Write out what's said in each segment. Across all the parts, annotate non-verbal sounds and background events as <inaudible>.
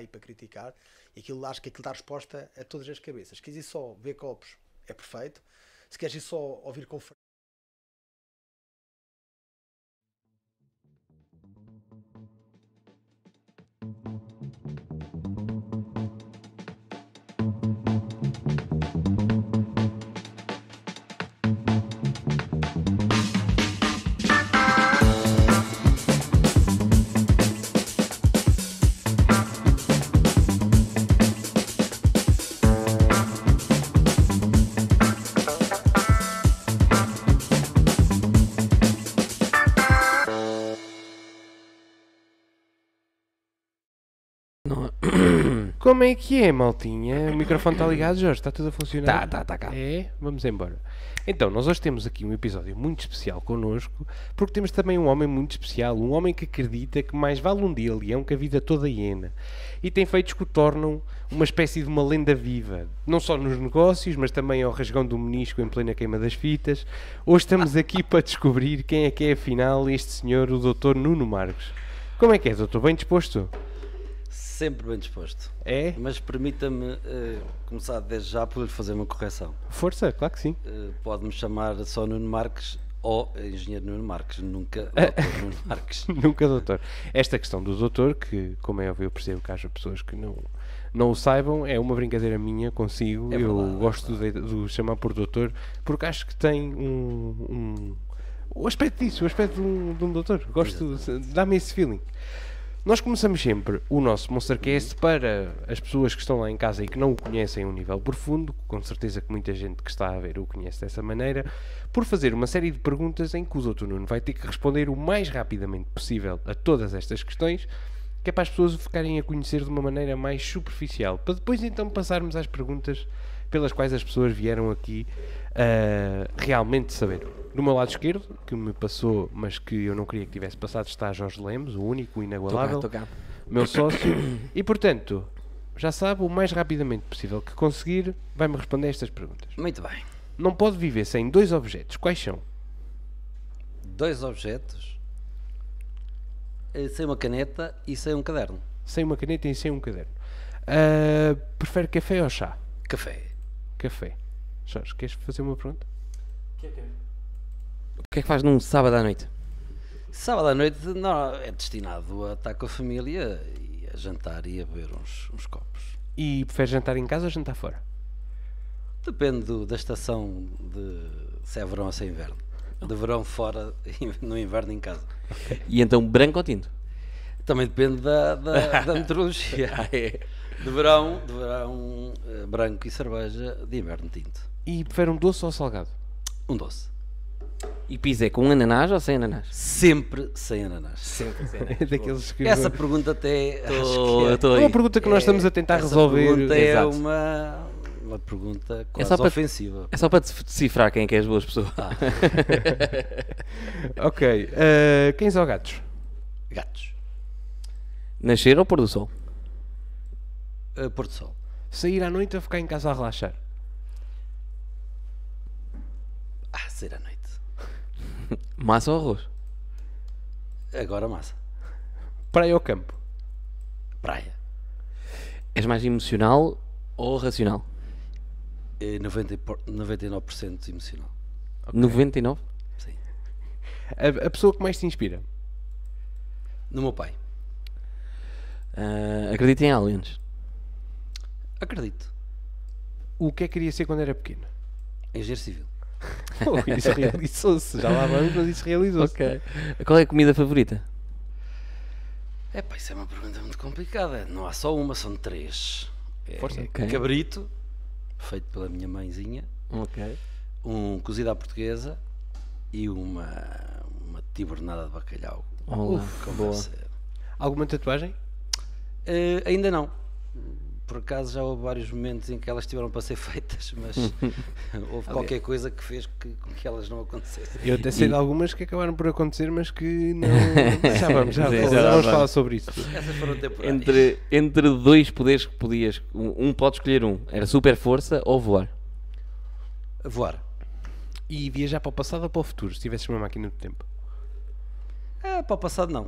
aí para criticar, e aquilo, acho que aquilo dá resposta a todas as cabeças. Se quiser só ver copos, é perfeito. Se queres ir só ouvir conferências, Como é que é, maltinha? O microfone está ligado, Jorge? Está tudo a funcionar? Está, está, está cá. É? Vamos embora. Então, nós hoje temos aqui um episódio muito especial connosco, porque temos também um homem muito especial, um homem que acredita que mais vale um dia leão que a vida toda hiena. E tem feitos que o tornam uma espécie de uma lenda viva, não só nos negócios, mas também ao rasgão do menisco em plena queima das fitas. Hoje estamos aqui <laughs> para descobrir quem é que é, afinal, este senhor, o Dr. Nuno Marques. Como é que é, doutor? Bem disposto? Sempre bem disposto. É? Mas permita-me uh, começar desde já por lhe fazer uma correção. Força, claro que sim. Uh, Pode-me chamar só Nuno Marques ou Engenheiro Nuno Marques, nunca <laughs> Doutor Nuno Marques. nunca Doutor. Esta questão do Doutor, que como é óbvio eu percebo que haja pessoas que não, não o saibam, é uma brincadeira minha consigo. É eu verdade, é gosto é de, o chamar por Doutor porque acho que tem um, um o aspecto disso, o aspecto de um, de um doutor. Gosto, dá-me esse feeling. Nós começamos sempre o nosso Monstercast para as pessoas que estão lá em casa e que não o conhecem a um nível profundo, com certeza que muita gente que está a ver o conhece dessa maneira, por fazer uma série de perguntas em que o Doutor Nuno vai ter que responder o mais rapidamente possível a todas estas questões, que é para as pessoas ficarem a conhecer de uma maneira mais superficial, para depois então passarmos às perguntas pelas quais as pessoas vieram aqui uh, realmente saber. Do meu lado esquerdo, que me passou, mas que eu não queria que tivesse passado, está Jorge Lemos, o único, o meu sócio. E portanto, já sabe o mais rapidamente possível que conseguir, vai-me responder estas perguntas. Muito bem. Não pode viver sem dois objetos. Quais são? Dois objetos? Eh, sem uma caneta e sem um caderno. Sem uma caneta e sem um caderno. Uh, prefere café ou chá? Café. Café. Jorge, queres fazer uma pergunta? O que é que é? O que é que faz num sábado à noite? Sábado à noite não, é destinado a estar com a família e a jantar e a beber uns, uns copos. E prefere jantar em casa ou jantar fora? Depende do, da estação de se é verão ou se é inverno. De verão fora e <laughs> no inverno em casa. E então branco ou tinto? Também depende da, da, <laughs> da meteorologia. Ah, é. De verão, de verão eh, branco e cerveja, de inverno tinto. E prefere um doce ou salgado? Um doce. E pizza é com ananás ou sem ananás? Sempre sem ananás. Sempre sem <laughs> ananás. que... Essa pergunta até... Tô, é. é uma pergunta que é, nós estamos a tentar essa resolver. pergunta é Exato. uma, uma pergunta é quase é só para, ofensiva. É só para decifrar quem é que as boas pessoas. Ah. <laughs> ok. Uh, quem são gatos? Gatos. Nascer ou pôr do sol? Uh, pôr do sol. Sair à noite ou ficar em casa a relaxar? Ah, sair à noite. <laughs> massa ou arroz? Agora massa. Praia ou campo? Praia. És mais emocional ou racional? É por 99% emocional. Okay. 99%? Sim. A, a, pessoa que mais te inspira? No meu pai. Uh, ah, acredito em aliens? Acredito. O que é que queria ser quando era pequeno? Engenheiro civil. <laughs> isso realizou-se, já lá vamos, mas isso realizou-se. Ok. Qual é a comida favorita? É pá, isso é uma pergunta muito complicada. Não há só uma, são três. É Força. okay. Cabrito, feito pela minha mãezinha. Ok. Um cozido à portuguesa e uma, uma tibernada de bacalhau. Olá, Uf, boa. Alguma tatuagem? Uh, ainda não por acaso já houve vários momentos em que elas tiveram para ser feitas, mas <laughs> houve qualquer coisa que fez que, que elas não acontecessem. Eu até sei de algumas que acabaram por acontecer, mas que não. <laughs> já vamos, já, vamos, já vamos falar sobre isso. Essas foram temporárias. Entre, entre dois poderes que podias, um, um pode escolher um: era super força ou voar? Voar. E viajar para o passado ou para o futuro, se tivesses uma máquina do tempo? é para o passado, não.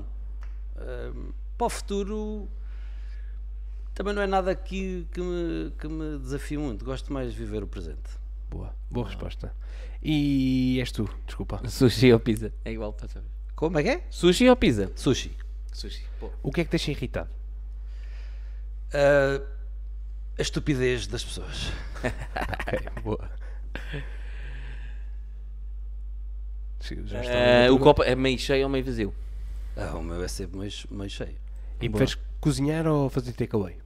Uh, para o futuro também não é nada que, que, me, que me desafie muito. Gosto mais de viver o presente. Boa, boa ah. resposta. E és tu, desculpa. Sushi ou pizza? É igual para tá saber. Como é que é? Sushi ou pizza? Sushi. Sushi. O que é que deixa irritado? Uh, a estupidez das pessoas. boa. Uh, o copo é meio cheio ou meio vazio? Ah, o meu é sempre meio, meio cheio. E Boa. cozinhar ou fazer takeaway?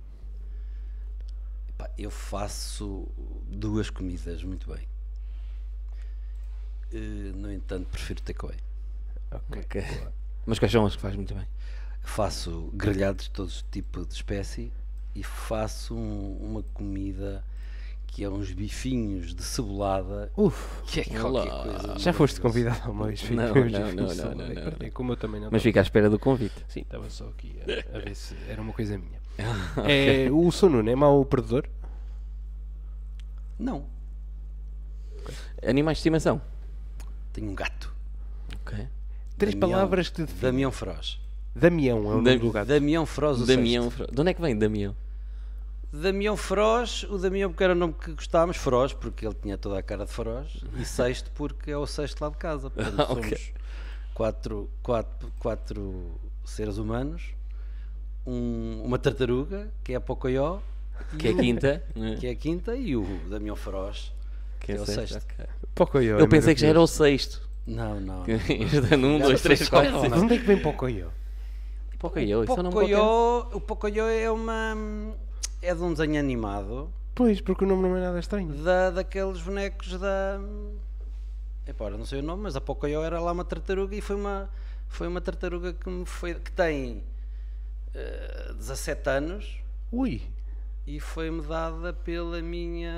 Eu faço duas comidas muito bem. Uh, no entanto, prefiro takeaway. Ok. okay. Mas quais são as que faz muito bem? Faço grelhados de todos os tipos de espécie e faço um, uma comida que é uns bifinhos de cebolada. Uf, que é coisa. Já foste convidado a uma bifinho, não, não, não, não, não, não, não, Como eu também não. Mas fica à espera do convite. Sim, estava só aqui a, a ver se era uma coisa minha. É, <laughs> okay. é, o Sunun é mau perdedor? Não. Okay. Animais de estimação? Tenho um gato. Ok. Três Damião, palavras que te definem. Damião Froz. Damião é o nome do gato. Damião Froz, o Damião Froz. De onde é que vem Damião? Damião Froz, o Damião porque era o nome que gostávamos, Froz, porque ele tinha toda a cara de Froz, e Sexto porque é o Sexto lá de casa. Portanto, <laughs> okay. somos quatro, quatro, quatro seres humanos um, uma tartaruga, que é a Pocoyó, que é a quinta, <laughs> né? que é a quinta, e o Damião Feroz, que, que é, é, o sexto. sexto. Pocoyo, é Eu pensei que já era o sexto. Não, não. <laughs> Tá não. um, dois, três, quatro. Não, não. Onde é que vem Pocoyo? Pocoyo, isso não é Pocoyo, O Pocoyo é uma. é de um desenho animado. Pois, porque o nome não é nada estranho. Da, daqueles bonecos da. Epá, não sei o nome, mas a Pocoyo era lá uma tartaruga e foi uma, foi uma tartaruga que, me foi, que tem 17 eh, anos. Ui! E foi-me dada pela minha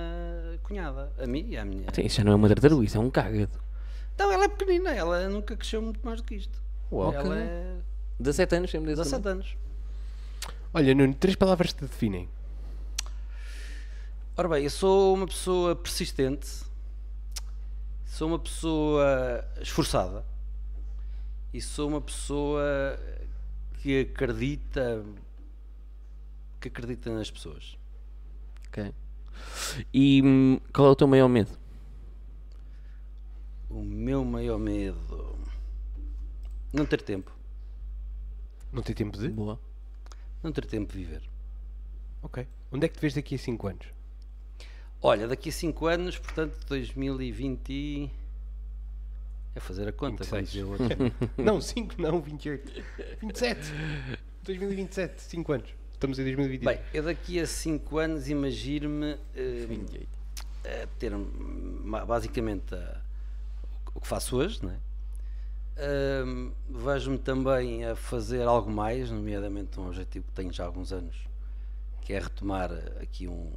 cunhada. A mim e à minha. Sim, isso já não é uma tartaruga, isso é um cágado. Não, ela é pequenina, ela nunca cresceu muito mais do que isto. Uau, ela é. 17 anos, sempre 17 também. anos. Olha, Nuno, três palavras te definem. Ora bem, eu sou uma pessoa persistente, sou uma pessoa esforçada e sou uma pessoa que acredita que acredita nas pessoas. Ok. E hum, qual é o teu maior medo? O meu maior medo. Não ter tempo. Não ter tempo de? Boa. Não ter tempo de viver. Ok. Onde é que te vês daqui a 5 anos? Olha, daqui a 5 anos, portanto, 2020. É fazer a conta, 26. como dizia não, 5 não, 28. 27. 2027, 5 anos. Estamos em 2028. Bem, eu daqui a 5 anos imagino-me uh, a ter basicamente a, o que faço hoje, não é? Uh, vejo-me também a fazer algo mais, nomeadamente um objetivo que tenho já há alguns anos, que é retomar aqui um,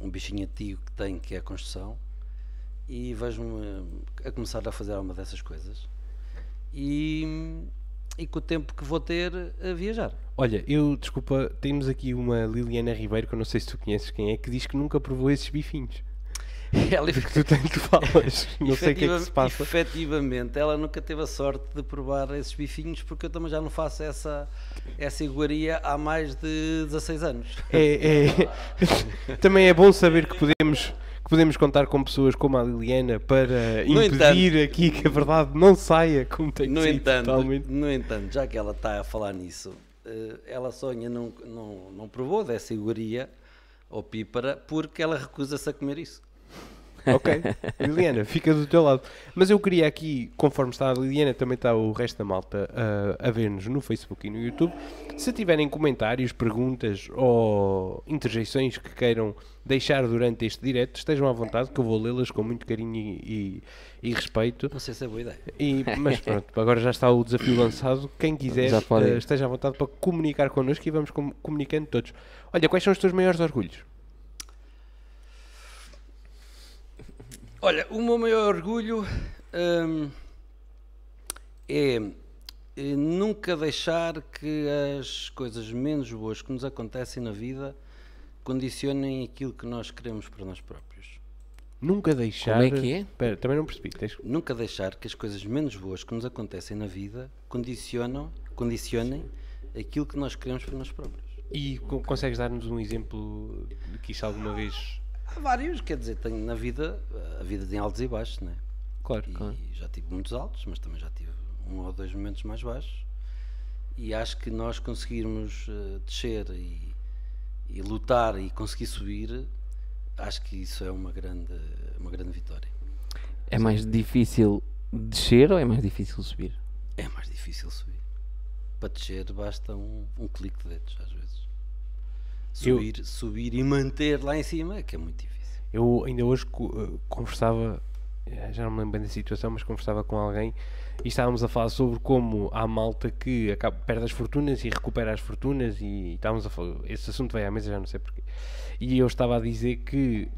um bichinho antigo que tenho, que é a construção e vejo-me a começar a fazer alguma dessas coisas e, e com o tempo que vou ter a viajar. Olha, eu, desculpa, temos aqui uma Liliana Ribeiro, que eu não sei se tu conheces quem é, que diz que nunca provou esses bifinhos. <laughs> Ela, <laughs> que tu tanto <laughs> falas, não sei o que é que se passa. Efetivamente, ela nunca teve a sorte de provar esses bifinhos, porque eu também já não faço essa, essa iguaria há mais de 16 anos. É, é. também é bom saber que podemos podemos contar com pessoas como a Liliana para impedir entanto, aqui que a verdade não saia como tem que no ser entanto, totalmente. No entanto, já que ela está a falar nisso, eh, ela sonha não, não, não provou dessa iguaria ou pípara porque ela recusa-se a comer isso. Ok, <laughs> Liliana, fica do teu lado. Mas eu queria aqui, conforme está a Liliana, também está o resto da malta uh, a ver-nos no Facebook e no YouTube. Se tiverem comentários, perguntas ou interjeições que queiram deixar durante este direto, estejam à vontade que eu vou lê-las com muito carinho e, e, e, respeito. Não sei se é boa ideia. E, mas <laughs> pronto, agora já está o desafio lançado. Quem quiser, ah, esteja à vontade para comunicar connosco e vamos comunicando todos. Olha, quais são os teus maiores orgulhos? Olha, o meu maior orgulho hum, é, é, nunca deixar que as coisas menos boas que nos acontecem na vida condicionem aquilo que nós queremos para nós próprios. Nunca deixar. Como é que é? Pera, também não percebi. Tens... Nunca deixar que as coisas menos boas que nos acontecem na vida condicionam, condicionem aquilo que nós queremos para nós próprios. E consegues dar-nos um exemplo de que isso alguma vez Há vários, quer dizer, tenho na vida, a vida tem altos e baixos, né? Claro, e claro. já tive muitos altos, mas também já tive um ou dois momentos mais baixos. E acho que nós conseguirmos uh, descer e, e lutar e conseguir subir, acho que isso é uma grande, uma grande vitória. É mais difícil descer ou é mais difícil subir? É mais difícil subir. Para descer basta um, um clique de dedos, às vezes. Subir, eu, subir e manter lá em cima, que é muito difícil. Eu ainda hoje eh, conversava, eh, já não me lembro bem da situação, mas conversava com alguém e estávamos a falar sobre como há malta que acaba, perde as fortunas e recupera as fortunas e, estávamos a falar, esse assunto veio à mesa, já não sei porquê. E eu estava a dizer que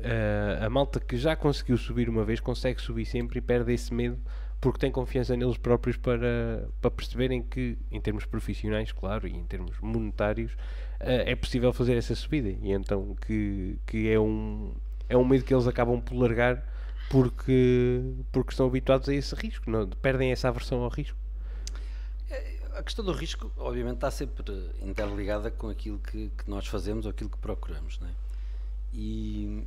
uh, a malta que já conseguiu subir uma vez consegue subir sempre e perde esse medo porque tem confiança neles próprios para, para perceberem que, em termos profissionais, claro, e em termos monetários, eh, é possível fazer essa subida. E então que, que é, um, é um medo que eles acabam por largar porque, porque estão habituados a esse risco, não? É? perdem essa aversão ao risco. Eh, a questão do risco, obviamente, está sempre interligada com aquilo que, que nós fazemos ou aquilo que procuramos. Não é? E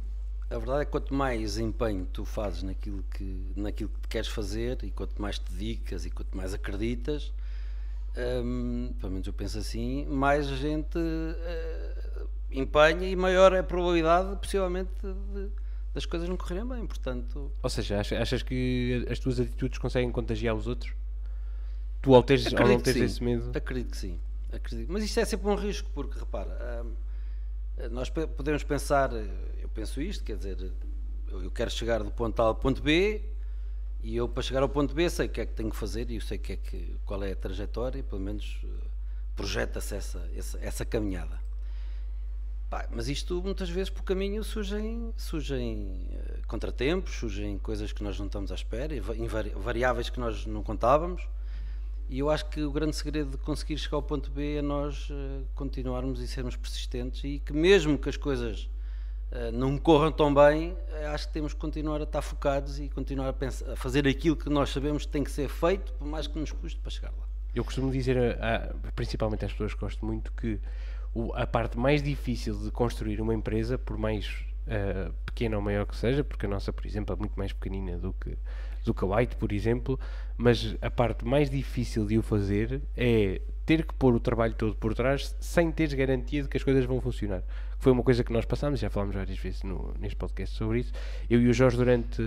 a verdade é que quanto mais empenho tu fazes naquilo que, naquilo que queres fazer e quanto mais te dedicas e quanto mais acreditas, um, pelo menos eu penso assim, mais gente uh, empenha e maior é a probabilidade, possivelmente, de, das coisas não correrem bem. Portanto... Ou seja, achas, achas que as tuas atitudes conseguem contagiar os outros? Tu ao teres, ao não esse medo? Acredito que sim. Acredito. Mas isto é sempre um risco, porque repara, um, nós podemos pensar, eh, eu penso isto, quer dizer, eu quero chegar do ponto A ao ponto B, e eu, para chegar ao ponto B, sei o que é que tenho que fazer e eu sei que é que, qual é a trajetória, pelo menos eh, projeta-se essa, essa, essa, caminhada. Pá, mas isto, muitas vezes, por caminho surgem, surgem eh, contratempos, surgem coisas que nós não estamos à espera, variáveis que nós não contávamos. E eu acho que o grande segredo de conseguir chegar ao ponto B é nós eh, continuarmos e sermos persistentes e que, mesmo que as coisas eh, não corram tão bem, eh, acho que temos que continuar a estar focados e continuar a, pensar, a fazer aquilo que nós sabemos que tem que ser feito, por mais que nos custe para chegar lá. Eu costumo dizer, a, a, principalmente às pessoas que gosto muito, que o, a parte mais difícil de construir uma empresa, por mais uh, pequena ou maior que seja, porque a nossa, por exemplo, é muito mais pequenina do que do Kawhi, por exemplo, mas a parte mais difícil de o fazer é ter que pôr o trabalho todo por trás sem teres garantia de que as coisas vão funcionar. Foi uma coisa que nós passámos, já falámos várias vezes no, neste podcast sobre isso. Eu e o Jorge, durante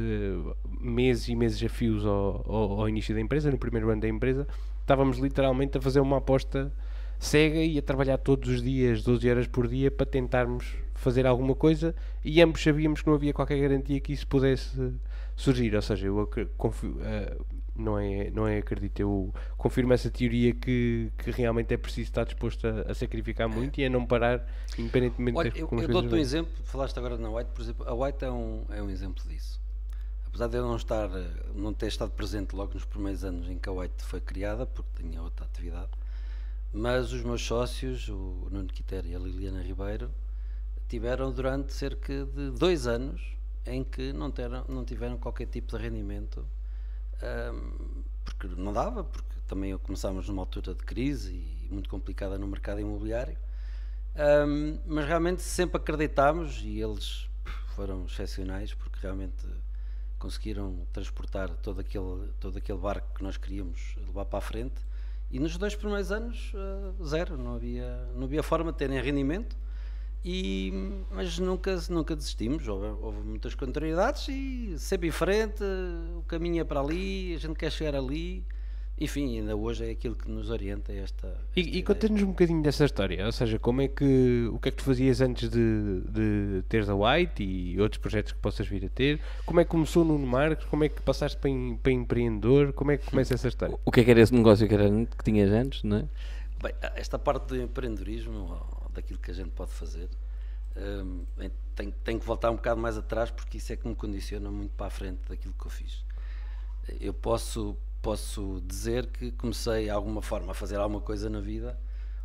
meses e meses a fios ao, ao, ao início da empresa, no primeiro ano da empresa, estávamos literalmente a fazer uma aposta cega e a trabalhar todos os dias, 12 horas por dia, para tentarmos fazer alguma coisa e ambos sabíamos que não havia qualquer garantia que isso pudesse surgir. Ou seja, eu confio, uh, eh, não, é, não é acredito, eu confirmo essa teoria que, que realmente é preciso estar disposto a, a sacrificar muito e a não parar, independentemente Olha, das eu, eu dou-te um exemplo, falaste agora na White, por exemplo, a White é um, é um exemplo disso. Apesar de eu não, estar, eh, não ter estado presente logo nos primeiros anos em que a White foi criada, porque tinha outra atividade, mas os meus sócios, o Nuno Quiter e a Liliana Ribeiro, tiveram durante cerca de dois anos em que não, teram, não tiveram qualquer tipo de rendimento um, porque não dava, porque também começámos numa altura de crise e muito complicada no mercado imobiliário. Um, mas realmente sempre acreditámos e eles foram excepcionais porque realmente conseguiram transportar todo aquele, todo aquele barco que nós queríamos levar para a frente. E nos dois primeiros anos, ah, zero, não havia, não havia forma de terem rendimento e, mas nunca, nunca desistimos, houve, houve, muitas contrariedades e sempre em frente, o caminho é para ali, a gente quer chegar ali. Enfim, ainda hoje é aquilo que nos orienta é esta. esta e, e conta-nos um bocadinho dessa história, ou seja, como é que o que é que tu fazias antes de, de teres a White e outros projetos que possas vir a ter? Como é que começou no Marcos? Como é que passaste para, em, para empreendedor? Como é que começa essa história? O, o que é que era esse negócio que, era, que tinhas antes, não é? Bem, esta parte do empreendedorismo, daquilo que a gente pode fazer. Um, hum, tenho, tenho, que voltar um bocado mais atrás porque isso é que me condiciona muito para a frente daquilo que eu fiz. Eu posso, posso dizer que comecei de alguma forma a fazer alguma coisa na vida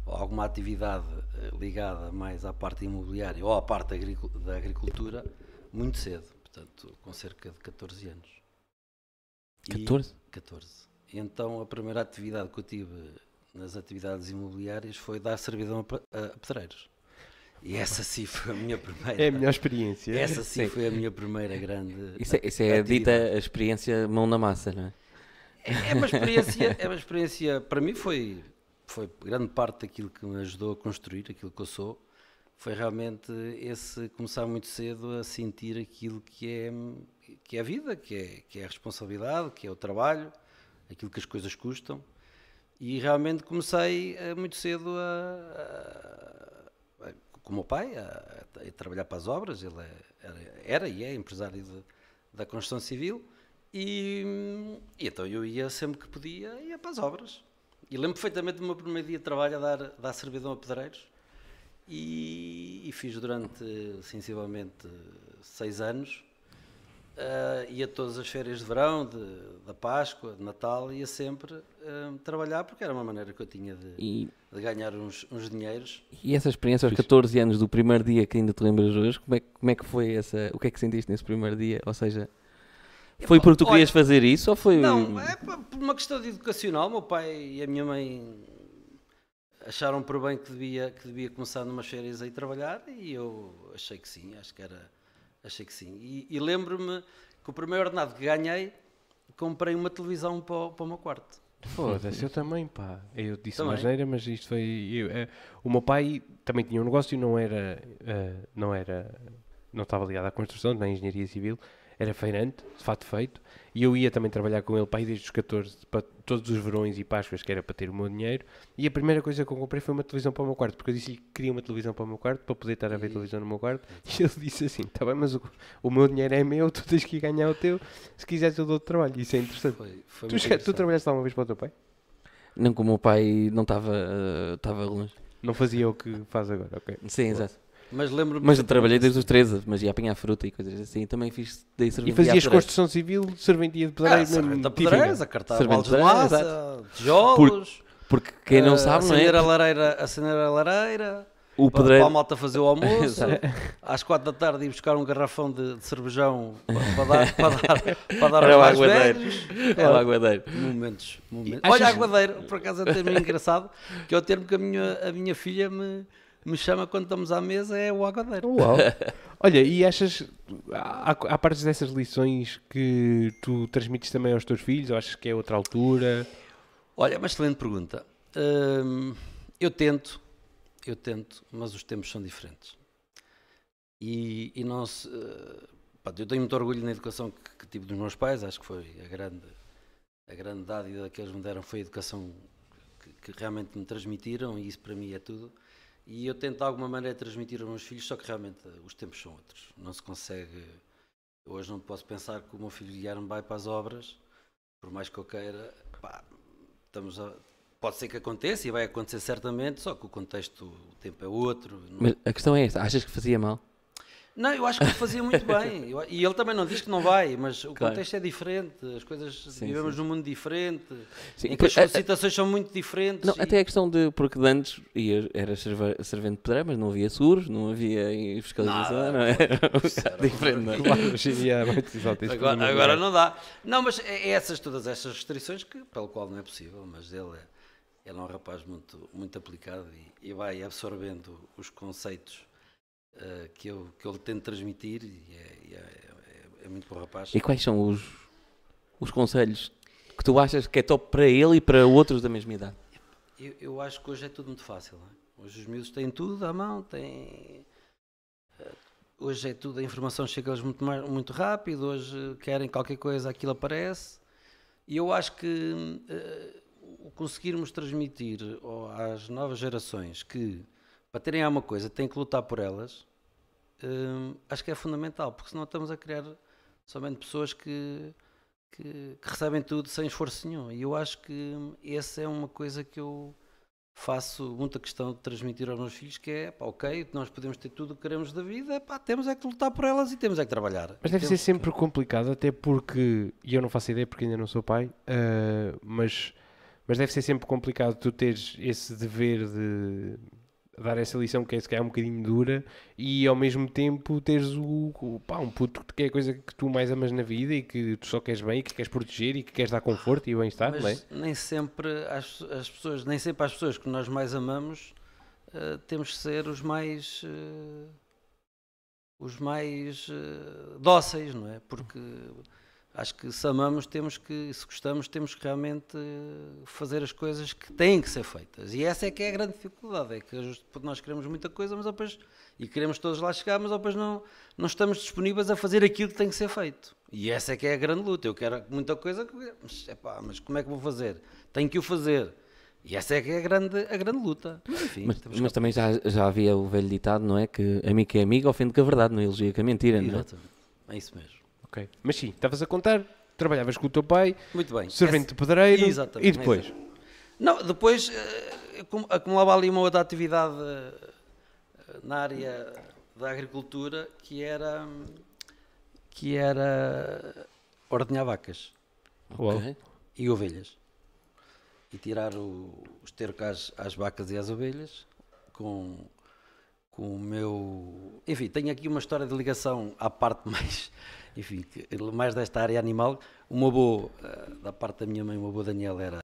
ou alguma atividade eh, ligada mais à parte imobiliária ou à parte da agricultura muito cedo, portanto, com cerca de 14 anos. 14? E, 14. E então a primeira atividade que eu tive nas atividades imobiliárias foi dar servidão a, pedreiros. E essa sim foi a minha primeira. É a melhor experiência. Essa sim, sim. foi a minha primeira grande. Isso é, isso é a dita a experiência mão na massa, não é? É, é uma experiência, é uma experiência para mim foi, foi grande parte daquilo que me ajudou a construir aquilo que eu sou. Foi realmente esse começar muito cedo a sentir aquilo que é, que é a vida, que é, que é a responsabilidade, que é o trabalho, aquilo que as coisas custam e realmente comecei eh, muito cedo a, a, a com o meu pai, a, a, trabalhar para as obras. Ele é, era, era e é empresário de, da construção civil. E, hum, e, então eu ia sempre que podia, ia para as obras. E lembro perfeitamente do meu primeiro dia de trabalho a dar, dar servidão a pedreiros. E, e fiz durante sensivelmente seis anos uh, ia todas as férias de verão, de, da Páscoa, de Natal, ia sempre uh, trabalhar porque era uma maneira que eu tinha de, e, de ganhar uns, uns, dinheiros. E essa experiência aos 14 anos do primeiro dia que ainda te lembras hoje, como é, como é que foi essa? O que é que sentiste nesse primeiro dia? Ou seja, foi porque tu querias Olha, fazer isso ou foi. Não, é por uma questão de educacional. meu pai e a minha mãe acharam por bem que devia, que devia começar numas férias aí trabalhar e eu achei que sim, acho que era Achei que sim. E, e lembro-me que o primeiro ordenado que ganhei, comprei uma televisão para, o, para o meu quarto. Foda-se, eu também, pá. Eu disse uma maneira, mas isto foi. Eu, eh, o meu pai também tinha um negócio e não era. Uh, não era. Não estava ligado à construção, nem à engenharia civil era feirante, de fato feito, e eu ia também trabalhar com ele para aí desde os 14, para todos os verões e Páscoas, que era para ter o meu dinheiro. E a primeira coisa que eu comprei foi uma televisão para o meu quarto, porque eu disse-lhe que queria uma televisão para o meu quarto, para poder estar a ver televisão no meu quarto. <laughs> E ele disse assim: Está bem, mas o, o, meu dinheiro é meu, tu tens que ganhar o teu, se quiseres eu dou outro trabalho. Isso é interessante. Foi, foi tu, interessante. tu trabalhaste alguma vez para o teu pai? Não, como o meu pai não estava uh, eh, longe. Não fazia o que faz agora, ok? Sim, exato. Mas lembro-me. Mas eu trabalhei desde os 13, mas ia apanhar fruta e coisas assim. Também fiz daí E fazias construção civil, serventia de ah, pedreiros. Ah, mesmo, pedreiros, acartar baldes de massa, tijolos. Porque, porque quem não uh, sabe, não é? A lareira, acender a lareira. O pedreiro... para a malta fazer o almoço, <laughs> às quatro da tarde ir buscar um garrafão de, de cervejão para, dar, <laughs> para dar, para dar Era aos mais aguadeiro. velhos. Era o aguadeiro. É. Momentos, momentos. Olha, aguadeiro, por acaso é um termo engraçado, que é o termo que a minha, a minha filha me me chama quando estamos à mesa é o aguadeiro. Uau. <laughs> Olha, e achas. Há, há partes dessas lições que tu transmites também aos teus filhos ou achas que é outra altura? Olha, é uma excelente pergunta. Hum, eu tento, eu tento, mas os tempos são diferentes. E, e não se, eh, pá, eu tenho muito orgulho na educação que, que, tive dos meus pais, acho que foi a grande, a grande dádiva que eles me deram foi a educação que, que realmente me transmitiram, e isso para mim é tudo. E eu tento de alguma maneira transmitir aos meus filhos, só que realmente eh, os tempos são outros. Não se consegue. Hoje não posso pensar que o meu filho Guilherme vai para as obras, por mais que eu queira. Pá, estamos a, pode ser que aconteça e vai acontecer certamente, só que o contexto, o tempo é outro. Não... Mas a questão é esta: achas que fazia mal? Não, eu acho que fazia muito bem. Eu, e ele também não diz que não vai, mas o claro. contexto é diferente, as coisas sim, vivemos sim. num mundo diferente, sim, em que as é, é, situações são muito diferentes. Não, e... Até a questão de, porque de antes era servente de pedreira, mas não havia seguros, não havia fiscalização, não, é <laughs> era um diferente. É? agora, agora não dá. Não, mas é essas, todas essas restrições que, pelo qual não é possível, mas ele é, ele é um rapaz muito, muito aplicado e, e vai absorvendo os conceitos eh, que, eu, que eu lhe tento transmitir é, e é, é, é, muito bom rapaz. E quais são os, os conselhos que tu achas que é top para ele e para outros da mesma idade? Eu, eu acho que hoje é tudo muito fácil. É? Hoje os miúdos têm tudo à mão, têm. Eh, hoje é tudo, a informação chega-lhes muito, muito rápido, hoje querem qualquer coisa, aquilo aparece. E eu acho que uh, conseguirmos transmitir às novas gerações que para terem alguma coisa, têm que lutar por elas, hum, acho que é fundamental, porque senão estamos a criar somente pessoas que, que, que, recebem tudo sem esforço nenhum. E eu acho que hum, essa é uma coisa que eu faço muita questão de transmitir aos meus filhos, que é, pá, ok, nós podemos ter tudo o que queremos da vida, é pá, temos é que lutar por elas e temos é que trabalhar. Mas deve ser sempre que... complicado, até porque, e eu não faço ideia porque ainda não sou pai, uh, mas, mas deve ser sempre complicado tu teres esse dever de dar essa lição que é se calhar um bocadinho dura e ao mesmo tempo teres o, o pá, um puto que é a coisa que tu mais amas na vida e que tu só queres bem e que queres proteger e que queres dar conforto e bem-estar, não é? Nem sempre as, as pessoas, nem sempre as pessoas que nós mais amamos uh, temos que ser os mais uh, os mais uh, dóceis, não é? Porque acho que se amamos, temos que, se gostamos, temos que realmente eh, fazer as coisas que têm que ser feitas. E essa é que é a grande dificuldade, é que é nós queremos muita coisa, mas depois, e queremos todos lá chegar, mas depois não, não estamos disponíveis a fazer aquilo que tem que ser feito. E essa é que é a grande luta. Eu quero muita coisa, mas, epá, mas como é que vou fazer? Tenho que o fazer. E essa é que é a grande, a grande luta. Mas, enfim, mas, mas também já, já havia o velho ditado, não é? Que amigo que é amigo ofende que a verdade, não é? elogia que a mentira, Exato. não é? É isso mesmo. Ok. Mas sim, estavas a contar, trabalhavas com o teu pai, Muito bem. servente de pedreiro Exatamente, e depois? Exatamente. Não, depois eh, acumulava ali uma outra atividade eh, na área da agricultura que era que era ordenhar vacas okay. e ovelhas e tirar o, os tercos às, às vacas e às ovelhas com com o meu enfim tenho aqui uma história de ligação à parte <laughs> mais enfim, que, mais desta área animal, uma boa, eh, da parte da minha mãe, uma boa Daniel era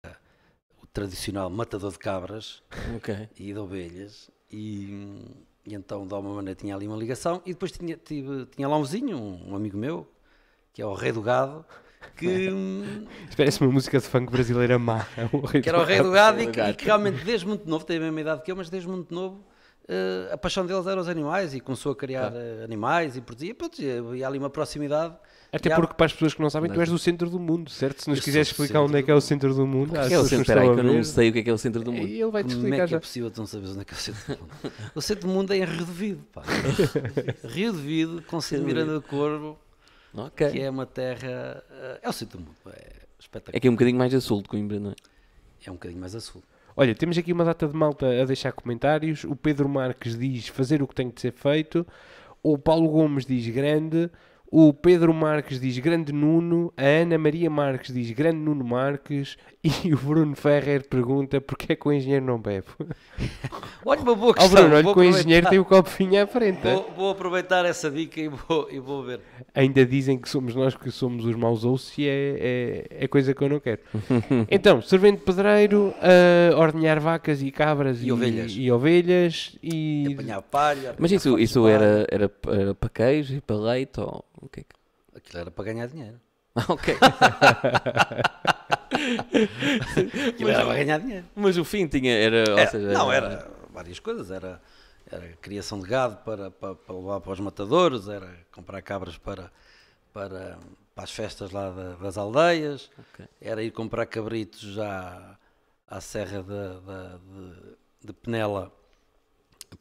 o tradicional matador de cabras okay. e de ovelhas, e, e, então de alguma maneira tinha ali uma ligação, e depois tinha, tive, tinha lá um vizinho, um, amigo meu, que é o rei do gado, que. <laughs> Hum, parece uma música de funk brasileira má. É que era o Rei do Gado e que, e que realmente desde muito novo, tem a mesma idade que eu, mas desde muito novo eh, a paixão deles era os animais e começou a criar claro. Eh, animais e produzia, E, pronto, eh, e há ali uma proximidade. Até porque, para as pessoas que não sabem, não. tu é? és do centro do mundo, certo? Se nos quiseres explicar onde é que é o centro do mundo. Ah, é o centro, é que eu não sei o que é que é o centro do mundo. E ele vai te explicar. Como é que é possível tu não sabes onde é que é o centro do mundo? o centro do mundo é em <laughs> Rio de Vido, pá. Rio de Vido, Conselho Miranda do Corvo, okay. que é uma terra. É o centro do mundo, é espetacular. É que é um bocadinho mais a sul de Coimbra, não é? É um bocadinho mais a sul. Olha, temos aqui uma data de malta a deixar comentários. O Pedro Marques diz fazer o que tem de ser feito. O Paulo Gomes diz grande. O Pedro Marques diz grande Nuno, a Ana Maria Marques diz grande Nuno Marques <laughs> e o Bruno Ferrer pergunta porque é que o engenheiro não bebe. <laughs> olha uma boa questão. Oh Bruno, olha que o engenheiro tem o copo vinho à frente. Vou, vou aproveitar essa dica e vou, e vou ver. Ainda dizem que somos nós que somos os maus ouços e é, é, é coisa que eu não quero. <laughs> então, servente pedreiro, uh, ordenhar vacas e cabras e, e ovelhas. E, ovelhas e... apanhar palha. Apanhar Mas isso, isso era, era, era para queijo e para leite ou... O que é que... Aquilo era para ganhar dinheiro. Ah, ok. <laughs> Aquilo mas, era para ganhar dinheiro. Mas o fim tinha. Era, era é, seja, não, era, era, várias coisas. Era, era criação de gado para, para, para, levar para os matadores, era comprar cabras para, para, para as festas lá da, das aldeias, okay. era ir comprar cabritos já à, à Serra de, de, de Penela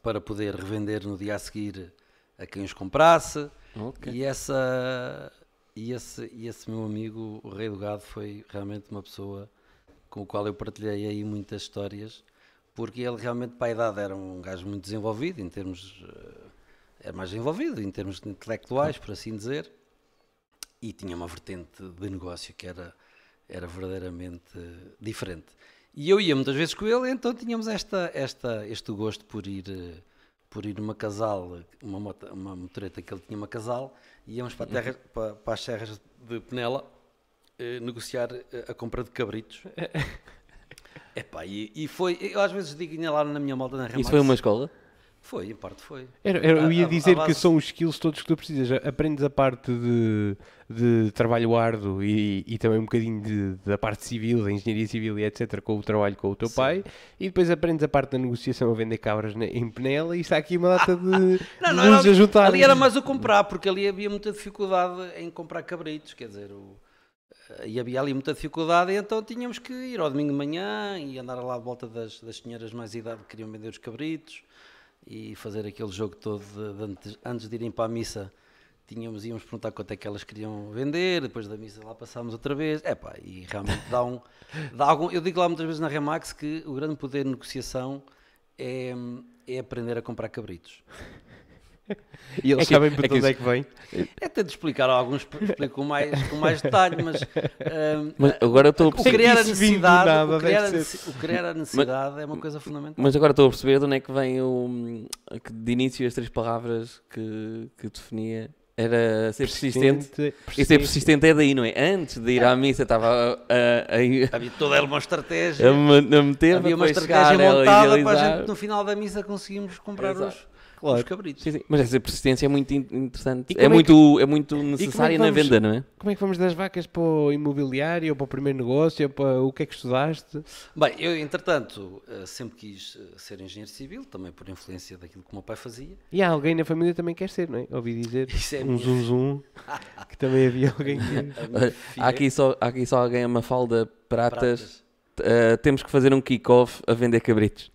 para poder revender no dia a seguir a quem os comprasse Okay. E essa e esse, e esse meu amigo, o Rei do Gado, foi realmente uma pessoa com o qual eu partilhei aí muitas histórias, porque ele realmente, para a idade, era um gajo muito desenvolvido, em termos. Eh, era mais desenvolvido, em termos intelectuais, por assim dizer, e tinha uma vertente de negócio que era, era verdadeiramente diferente. E eu ia muitas vezes com ele, então tínhamos esta, esta, este gosto por ir eh, por ir numa casal, uma, moto, uma motoreta que ele tinha uma casal, e íamos para, terra, uhum. para, para as serras de Penela eh, negociar eh, a compra de cabritos. <laughs> Epá, e, e foi, eu às vezes digo lá na minha malta na Ramar. Isso foi uma escola? Foi, em parte foi. Era, era, eu ia dizer a base... que são os skills todos que tu precisas. Aprendes a parte de, de trabalho árduo e, e também um bocadinho de, da parte civil, da engenharia civil e etc. com o trabalho com o teu Sim. pai. E depois aprendes a parte da negociação a vender cabras na, em Penela e está aqui uma data de, <laughs> nos ajudar Ali era mais o comprar, porque ali havia muita dificuldade em comprar cabritos, quer dizer... O eh, e havia ali muita dificuldade, então tínhamos que ir ao domingo de manhã e andar lá de volta das, das senhoras mais idade que queriam vender os cabritos e fazer aquele jogo todo de antes, antes de irem para a missa tínhamos, íamos perguntar quanto é que elas queriam vender, depois da missa lá passámos outra vez, é pá, e realmente dá um, <laughs> dá algum, eu digo lá muitas vezes na Remax que o grande poder de negociação é, é aprender a comprar cabritos e eles é, é sabem para é onde é que vem. É de explicar alguns, explico com mais, com mais detalhe, mas, um, ehm, mas agora estou a perceber. O criar a necessidade, nada, o, criar a, o criar a necessidade mas, é uma coisa fundamental. Mas agora estou a perceber de onde é que vem o, que de início as três palavras que, que definia era ser persistente. persistente. E ser persistente é daí, não é? Antes de ir à é. missa estava a, a, a... Havia toda uma estratégia. <laughs> A, a meter Havia uma estratégia montada para a gente no final da missa conseguimos comprar Exato. os claro. os cabritos. Sim, sim. Mas essa persistência é muito interessante. É, é, muito, que... é muito é necessária é vamos... na venda, não é? Como é que vamos das vacas para o imobiliário, ou para o primeiro negócio, ou para o que é que estudaste? Bem, eu, entretanto, eh, sempre quis eh, ser engenheiro civil, também por influência daquilo que o meu pai fazia. E há alguém na família também quer ser, não é? Ouvi dizer <laughs> Isso é um minha... zum zum, <laughs> que também havia alguém <laughs> que... há, aqui só, há aqui só alguém, a Mafalda Pratas. Pratas. Uh, temos que fazer um kick-off a vender cabritos.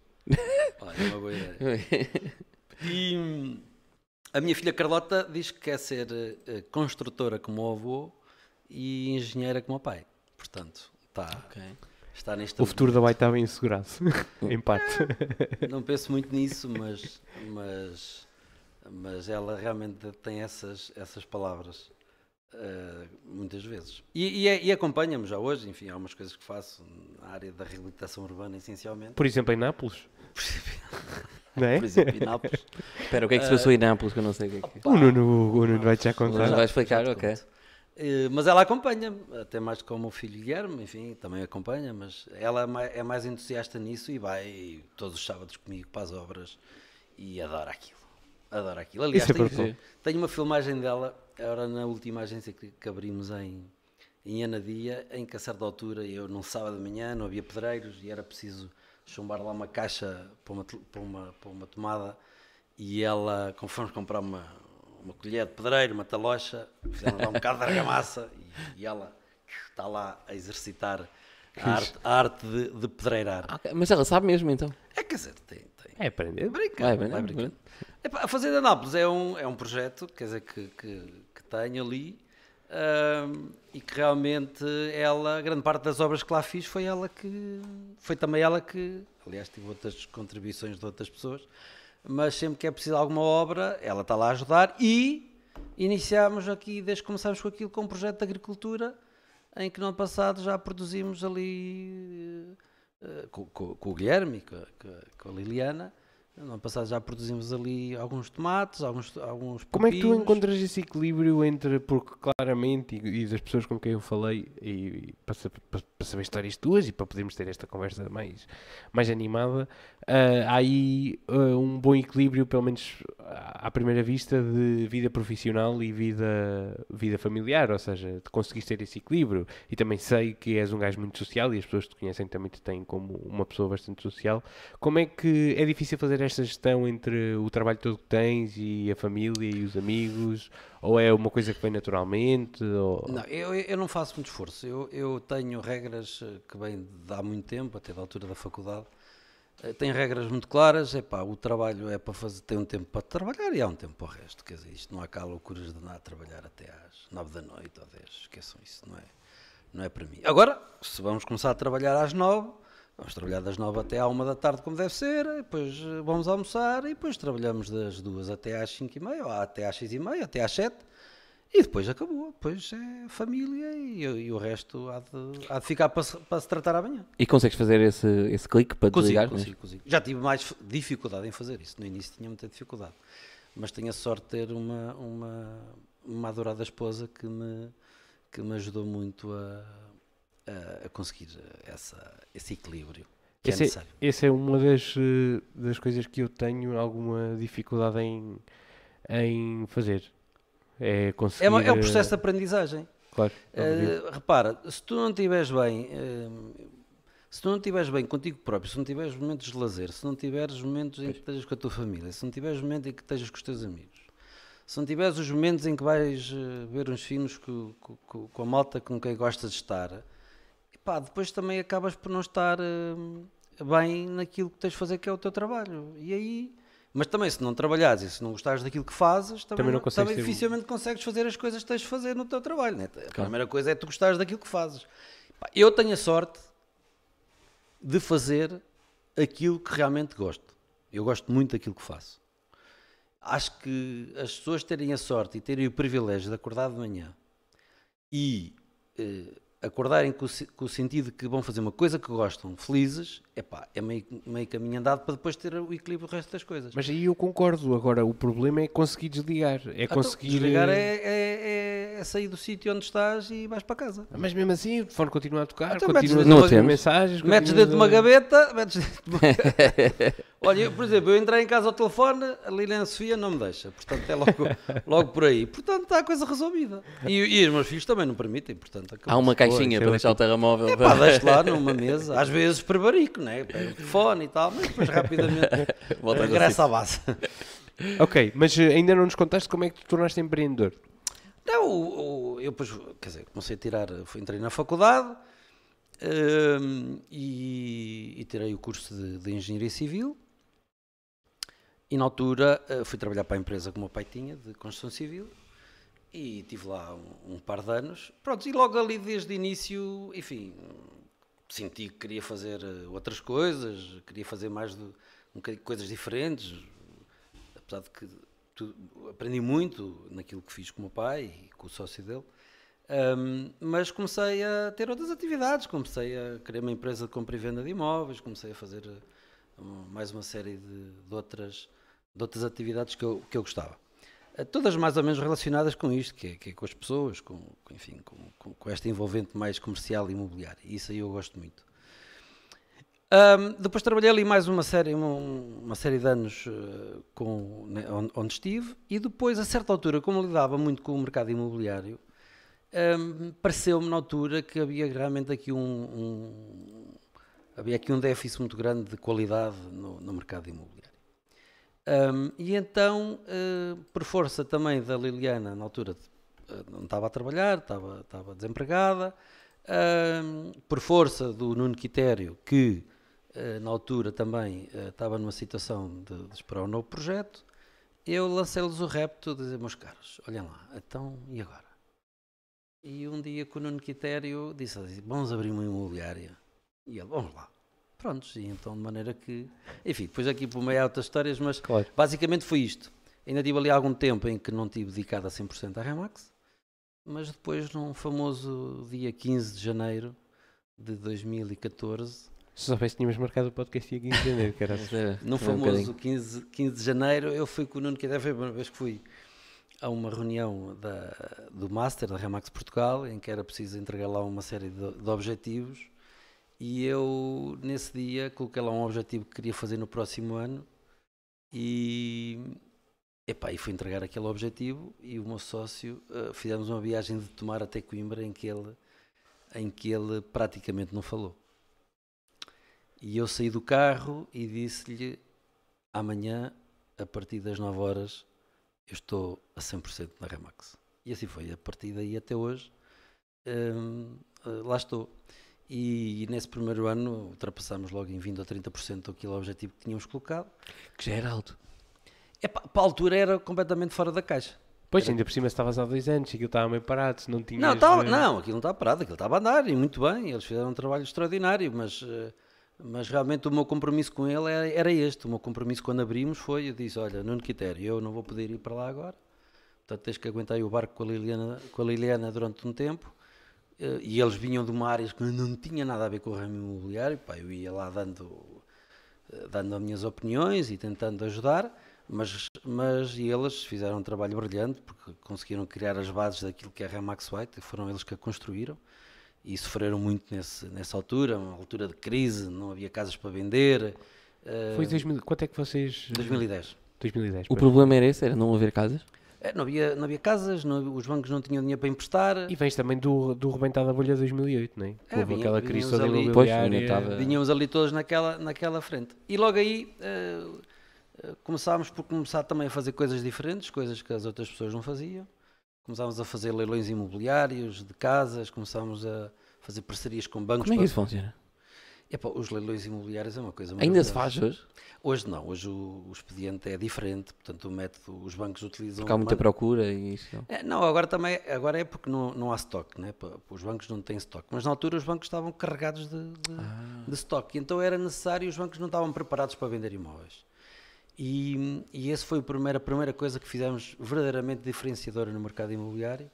Olha, é uma boa ideia. E hum, a minha filha Carlota diz que quer ser eh, construtora como o avô e engenheira como o pai. Portanto, está. Okay. Está neste o futuro da Bay está bem segurado em parte. <laughs> Não penso muito nisso, mas, mas, mas ela realmente tem essas, essas palavras. Uh, muitas vezes. E, e, é, e acompanha-me já hoje, enfim, há umas coisas que faço na área da reabilitação urbana, essencialmente. Por exemplo, em Nápoles? <laughs> Né? Por exemplo, em Nápoles. Espera, o que é que se passou em Nápoles que eu não sei o que é que... É. O Nuno, o Nuno vai-te já contar. vai explicar, ok. Eh, mas ela acompanha, até mais como o filho Guilherme, enfim, também acompanha, mas ela é, é mais entusiasta nisso e vai todos os sábados comigo para as obras e adora aquilo. Adora aquilo. Aliás, é tenho, uma filmagem dela, agora na última agência que, que abrimos em, em Anadia, em a da Altura, eu num sábado de manhã, não havia pedreiros e era preciso chumbar lá uma caixa para uma, para uma, para uma tomada e ela, como fomos comprar uma, uma colher de pedreiro, uma talocha, fizemos lá um bocado de argamassa e, e ela está lá a exercitar a arte, a arte de, de pedreirar. Ah, okay, mas ela sabe mesmo então? É, quer dizer, tem. tem. É aprender. Brincar, vai, vai, a Fazenda Nápoles é um, é um projeto, quer dizer, que, que, que tenho ali um, e que realmente ela, grande parte das obras que lá fiz foi ela que, foi também ela que, aliás tive outras contribuições de outras pessoas, mas sempre que é preciso alguma obra, ela está lá a ajudar e iniciámos aqui, desde que começámos com aquilo, com um projeto de agricultura, em que no ano passado já produzimos ali uh, com, com, com, o Guilherme, com, com a Liliana, no ano passado já produzimos ali alguns tomates, alguns, alguns Como é que tu encontras esse equilíbrio entre, porque claramente, e, e das pessoas com quem eu falei, e, e para, para, para, saber histórias tuas e para podermos ter esta conversa mais, mais animada, uh, há aí uh, um bom equilíbrio, pelo menos à primeira vista, de vida profissional e vida, vida familiar, ou seja, de conseguiste ter esse equilíbrio. E também sei que és um gajo muito social e as pessoas que te conhecem também te têm como uma pessoa bastante social. Como é que é difícil fazer esta gestão entre o trabalho todo que tens e a família e os amigos? Ou é uma coisa que vem naturalmente? Ou... Não, eu, eu não faço muito esforço. Eu, eu tenho regras eh, que vêm de há muito tempo, até da altura da faculdade. Eh, tenho regras muito claras. Epá, o trabalho é para fazer, tem um tempo para trabalhar e há um tempo para o resto. Quer dizer, isto não há cá loucuras de nada trabalhar até às nove da noite ou dez Esqueçam isso, não é, não é para mim. Agora, se vamos começar a trabalhar às 9 Vamos trabalhar das nove até à uma da tarde, como deve ser, depois eh, vamos almoçar e depois trabalhamos das duas até às cinco e meia, ou até às seis e meia, até às sete. E depois acabou, depois é família e, e o resto há de, há de ficar para se, para se, tratar amanhã. E consegues fazer esse, esse clique para consigo, desligar? É? Consigo, consigo. Já tive mais dificuldade em fazer isso, no início tinha muita dificuldade, mas tenho a sorte de ter uma, uma, uma adorada esposa que me, que me ajudou muito a, a, conseguir essa, esse equilíbrio. Que é esse é, necessário. essa é uma das, eh, das coisas que eu tenho alguma dificuldade em, em fazer. É, conseguir... é, uma, é um processo de eh, aprendizagem. Claro. Uh, repara, se tu não estiveres bem, uh, se tu não estiveres bem contigo próprio, se não tiveres momentos de lazer, se não tiveres momentos em que estejas com a tua família, se não tiveres momentos em que estejas com os teus amigos, se não tiveres os momentos em que vais ver uns finos com, com, com, a malta com quem gostas de estar, pá, depois também acabas por não estar uh, bem naquilo que tens de fazer, que é o teu trabalho. E aí. Mas também, se não trabalhares e se não gostares daquilo que fazes, também, também, também dificilmente consegues fazer as coisas que tens de fazer no teu trabalho. Né? A claro. primeira coisa é tu gostares daquilo que fazes. eu tenho a sorte de fazer aquilo que realmente gosto. Eu gosto muito daquilo que faço. Acho que as pessoas terem a sorte e terem o privilégio de acordar de manhã e eh, acordarem com o, com o sentido de que vão fazer uma coisa que gostam, felizes, epá, é meio, meio caminho andado para depois ter o equilíbrio do resto das coisas. Mas aí eu concordo. Agora, o problema é conseguir desligar. É ah, conseguir. Desligar eh, é, é, é, é sair do sítio onde estás e vais para casa. Mas mesmo assim, o telefone continua a tocar, ah, então continua a fazer mensagens. Metes dentro de uma gaveta, metes dentro de uma gaveta. Olha, eu, por exemplo, eu entrei em casa ao telefone, a Liliana Sofia não me deixa. Portanto, é logo, logo por aí. Portanto, está a coisa resolvida. E, e os meus filhos também não permitem. Portanto, Há uma caixinha para deixar o telemóvel. É, pá, deixo lá numa mesa. Às vezes prevarico, né? Pega o telefone e tal, mas depois rapidamente <laughs> regressa à base. <laughs> ok, mas eh, ainda não nos contaste como é que te tornaste empreendedor? Não, eu, eu pois, quer dizer, comecei a tirar, entrei na faculdade um, e, e, tirei o curso de, de, Engenharia Civil e na altura eh, fui trabalhar para a empresa que o meu pai tinha de construção civil e tive lá um, um par de anos. Pronto, e logo ali desde o início, enfim, senti que queria fazer eh, outras coisas, queria fazer mais de, um bocadinho coisas diferentes, apesar de que tudo, aprendi muito naquilo que fiz com o meu pai e com o sócio dele. Um, mas comecei a ter outras atividades, comecei a criar uma empresa de compra e venda de imóveis, comecei a fazer eh, mais uma série de, de outras, de outras atividades que eu, que eu gostava. Eh, todas mais ou menos relacionadas com isto, que é, que é com as pessoas, com, enfim, com, com, com, esta envolvente mais comercial e imobiliária. Isso aí eu gosto muito. Um, depois trabalhei ali mais uma série, uma, uma série de anos uh, com, né, onde, estive, e depois, a certa altura, como lidava muito com o mercado imobiliário, um, pareceu-me na altura que havia realmente aqui um, um, havia aqui um déficit muito grande de qualidade no, no mercado imobiliário. Um, e então, uh, por força também da Liliana, na altura uh, não estava a trabalhar, estava, estava desempregada, por força do Nuno Quitério, que uh, na altura também estava numa situação de, de, esperar um novo projeto, eu lancei-lhes o repto de dizer, meus caros, olhem lá, então e agora? E um dia que o Nuno Quitério disse, assim, vamos abrir uma imobiliária. E ele, vamos lá. Prontos, e então de maneira que. Enfim, depois aqui por meio há outras histórias, mas claro. basicamente foi isto. Ainda tive ali algum tempo em que não tive dedicado a 100% à Remax, mas depois, num famoso dia 15 de janeiro de 2014. Se soubesse, tínhamos marcado o podcast dia 15 de janeiro, era <laughs> é, assim, num famoso 15, 15 de janeiro, eu fui com o Nuno Cadê, foi a primeira vez que fui a uma reunião da, do Master da Remax Portugal, em que era preciso entregar lá uma série de, de objetivos e eu, nesse dia, coloquei lá um objetivo que queria fazer no próximo ano e, epá, e fui entregar aquele objetivo e o meu sócio, uh, fizemos uma viagem de Tomar até Coimbra em que ele, em que ele praticamente não falou. E eu saí do carro e disse-lhe, amanhã, a partir das 9 horas, eu estou a 100% na Remax. E assim foi, a partir daí até hoje, um, ehm, eh, lá estou. E, nesse primeiro ano ultrapassámos logo em 20 ou 30% aquele objetivo que tínhamos colocado. Que já era alto. É, para a altura era completamente fora da caixa. Pois, era... ainda por cima estavas há dois anos, aquilo estava meio parado, não tinha. Não, tava, não, aquilo não estava parado, aquilo estava a andar e muito bem, eles fizeram um trabalho extraordinário, mas, eh, mas realmente o meu compromisso com ele era, era este. O meu compromisso quando abrimos foi: eu disse, olha, Nuno Quitério, eu não vou poder ir para lá agora, portanto tens que aguentar o barco com a Liliana, com a Liliana durante um tempo eh, e eles vinham de uma área que não tinha nada a ver com o ramo imobiliário, pá, eu ia lá dando, eh, dando as minhas opiniões e tentando ajudar, mas, mas eles fizeram um trabalho brilhante, porque conseguiram criar as bases daquilo que é a Remax White, foram eles que a construíram, e sofreram muito nesse, nessa altura, uma altura de crise, não havia casas para vender. Eh, Foi 2000, quanto é que vocês... 2010. 2010 o problema era esse, era não haver casas? É, não havia, não havia casas, não, os bancos não tinham dinheiro para emprestar. E vens também do, do rebentar da bolha de 2008, não é? é Houve vinha, aquela crise toda ali, imobiliária. Vinhamos ali todos naquela, naquela frente. E logo aí uh, começámos por começar também a fazer coisas diferentes, coisas que as outras pessoas não faziam. Começámos a fazer leilões imobiliários de casas, começámos a fazer parcerias com bancos. Como é que isso para... funciona? Epá, os leilões imobiliários é uma coisa Ainda se faz hoje? Hoje não, hoje o, o, expediente é diferente, portanto o método, os bancos utilizam... Porque há muita procura e isso... Não, é, não agora, também, agora é porque não, não há stock, né? os bancos não têm stock, mas na altura os bancos estavam carregados de, de, ah. de stock, então era necessário, os bancos não estavam preparados para vender imóveis. E, e essa foi a primeira, a primeira coisa que fizemos verdadeiramente diferenciadora no mercado imobiliário,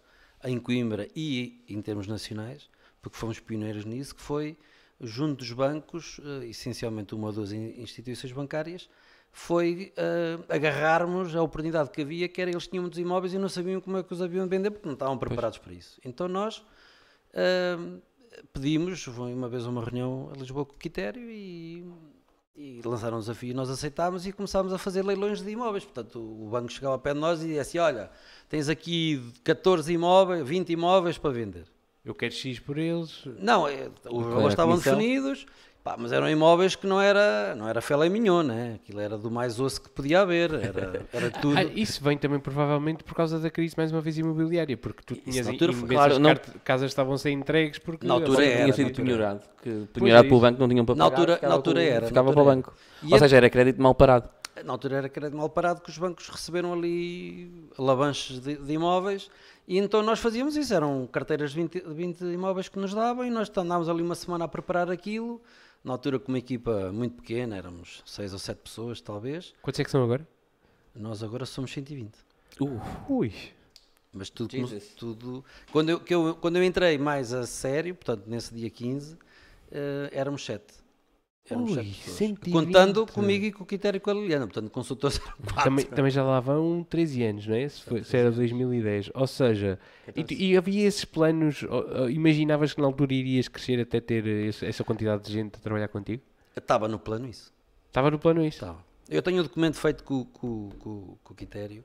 em Coimbra e em termos nacionais, porque fomos pioneiros nisso, que foi junto dos bancos, eh, essencialmente uma ou duas instituições bancárias, foi uh, agarrarmos a oportunidade que havia, que era eles tinham muitos imóveis e não sabiam como é que os haviam de vender, porque não estavam preparados pois. para isso. Então nós uh, pedimos, foi uma vez uma reunião a Lisboa com o Quitério e, e lançaram um desafio, nós aceitámos e começámos a fazer leilões de imóveis. Portanto, o banco chegava ao pé de nós e disse assim, olha, tens aqui 14 imóveis, 20 imóveis para vender eu quero X por eles. Não, é, os é valores estavam definidos, pá, mas eram imóveis que não era, não era filé mignon, né? aquilo era do mais osso que podia haver, era, era <laughs> ah, tudo. Ah, isso vem também provavelmente por causa da crise, mais uma vez, imobiliária, porque tu tinhas altura, imensas claro, não... casas estavam sem entregues porque... Na altura era. Tinha sido penhorado, que penhorado pelo é. banco não tinham para pagar. Na altura, na altura era. Ficava na altura para o banco. Ou seja, era crédito mal parado. Na altura era crédito mal parado que os bancos receberam ali alavanches de, de, imóveis e então nós fazíamos isso, eram carteiras de 20, 20 imóveis que nos davam e nós andávamos ali uma semana a preparar aquilo, na altura com uma equipa muito pequena, éramos 6 ou 7 pessoas talvez. Quantos é que são agora? Nós agora somos 120. Uh. Ui! Mas tudo, como, tudo quando, eu, eu, quando eu entrei mais a sério, portanto nesse dia 15, uh, eh, éramos 7. Ui, Contando comigo né? e com o Quitério e com a Liliana, portanto, consultores também, também, já lá vão 13 anos, não é? Se, foi, se era 2010. Ou seja, e, tu, e, havia esses planos, imaginavas que na altura irias crescer até ter esse, essa quantidade de gente a trabalhar contigo? Estava no plano isso. Estava no plano isso? Estava. Eu tenho um documento feito com, com, com, com o Quitério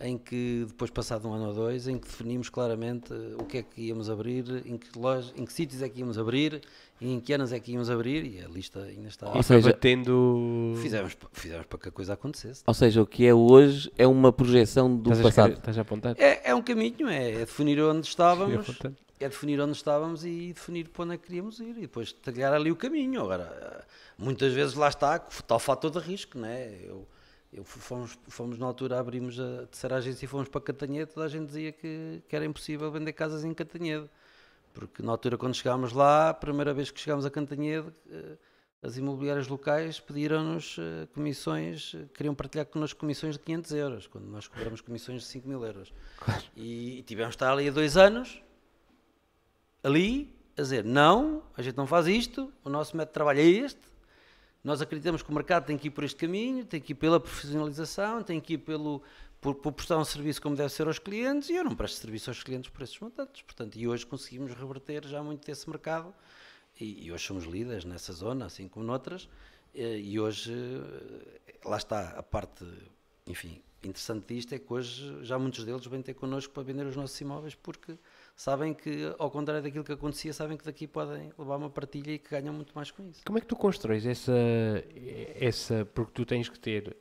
em que depois passado um ano ou dois, em que definimos claramente eh, o que é que íamos abrir, em que, loja, em que sítios é que íamos abrir, e em que anos é que íamos abrir e a lista ainda está. Ou seja, batendo... fizemos, fizemos para que a coisa acontecesse. Ou seja, o que é hoje é uma projeção do estás passado. A estás a apontar? É, é um caminho, é, é definir onde estávamos. É definir onde estávamos e definir para onde é que queríamos ir e depois trilhar ali o caminho. Agora, muitas vezes lá está tal fator de risco, não é? Eu, eu fomos, fomos na altura, abrimos a terceira agência e fomos para Cantanhedo, toda a gente dizia que, que era impossível vender casas em Cantanhedo. Porque na altura, quando chegámos lá, a primeira vez que chegámos a Cantanhedo, eh, as imobiliárias locais pediram-nos eh, comissões, eh, queriam partilhar connosco comissões de 500 euros, quando nós cobramos comissões de 5 mil euros. Claro. E, e tivemos de estar ali há dois anos, ali, a dizer: não, a gente não faz isto, o nosso método de trabalho é este, nós acreditamos que o mercado tem que ir por este caminho, tem que ir pela profissionalização, tem que ir pelo, por, por prestar um serviço como deve ser aos clientes, e eu não presto serviço aos clientes por esses montantes. Portanto, e hoje conseguimos reverter já muito desse mercado, e, e hoje somos líderes nessa zona, assim como noutras, e hoje, lá está a parte, enfim, interessante disto é que hoje já muitos deles vêm ter connosco para vender os nossos imóveis porque sabem que, ao contrário daquilo que acontecia, sabem que daqui podem levar uma partilha e que ganham muito mais com isso. Como é que tu constróis essa. essa porque tu tens que ter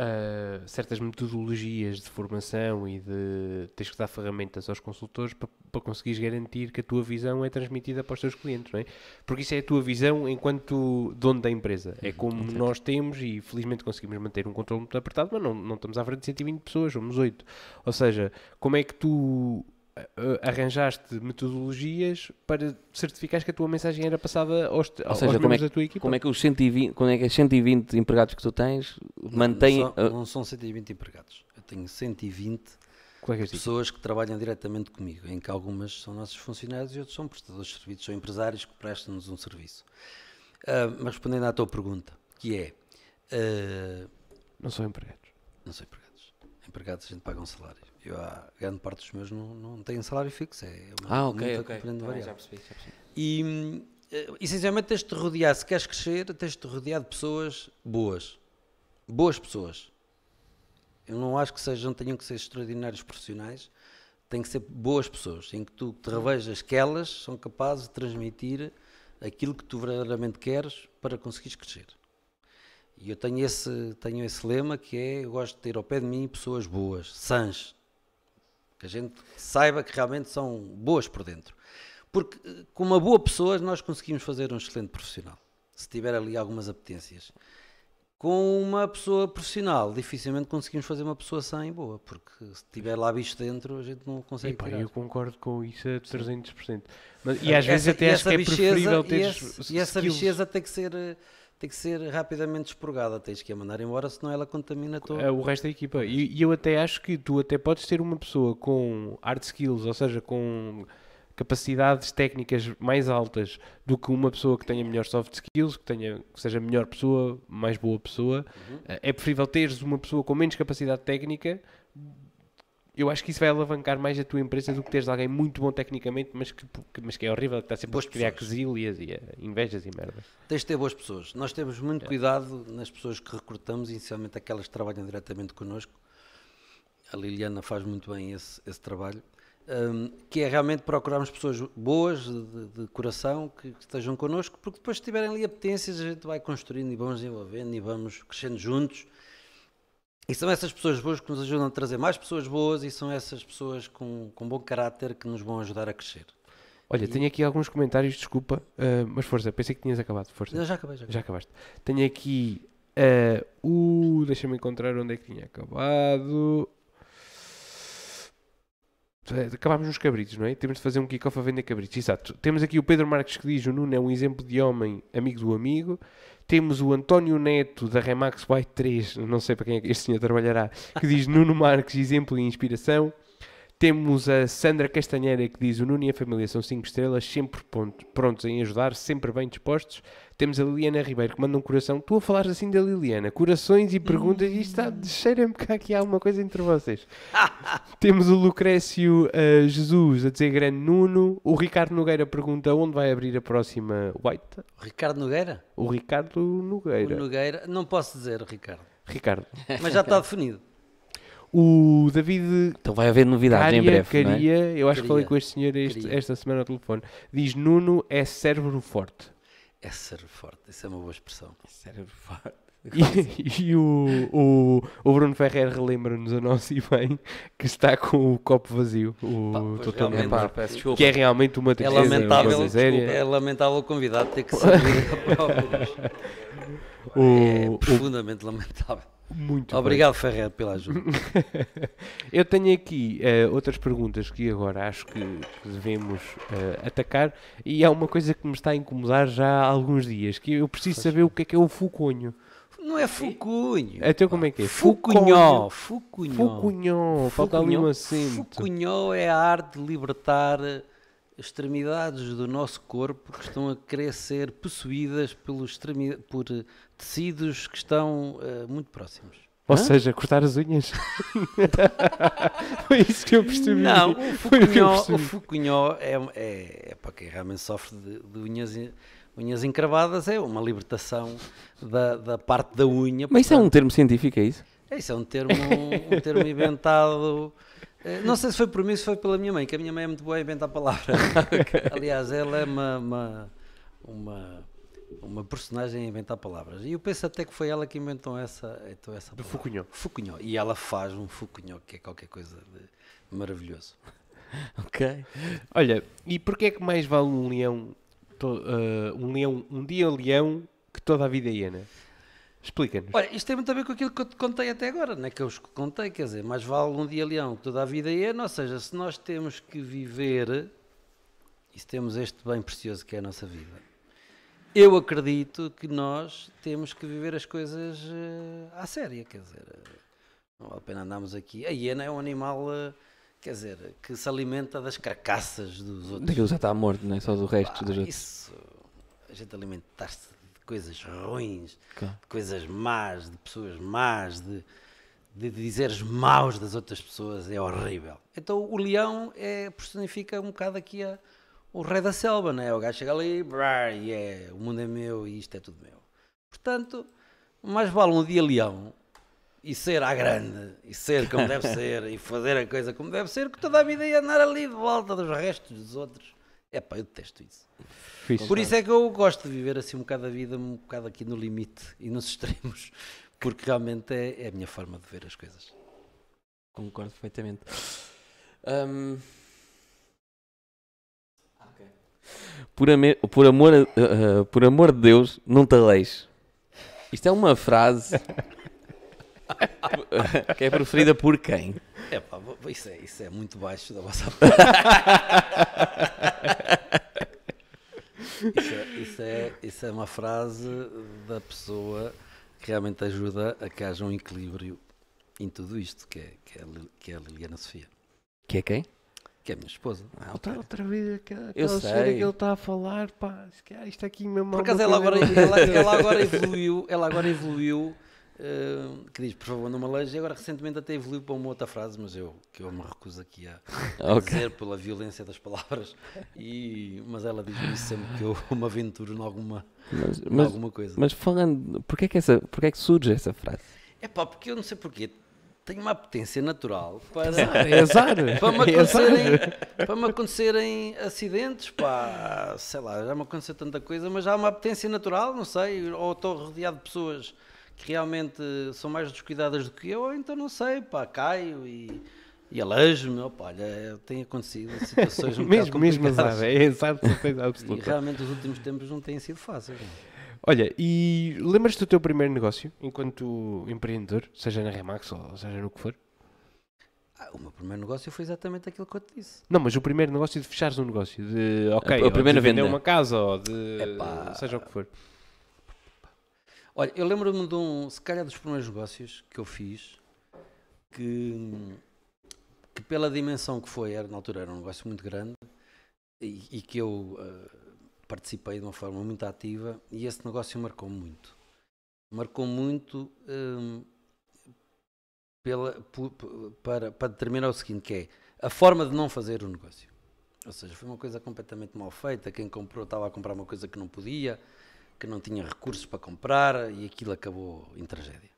uh, certas metodologias de formação e de. tens que dar ferramentas aos consultores para, para conseguires garantir que a tua visão é transmitida para os teus clientes, não é? Porque isso é a tua visão enquanto dono da empresa. É uhum, como nós temos e felizmente conseguimos manter um controle muito apertado, mas não, não estamos à frente de 120 pessoas, somos 8. Ou seja, como é que tu arranjaste metodologias para certificar que a tua mensagem era passada aos, Ou seja, aos é, da tua equipa. Como é que os 120, como é que 120 é empregados que tu tens mantêm... Não, não, são 120 uh, empregados. Eu tenho 120 é, é pessoas que trabalham diretamente comigo, em que algumas são nossos funcionários e outros são prestadores de serviços, são empresários que prestam-nos um serviço. Uh, mas respondendo à tua pergunta, que é... Uh, não são empregados. Não são empregados. Empregados a gente paga um salário. Eu, a ah, grande parte dos meus não, não têm salário fixo. É uma, ah, ok, ok. já percebi, já percebi. E, eh, essencialmente, tens de te rodear, se queres crescer, tens de te rodear de pessoas boas. Boas pessoas. Eu não acho que sejam, tenham que ser extraordinários profissionais, têm que ser boas pessoas, em que tu te uhum. revejas que elas são capazes de transmitir aquilo que tu verdadeiramente queres para conseguires crescer. E eu tenho esse, tenho esse lema que é: eu gosto de ter ao pé de mim pessoas boas, sãs, que a gente saiba que realmente são boas por dentro. Porque eh, com uma boa pessoa nós conseguimos fazer um excelente profissional, se tiver ali algumas apetências. Com uma pessoa profissional, dificilmente conseguimos fazer uma pessoa sem boa, porque se tiver lá bicho dentro, a gente não consegue. Epá, eu concordo com isso a 300%. Mas, e às essa, vezes até acho que é preferível ter. E, e essa bicheza tem que ser eh, tem que ser rapidamente expurgada, tens que a mandar embora, senão ela contamina todo. É, o resto da equipa. E, e, eu até acho que tu até podes ter uma pessoa com hard skills, ou seja, com capacidades técnicas mais altas do que uma pessoa que tenha melhor soft skills, que, tenha, que seja melhor pessoa, mais boa pessoa. Uhum. Eh, é preferível teres uma pessoa com menos capacidade técnica eu acho que isso vai alavancar mais a tua empresa do que teres alguém muito bom tecnicamente, mas que, mas que é horrível, que está sempre boas a criar quesilhas e eh, invejas e merda. Tens de ter boas pessoas. Nós temos muito é. cuidado nas pessoas que recrutamos, inicialmente aquelas que trabalham diretamente connosco. A Liliana faz muito bem esse, esse trabalho. Um, que é realmente procurarmos pessoas boas, de, de coração, que, que, estejam connosco, porque depois, se tiverem ali apetências, a gente vai construindo e vamos desenvolvendo e vamos crescendo juntos e são essas pessoas boas que nos ajudam a trazer mais pessoas boas e são essas pessoas com, com bom caráter que nos vão ajudar a crescer. Olha, e... tenho aqui alguns comentários, desculpa, uh, mas força, pensei que tinhas acabado, força. Não, já acabei, já, já acabaste. Tenho aqui Uh, uh deixa-me encontrar onde é que tinha acabado. Eh, acabámos nos cabritos, não é? Temos de fazer um kick-off a vender cabritos. Exato. Temos aqui o Pedro Marques que diz: o Nuno é um exemplo de homem amigo do amigo. Temos o António Neto da Remax White 3, não sei para quem é que este senhor trabalhará, que diz: <laughs> Nuno Marques, exemplo e inspiração. Temos a Sandra Castanheira que diz: O Nuno e a família são 5 estrelas, sempre prontos em ajudar, sempre bem dispostos. Temos a Liliana Ribeiro que manda um coração. Tu a falares assim da Liliana, corações e perguntas, e está, hum. cheira-me cá que há alguma coisa entre vocês. <laughs> Temos o Lucrécio uh, Jesus a dizer: Grande Nuno. O Ricardo Nogueira pergunta: Onde vai abrir a próxima White? Ricardo Nogueira? O Ricardo Nogueira. O Nogueira, não posso dizer, Ricardo. Ricardo. Mas já está <laughs> definido. O David. Então vai haver novidades Caria, em breve. É? Caria, é? eu acho Caria. que falei com este senhor este, esta semana ao telefone. Diz: Nuno é cérebro forte. É cérebro forte, essa é uma boa expressão. É cérebro forte. <laughs> E, e, o, o, o Bruno Ferrer relembra-nos a nós e bem que está com o copo vazio. O totalmente, é, que é realmente uma tristeza. É lamentável, uma desculpa, é lamentável o convidado ter que ser <laughs> O, é profundamente o, lamentável. Muito Obrigado, bem. Ferreira, pela ajuda. <laughs> Eu tenho aqui uh, outras perguntas que agora acho que devemos uh, atacar e há uma coisa que me está a incomodar já há alguns dias, que eu preciso saber o que é que é o fuconho. Não é fucunho. Até então como é que é? Fucunhó. Fucunhó. Fucunhó. Falta ali um acento. Fucunhó é a arte de libertar extremidades do nosso corpo que estão a querer ser possuídas pelos por tecidos que estão uh, muito próximos. Ou Hã? seja, cortar as unhas. <laughs> Foi isso que eu percebi. Não, o fucunhó, é, é, é, para quem realmente sofre de, de unhas unhas encravadas é uma libertação da, da parte da unha. Mas portanto, isso é um termo científico, é isso? É, isso é um termo, um termo inventado. Eh, não sei se foi por mim, se foi pela minha mãe, que a minha mãe é muito boa a inventar palavras. <laughs> Aliás, ela é uma, uma, uma uma personagem a inventar palavras. E eu penso até que foi ela que inventou essa, então essa palavra. Fucunhó. Fucunhó. E ela faz um fucunhó que é qualquer coisa de maravilhoso. <laughs> ok. Olha, e porquê é que mais vale um leão, to, uh, um leão, um dia leão que toda a vida é hiena? Explica-nos. Olha, isto tem muito a ver com aquilo que eu te contei até agora, não é que eu os contei, quer dizer, mais vale um dia leão que toda a vida é hiena, ou seja, se nós temos que viver e se temos este bem precioso que é a nossa vida, eu acredito que nós temos que viver as coisas uh, à séria, quer dizer, eh, não vale a pena andarmos aqui. A hiena é um animal, uh, quer dizer, que se alimenta das carcaças dos outros. Daquilo já está morto, não é? Só do resto ah, dos outros. Isso, a gente alimentar-se de coisas ruins, que? de coisas más, de pessoas más, de, de dizeres maus das outras pessoas, é horrível. Então o leão é, personifica um bocado aqui a o rei da selva, não é? O gajo chega ali, brá, e yeah, é, o mundo é meu e isto é tudo meu. Portanto, mais vale um dia leão e ser à grande, e ser como deve <laughs> ser, e fazer a coisa como deve ser, que toda a vida ia é andar ali de volta dos restos dos outros. É pá, eu detesto isso. Por isso é que eu gosto de viver assim um bocado a vida, um bocado aqui no limite e nos <laughs> extremos, porque realmente é, é a minha forma de ver as coisas. Concordo perfeitamente. Um, por, ame, por, amor, uh, por amor de Deus, não te aleixes. Isto é uma frase <laughs> que é preferida por quem? É pá, isso, é, isso é muito baixo da vossa parte. <laughs> isso, é, isso, é, isso é uma frase da pessoa que realmente ajuda a que haja um equilíbrio em tudo isto, que é, que é, que é a Liliana Sofia. Que é quem? que é a minha esposa. Ah, outra, outra vez aquela, eu aquela sei. que ele está a falar, pá, isto aqui mesmo. É por acaso ela agora, ela, <laughs> ela agora evoluiu, ela agora evoluiu, uh, que diz, por favor, numa leja, e agora recentemente até evoluiu para uma outra frase, mas eu, que eu me recuso aqui a, a okay. dizer pela violência das palavras, e, mas ela diz-me sempre que eu me aventuro em alguma, mas, mas, alguma coisa. Mas falando, porquê é que, essa, porquê é que surge essa frase? É pá, porque eu não sei porquê, tenho uma potência natural para, é azar. <laughs> para, me, é acontecerem, é para me acontecerem acidentes, pá, sei lá, já me aconteceu tanta coisa, mas há uma potência natural, não sei, ou estou rodeado de pessoas que realmente são mais descuidadas do que eu, ou então não sei, pá, caio e, e alejo-me, opa, olha, tem acontecido situações um <laughs> mesmo, mesmo azar, é azar absoluta. E realmente os últimos tempos não têm sido fáceis. Não. Olha, e lembras-te do teu primeiro negócio enquanto empreendedor, seja na Remax ou seja no que for? Ah, o meu primeiro negócio foi exatamente aquilo que eu te disse. Não, mas o primeiro negócio é de fechares um negócio, de ok, a, a primeira de vender venda. uma casa ou de Epá. seja o que for. Olha, eu lembro-me de um, se calhar dos primeiros negócios que eu fiz, que, que pela dimensão que foi, era, na altura era um negócio muito grande e, e que eu uh, participei de uma forma muito ativa e esse negócio marcou muito. Marcou muito hum, pela, para, para determinar o seguinte, que é a forma de não fazer o negócio. Ou seja, foi uma coisa completamente mal feita. Quem comprou estava a comprar uma coisa que não podia, que não tinha recursos para comprar e aquilo acabou em tragédia.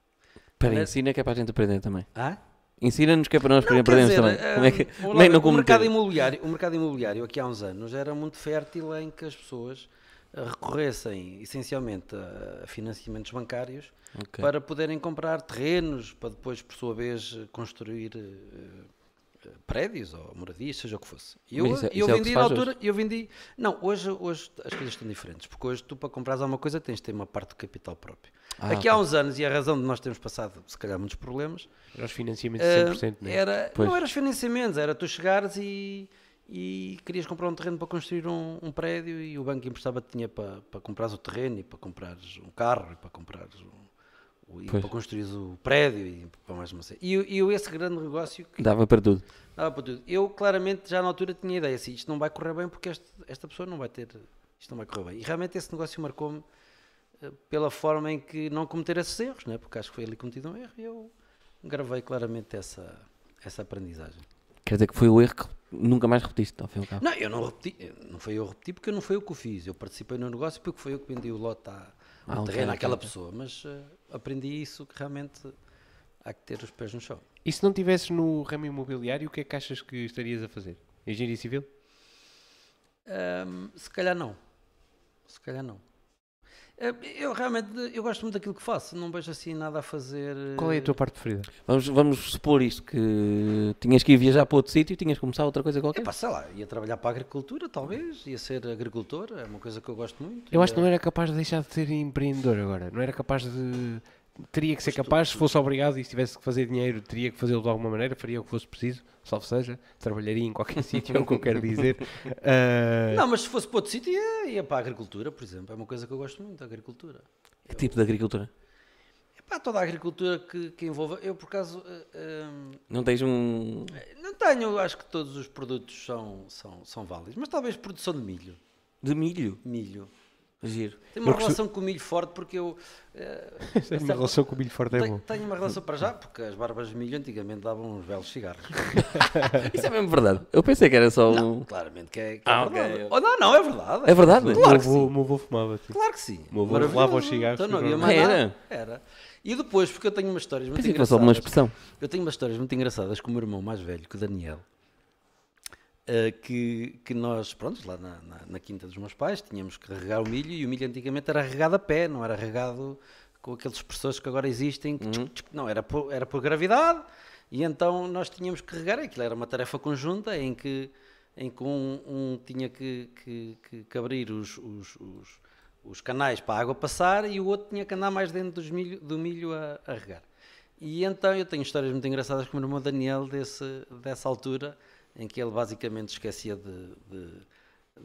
Para é que é para a gente aprender também. Ah? Ensina-nos que é para nós não, perdermos dizer, também. como é que, eh, <laughs> é não o, mercado imobiliário, o mercado imobiliário, aqui há uns anos, era muito fértil em que as pessoas eh, recorressem essencialmente a financiamentos bancários okay. para poderem comprar terrenos, para depois, por sua vez, construir eh, prédios ou moradias, seja o que fosse. É- eu, isso eu é isso vendi é na altura, hoje? eu vendi. Não, hoje, hoje as coisas estão diferentes, porque hoje tu para comprar alguma coisa tens de ter uma parte do capital próprio. Ah, Aqui há uns anos, e a razão de nós termos passado, se calhar, muitos problemas. Era os financiamentos de 100%, uh, né? era, não eram os financiamentos, era tu chegares e, e querias comprar um terreno para construir um, um prédio e o banco emprestava-te tinha para, para comprares o terreno e para comprares um carro e para comprares um e pois. para construir o prédio e para mais uma série. E eu, esse grande negócio que dava para tudo. Dava para tudo. Eu claramente já na altura tinha ideia assim, isto não vai correr bem porque este, esta pessoa não vai ter, isto não vai correr bem. E realmente esse negócio marcou-me eh, pela forma em que não cometer esses erros, né? porque acho que foi ali cometido um erro e eu gravei claramente essa, essa aprendizagem. Quer dizer que foi o erro que nunca mais repetiste, ao fim e ao cabo? Não, eu não repeti, não foi eu repetir porque não foi eu que o fiz. Eu participei no negócio porque foi eu que vendi o lote à, ah, o terreno àquela é pessoa, mas uh, aprendi isso que realmente há que ter os pés no chão. E se não estivesses no ramo imobiliário, o que é que achas que estarias a fazer? Engenharia civil? Um, se calhar não. Se calhar não. Eh, eu realmente eu gosto muito daquilo que faço, não vejo assim nada a fazer. Eh, Qual é a tua parte preferida? Vamos, vamos supor isto: que tinhas que ir viajar para outro sítio e tinhas que começar outra coisa qualquer. Epá, sei lá, ia trabalhar para a agricultura, talvez, ia ser agricultor, é uma coisa que eu gosto muito. Eu acho que não era capaz de deixar de ser empreendedor agora, não era capaz de teria que ser capaz, se fosse obrigado e se tivesse que fazer dinheiro, teria que fazê-lo de alguma maneira, faria o que fosse preciso, salvo seja, trabalharia em qualquer <laughs> sítio, é o que eu quero dizer. Uh... Não, mas se fosse para outro sítio, ia, ia, para a agricultura, por exemplo, é uma coisa que eu gosto muito, a agricultura. Que eu... tipo de agricultura? É para toda a agricultura que, que envolva. Eu, por acaso. Uh, uh... não tens um. Não tenho, acho que todos os produtos são, são, são válidos, mas talvez produção de milho. De milho? Milho. Giro. Tenho uma eu relação com o milho forte porque eu. Uh, <laughs> tenho uma relação com o milho forte, é tenho, é bom. Tenho uma relação para já, porque as barbas de milho antigamente davam uns belos cigarros. <laughs> Isso é mesmo verdade. Eu pensei que era só não, um. Claramente que é. Que é ah, é Okay. Oh, não, não, é verdade. É, é verdade? É. Claro que sim. O meu avô fumava. Tipo. Claro que sim. O meu avô fumava os cigarros. Então não havia mais nada. Era. era. E depois, porque eu tenho umas histórias muito Pensei engraçadas. Que uma expressão. Eu tenho umas histórias muito engraçadas com o meu irmão mais velho, que o Daniel. Eh, que, que, nós, pronto, lá na, na, na, quinta dos meus pais, tínhamos que regar o milho e o milho antigamente era regado a pé, não era regado com aqueles expressores que agora existem, que, uhum. não, era por, era por gravidade, e então nós tínhamos que regar, aquilo era uma tarefa conjunta em que, em que um, um tinha que, que, que abrir os, os, os, os, canais para a água passar e o outro tinha que andar mais dentro dos milho, do milho a, a regar. E então eu tenho histórias muito engraçadas com o meu irmão Daniel desse, dessa altura, em que ele basicamente esquecia de, de,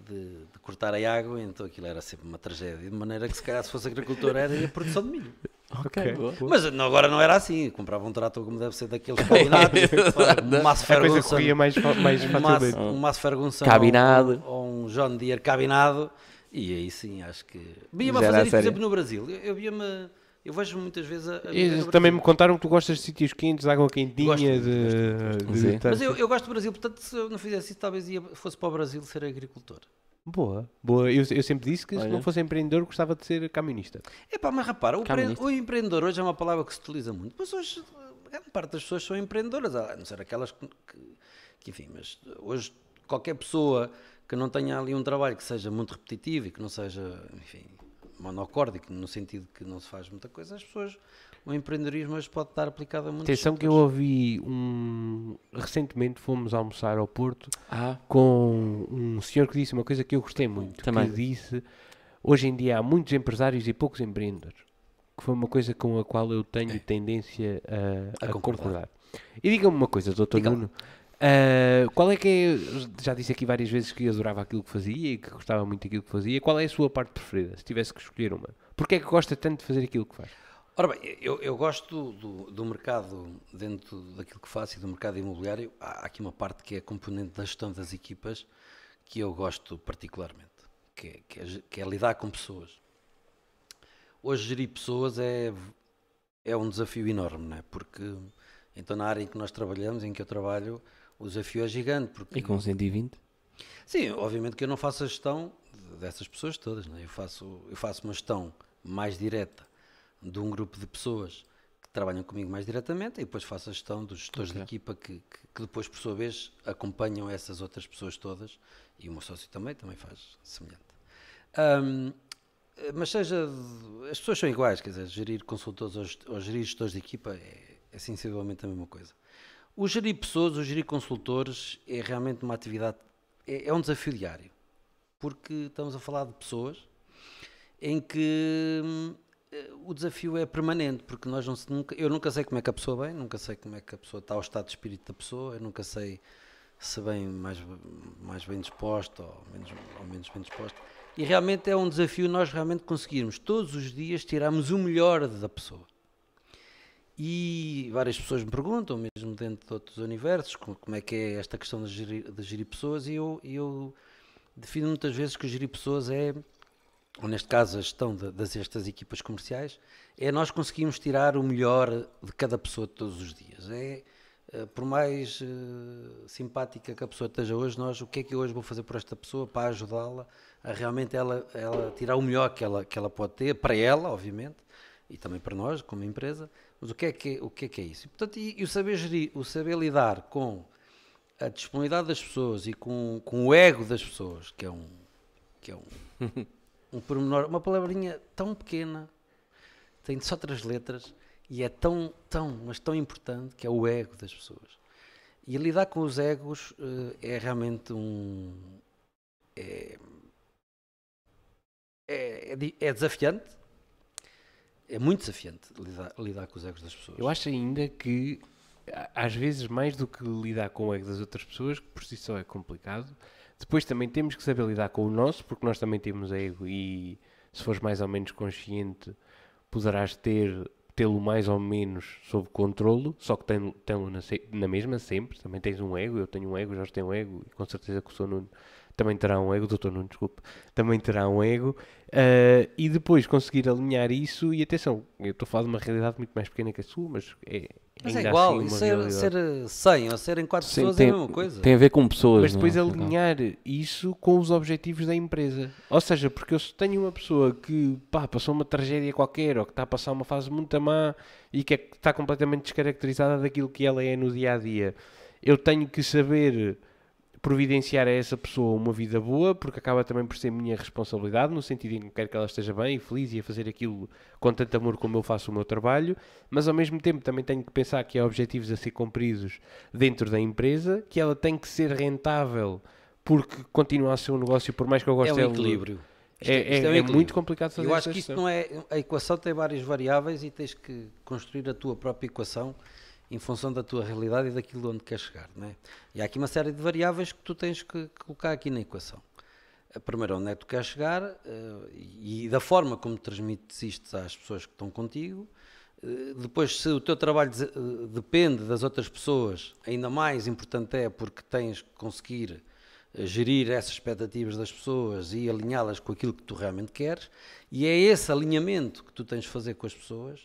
de, de cortar a água, então aquilo era sempre uma tragédia. De maneira que, se calhar, se fosse agricultor, era a produção de milho. Ok, Mas não, agora não era assim. Comprava um trator como deve ser daqueles <laughs> cabinados. um Mass Ferguson. Corria mais, mais um, Mass, um Ferguson. Cabinado. Ou, um, ou um John Deere cabinado. E aí sim, acho que. Via-me a fazer isso, por exemplo, no Brasil. Eu, eu via-me eu vejo muitas vezes a. a também me contaram que tu gostas de sítios quentes, água quentinha, gosto, de. Gosto. de, de Mas eu, eu, gosto do Brasil, portanto, se eu não fizesse isso, talvez ia, fosse para o Brasil ser agricultor. Boa, boa. Eu, eu sempre disse que Olha. se não fosse empreendedor gostava de ser camionista. É pá, mas rapaz, o, o, empreendedor hoje é uma palavra que se utiliza muito, mas hoje eh, grande parte das pessoas são empreendedoras, a não ser aquelas que, que, que enfim, mas hoje qualquer pessoa que não tenha ali um trabalho que seja muito repetitivo e que não seja, enfim, monocórdico, no sentido que não se faz muita coisa, as pessoas, o empreendedorismo hoje pode estar aplicado a muitos Atenção que eu ouvi um... Recentemente fomos almoçar ao Porto ah. com um senhor que disse uma coisa que eu gostei muito, Também. que disse, hoje em dia há muitos empresários e poucos empreendedores, que foi uma coisa com a qual eu tenho é. tendência a, a, a concordar. concordar. E diga-me uma coisa, doutor Nuno, Uh, qual é que é. Já disse aqui várias vezes que adorava aquilo que fazia e que gostava muito daquilo que fazia. Qual é a sua parte preferida, se tivesse que escolher uma? Porquê é que gosta tanto de fazer aquilo que faz? Ora bem, eu, eu gosto do, do, mercado, dentro daquilo que faço e do mercado imobiliário, há aqui uma parte que é a componente da gestão das equipas que eu gosto particularmente, que é, que é, que é lidar com pessoas. Hoje, gerir pessoas é, é um desafio enorme, não é? Porque, então, na área em que nós trabalhamos, em que eu trabalho, o desafio é gigante. Porque... E com 120? Sim, obviamente que eu não faço a gestão dessas pessoas todas, né? eu, faço, eu faço uma gestão mais direta de um grupo de pessoas que trabalham comigo mais diretamente e depois faço a gestão dos gestores okay. de equipa que, que, que, depois, por sua vez, acompanham essas outras pessoas todas e o meu sócio também, também faz semelhante. Um, mas seja, as pessoas são iguais, quer dizer, gerir consultores ou, ou gerir gestores de equipa é, é sensivelmente a mesma coisa. O gerir pessoas, o gerir consultores é realmente uma atividade, é, é um desafio diário, porque estamos a falar de pessoas em que hum, eh, o desafio é permanente, porque nós não se, nunca, eu nunca sei como é que a pessoa vem, nunca sei como é que a pessoa está, o estado de espírito da pessoa, eu nunca sei se bem mais, mais bem disposta ou menos, ou menos bem disposta. E realmente é um desafio nós realmente conseguirmos todos os dias tirarmos o melhor da pessoa. E várias pessoas me perguntam, mesmo dentro de outros universos, como é que é esta questão de gerir, de gerir pessoas, e eu, eu defino muitas vezes que gerir pessoas é, ou neste caso a gestão de, das estas equipas comerciais, é nós conseguimos tirar o melhor de cada pessoa todos os dias. É, eh, por mais uh, simpática que a pessoa esteja hoje, nós o que é que eu hoje vou fazer por esta pessoa para ajudá-la a realmente ela, ela tirar o melhor que ela, que ela pode ter, para ela, obviamente, e também para nós, como empresa, mas o que é que é, o que é, que é isso? Portanto, e, e, o saber gerir, o saber lidar com a disponibilidade das pessoas e com, com o ego das pessoas, que é um que é um, <laughs> um pormenor, uma palavrinha tão pequena, tem só três letras e é tão, tão, mas tão importante que é o ego das pessoas. E lidar com os egos eh, é realmente um. É, é, é, é desafiante, é muito desafiante lidar, lidar com os egos das pessoas. Eu acho ainda que, às vezes, mais do que lidar com o ego das outras pessoas, que por si só é complicado, depois também temos que saber lidar com o nosso, porque nós também temos ego e, se fores mais ou menos consciente, poderás ter tê-lo mais ou menos sob controlo, só que tê-lo na, na mesma sempre, também tens um ego, eu tenho um ego, Jorge tem um ego, e com certeza que o Sr. Nuno também terá um ego, doutor Nuno, desculpe, também terá um ego, uh, e depois conseguir alinhar isso, e atenção, eu estou a falar de uma realidade muito mais pequena que a sua, mas é... Mas é assim igual, assim, ser, eh, ser 100 ou em 4 pessoas tem, é a mesma coisa. Tem a ver com pessoas. Mas é? depois não, alinhar não. isso com os objetivos da empresa. Ou seja, porque eu se tenho uma pessoa que pá, passou uma tragédia qualquer ou que está a passar uma fase muito má e que, é, que está completamente descaracterizada daquilo que ela é no dia a dia, eu tenho que saber providenciar a essa pessoa uma vida boa, porque acaba também por ser minha responsabilidade, no sentido em que quero que ela esteja bem e feliz e a fazer aquilo com tanto amor como eu faço o meu trabalho, mas ao mesmo tempo também tenho que pensar que há objetivos a ser cumpridos dentro da empresa, que ela tem que ser rentável, porque continua a ser um negócio, por mais que eu goste dela. É um equilíbrio. É, é-, é, é, um é equilíbrio. é, muito complicado fazer Eu acho que isso não é. A equação tem várias variáveis e tens que construir a tua própria equação em função da tua realidade e daquilo onde queres chegar. Não é? E há aqui uma série de variáveis que tu tens que colocar aqui na equação. Eh, primeiro, onde é que tu queres chegar eh, e da forma como transmites isto às pessoas que estão contigo. Eh, depois, se o teu trabalho depende das outras pessoas, ainda mais importante é porque tens que conseguir gerir essas expectativas das pessoas e alinhá-las com aquilo que tu realmente queres, e é esse alinhamento que tu tens de fazer com as pessoas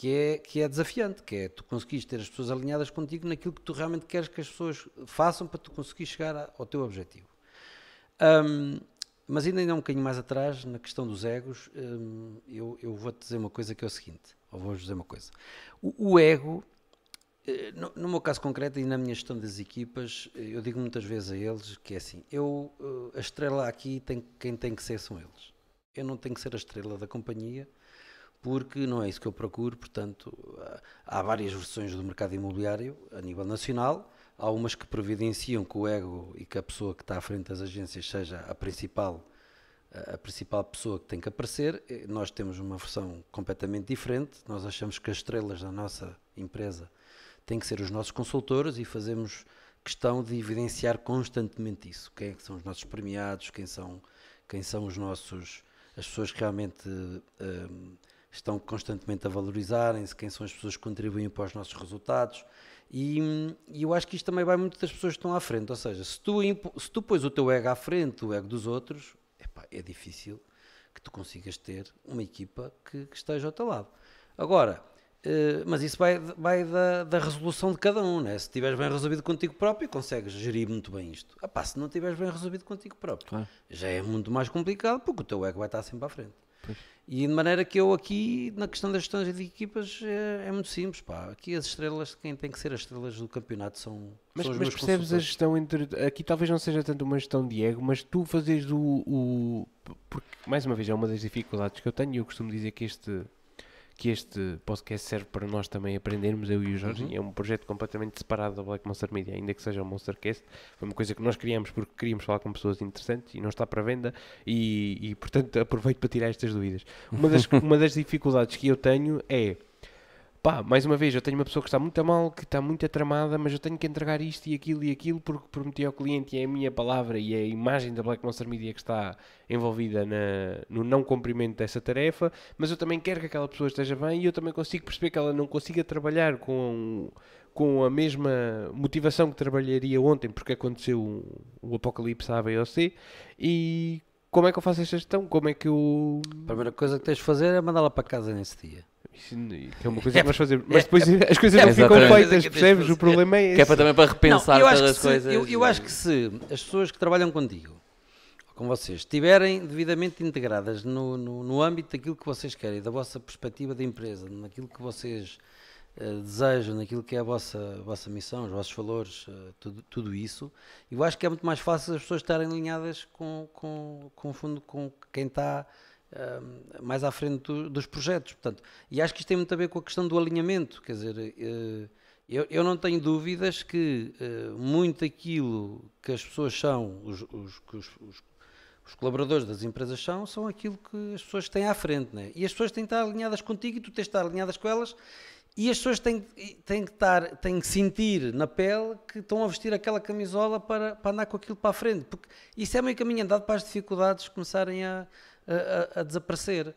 que é, que é desafiante, que é tu conseguires ter as pessoas alinhadas contigo naquilo que tu realmente queres que as pessoas façam para tu conseguir chegar ao teu objetivo. Um, mas ainda, ainda um bocadinho mais atrás, na questão dos egos, um, eu, eu vou-te dizer uma coisa que é o seguinte, ou vou-vos dizer uma coisa. O, o ego, eh, no, no, meu caso concreto e na minha gestão das equipas, eh, eu digo muitas vezes a eles que é assim, eu, eh, a estrela aqui, tem, quem tem que ser são eles. Eu não tenho que ser a estrela da companhia, porque não é isso que eu procuro. Portanto, há várias versões do mercado imobiliário a nível nacional. Há umas que providenciam que o ego e que a pessoa que está à frente das agências seja a principal, a principal pessoa que tem que aparecer. Nós temos uma versão completamente diferente. Nós achamos que as estrelas da nossa empresa têm que ser os nossos consultores e fazemos questão de evidenciar constantemente isso. Quem é que são os nossos premiados, quem são, quem são os nossos, as pessoas que realmente hum, estão constantemente a valorizarem-se, quem são as pessoas que contribuem para os nossos resultados. E, e, eu acho que isto também vai muito das pessoas que estão à frente. Ou seja, se tu, se tu pões o teu ego à frente, o ego dos outros, epá, é difícil que tu consigas ter uma equipa que, que esteja ao teu lado. Agora, eh, mas isso vai, vai da, da, resolução de cada um, né? Se tiveres bem resolvido contigo próprio, consegues gerir muito bem isto. Epá, se não tiveres bem resolvido contigo próprio, já é muito mais complicado porque o teu ego vai estar sempre à frente. Pois. E de maneira que eu aqui, na questão das gestões de equipas, é, é, muito simples. Pá. Aqui as estrelas, quem tem que ser as estrelas do campeonato são, mas, são os Mas percebes a gestão entre... Aqui talvez não seja tanto uma gestão de ego, mas tu fazes o... o porque, mais uma vez, é uma das dificuldades que eu tenho e eu costumo dizer que este que este podcast serve para nós também aprendermos, eu e o Jorge. Uhum. É um projeto completamente separado da Black Monster Media, ainda que seja o Monstercast. Foi uma coisa que nós criamos porque queríamos falar com pessoas interessantes e não está para venda. E, e portanto, aproveito para tirar estas dúvidas. Uma das, <laughs> uma das dificuldades que eu tenho é pá, mais uma vez, eu tenho uma pessoa que está muito a mal, que está muito tramada, mas eu tenho que entregar isto e aquilo e aquilo porque prometi ao cliente e é a minha palavra e é a imagem da Black Monster Media que está envolvida na, no não cumprimento dessa tarefa, mas eu também quero que aquela pessoa esteja bem e eu também consigo perceber que ela não consiga trabalhar com, com a mesma motivação que trabalharia ontem porque aconteceu o, o apocalipse à B e como é que eu faço esta gestão? Como é que eu... A primeira coisa que tens de fazer é mandá-la para casa nesse dia que é uma <laughs> coisa é, que nós fazer, é, Mas depois é, <laughs> as coisas é, não ficam feitas, percebes? O problema é, é esse. Que é para, também para repensar não, todas as se, coisas. Eu, eu, acho que se as pessoas que trabalham contigo, com vocês, estiverem devidamente integradas no, no, no, âmbito daquilo que vocês querem, da vossa perspectiva da empresa, naquilo que vocês uh, desejam, naquilo que é a vossa, a vossa missão, os vossos valores, uh, tudo, tudo isso, eu acho que é muito mais fácil as pessoas estarem alinhadas com, com, com, fundo, com quem está mais à frente do, dos projetos. Portanto, e acho que isto tem muito a ver com a questão do alinhamento. Quer dizer, eh, eu, eu, não tenho dúvidas que eh, muito aquilo que as pessoas são, os, os, os, os os colaboradores das empresas são, são aquilo que as pessoas têm à frente, né? E as pessoas têm que estar alinhadas contigo e tu tens de estar alinhadas com elas e as pessoas têm, têm, que, estar, têm que sentir na pele que estão a vestir aquela camisola para, para andar com aquilo para a frente, porque isso é meio caminho andado para as dificuldades começarem a, a, a desaparecer.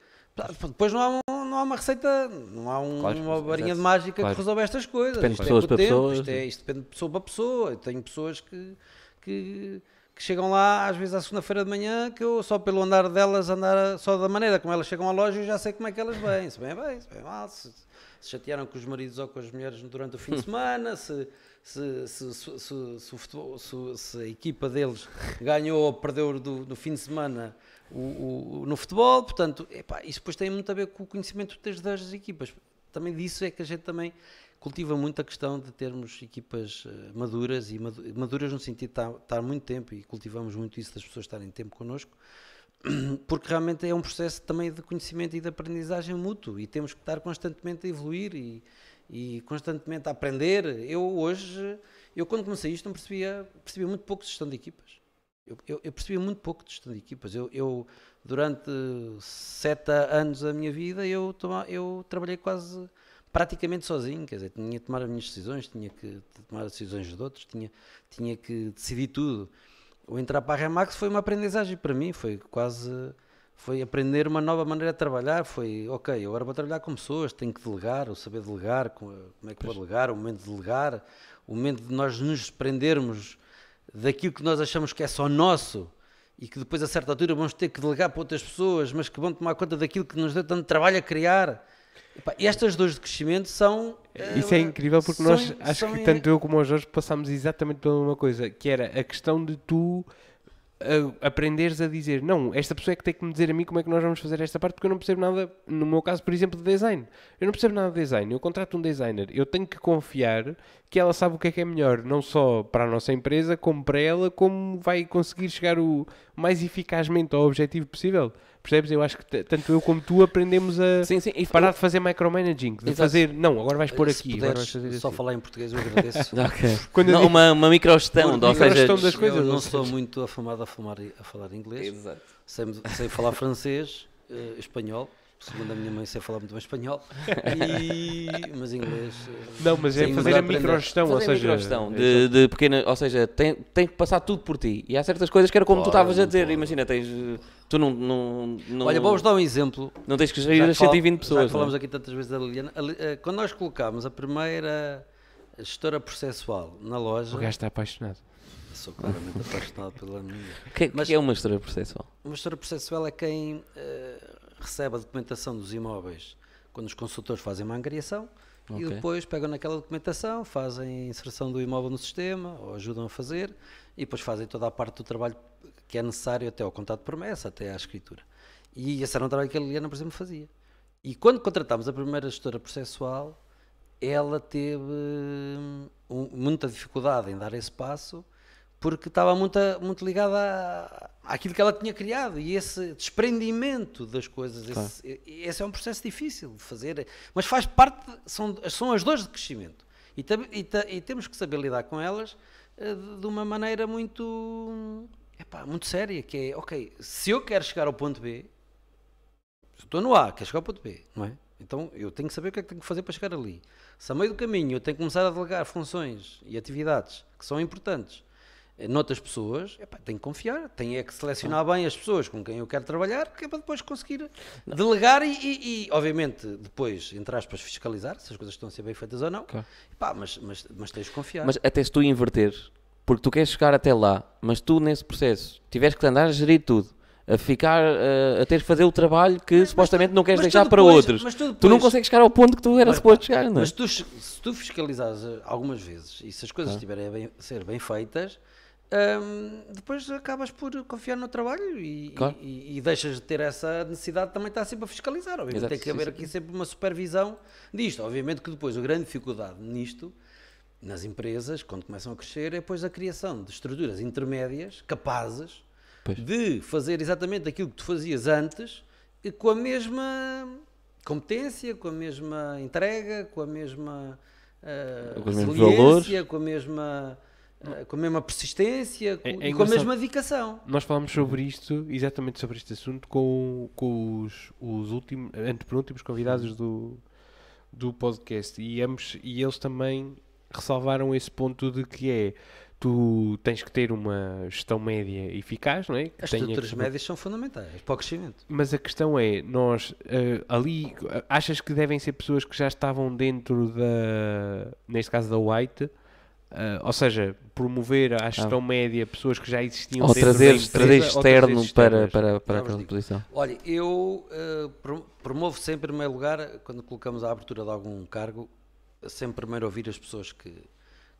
Depois não há, um, não há, uma receita, não há um, claro, uma varinha de mágica claro. que resolve estas coisas. Depende isto de é pessoas é para tempo, pessoas. Isto, é, né? isto, depende de pessoa para pessoa. Eu tenho pessoas que, que, que chegam lá às vezes à segunda-feira de manhã que eu só pelo andar delas, andar só da maneira como elas chegam à loja, eu já sei como é que elas vêm. Se bem bem, se bem mal, se, se chatearam com os maridos ou com as mulheres durante o fim de <laughs> semana, se... Se, se, se, se, a equipa deles ganhou ou perdeu no fim de semana o, o, no futebol, portanto, epá, isso depois tem muito a ver com o conhecimento que tens das equipas. Também disso é que a gente também cultiva muito a questão de termos equipas eh, maduras e maduras no sentido de estar, muito tempo e cultivamos muito isso das pessoas estarem tempo connosco <clears throat> porque realmente é um processo também de conhecimento e de aprendizagem mútuo e temos que estar constantemente a evoluir e, e constantemente a aprender. Eu hoje, eu quando comecei isto não percebia, percebia muito pouco de gestão de equipas. Eu, eu, eu muito pouco de gestão de equipas. Eu, eu durante sete anos da minha vida, eu, eu trabalhei quase praticamente sozinho, quer dizer, tinha que tomar as minhas decisões, tinha que tomar as decisões de outros, tinha, tinha que decidir tudo. O entrar para a Remax foi uma aprendizagem para mim, foi quase foi aprender uma nova maneira de trabalhar, foi, ok, agora vou trabalhar com pessoas, tenho que delegar, o saber delegar, como é que vou delegar, o momento de delegar, o momento de nós nos desprendermos daquilo que nós achamos que é só nosso e que depois a certa altura vamos ter que delegar para outras pessoas, mas que vão tomar conta daquilo que nos deu tanto trabalho a criar. Epá, estas dores de crescimento são. Eh, Isso é eh, incrível porque são, nós, acho que tanto eu como o Jorge passámos exatamente pela mesma coisa, que era a questão de tu a, eh, aprenderes a dizer: não, esta pessoa é que tem que me dizer a mim como é que nós vamos fazer esta parte, porque eu não percebo nada, no meu caso, por exemplo, de design. Eu não percebo nada de design, eu contrato um designer, eu tenho que confiar que ela sabe o que é que é melhor, não só para a nossa empresa, como para ela, como vai conseguir chegar o mais eficazmente ao objetivo possível. Percebes? Eu acho que tanto eu como tu aprendemos a sim, sim. E, parar eu... de fazer micromanaging, de Exato. fazer, não, agora vais pôr aqui. Puderes, vais só assim. falar em português, eu agradeço. <laughs> okay. Quando não, eu uma, uma microgestão, micro seja, das coisas. Eu não sou muito afamado a, fumar, a falar inglês, Exato. Sem, sem falar francês, uh, espanhol segundo a minha mãe, sei falar muito bem espanhol, <laughs> e... mas inglês. Eh, não, mas é fazer a microgestão, ou seja. Microgestão é de, de pequena, ou seja, tem, tem que passar tudo por ti. E há certas coisas que era como claro, tu estavas a dizer, claro. imagina, tens. Tu não, não, não Olha, vamos dar um exemplo. Não tens que sair às 120 pessoas. Já é? falamos não? aqui tantas vezes da Liliana. Eh, quando nós colocámos a primeira gestora processual na loja. O gajo está apaixonado sou claramente apaixonado pela minha. O que, é uma história processual? Uma história processual é quem uh, recebe a documentação dos imóveis quando os consultores fazem uma angariação okay. e depois pegam naquela documentação, fazem inserção do imóvel no sistema ou ajudam a fazer e depois fazem toda a parte do trabalho que é necessário até ao contrato de promessa, até à escritura. E esse era um trabalho que a Liliana, por exemplo, fazia. E quando contratámos a primeira gestora processual, ela teve hum, um, muita dificuldade em dar esse passo porque estava muito, muito ligada aquilo que ela tinha criado e esse desprendimento das coisas. Claro. Esse, esse, é um processo difícil de fazer, mas faz parte, são, são as dores de crescimento e, e, e temos que saber lidar com elas eh, de, uma maneira muito, epá, muito séria, que é, ok, se eu quero chegar ao ponto B, estou no A, quero chegar ao ponto B, não é? Então eu tenho que saber o que é que tenho que fazer para chegar ali. Se a meio do caminho eu tenho que começar a delegar funções e atividades que são importantes eh, noutras pessoas, epá, tenho que confiar, tenho é que selecionar bem as pessoas com quem eu quero trabalhar, que é para depois conseguir delegar e, e, e, obviamente, depois, entre aspas, fiscalizar se as coisas estão a ser bem feitas ou não. Epá, mas, mas, mas tens que confiar. Mas até se tu inverter, porque tu queres chegar até lá, mas tu nesse processo tiveres que andar a gerir tudo, a ficar eh, a ter que fazer o trabalho que mas supostamente não queres deixar depois, para outros. Tu, depois, tu, não consegues chegar ao ponto que tu era suposto chegar, não é? Mas tu, se tu fiscalizares eh, algumas vezes e se as coisas ah. estiverem ah. a bem, ser bem feitas, um, depois acabas por confiar no trabalho e, claro. e, e, deixas de ter essa necessidade de também estar sempre a fiscalizar. Obviamente Exato, tem que haver sim, aqui sim. sempre uma supervisão disto. Obviamente que depois a grande dificuldade nisto, nas empresas, quando começam a crescer, é depois a criação de estruturas intermédias capazes pois. de fazer exatamente aquilo que tu fazias antes e com a mesma competência, com a mesma entrega, com a mesma uh, com resiliência, com a mesma eh, com a mesma persistência é, é, e com a mesma dedicação. Nós falámos sobre isto, exatamente sobre este assunto, com, com os, os últimos, antepenúltimos convidados do, do podcast e, ambos, e eles também ressalvaram esse ponto de que é tu tens que ter uma gestão média eficaz, não é? Que As estruturas que... médias são fundamentais para o crescimento. Mas a questão é, nós uh, ali achas que devem ser pessoas que já estavam dentro da, neste caso da White, Uh, ou seja, promover à gestão ah. média pessoas que já existiam ou trazer, empresa, trazer externo ou para, para, para aquela digo. posição. Olha, eu uh, promovo sempre, em primeiro lugar, quando colocamos a abertura de algum cargo, sempre primeiro ouvir as pessoas que,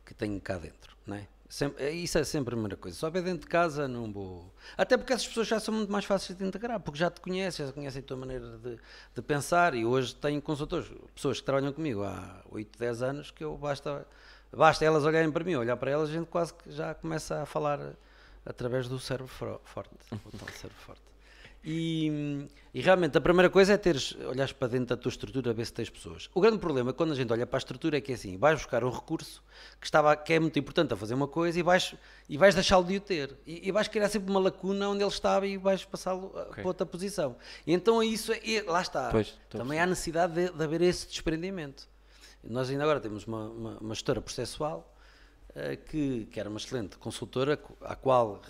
que tenho cá dentro, né Sempre, é, isso é sempre a primeira coisa. Só ver dentro de casa não vou. Até porque essas pessoas já são muito mais fáceis de integrar, porque já te conhecem, já conhecem a tua maneira de, de pensar. E hoje tenho consultores, pessoas que trabalham comigo há 8, 10 anos, que eu basta basta elas olharem para mim, olhar para elas, a gente quase que já começa a falar através do cérebro forte, o <laughs> tal cérebro forte. E, e, realmente a primeira coisa é teres, olhares para dentro da tua estrutura, ver se tens pessoas. O grande problema quando a gente olha para a estrutura é que é assim, vais buscar um recurso que, estava, que é muito importante a fazer uma coisa e vais, e vais deixá-lo de o ter. E, e, vais criar sempre uma lacuna onde ele estava e vais passá-lo eh, okay. para outra posição. E então é isso é, lá está. Pois, Também há necessidade de, de haver esse desprendimento. Nós ainda agora temos uma, uma, uma gestora processual eh, que, que, era uma excelente consultora, a qual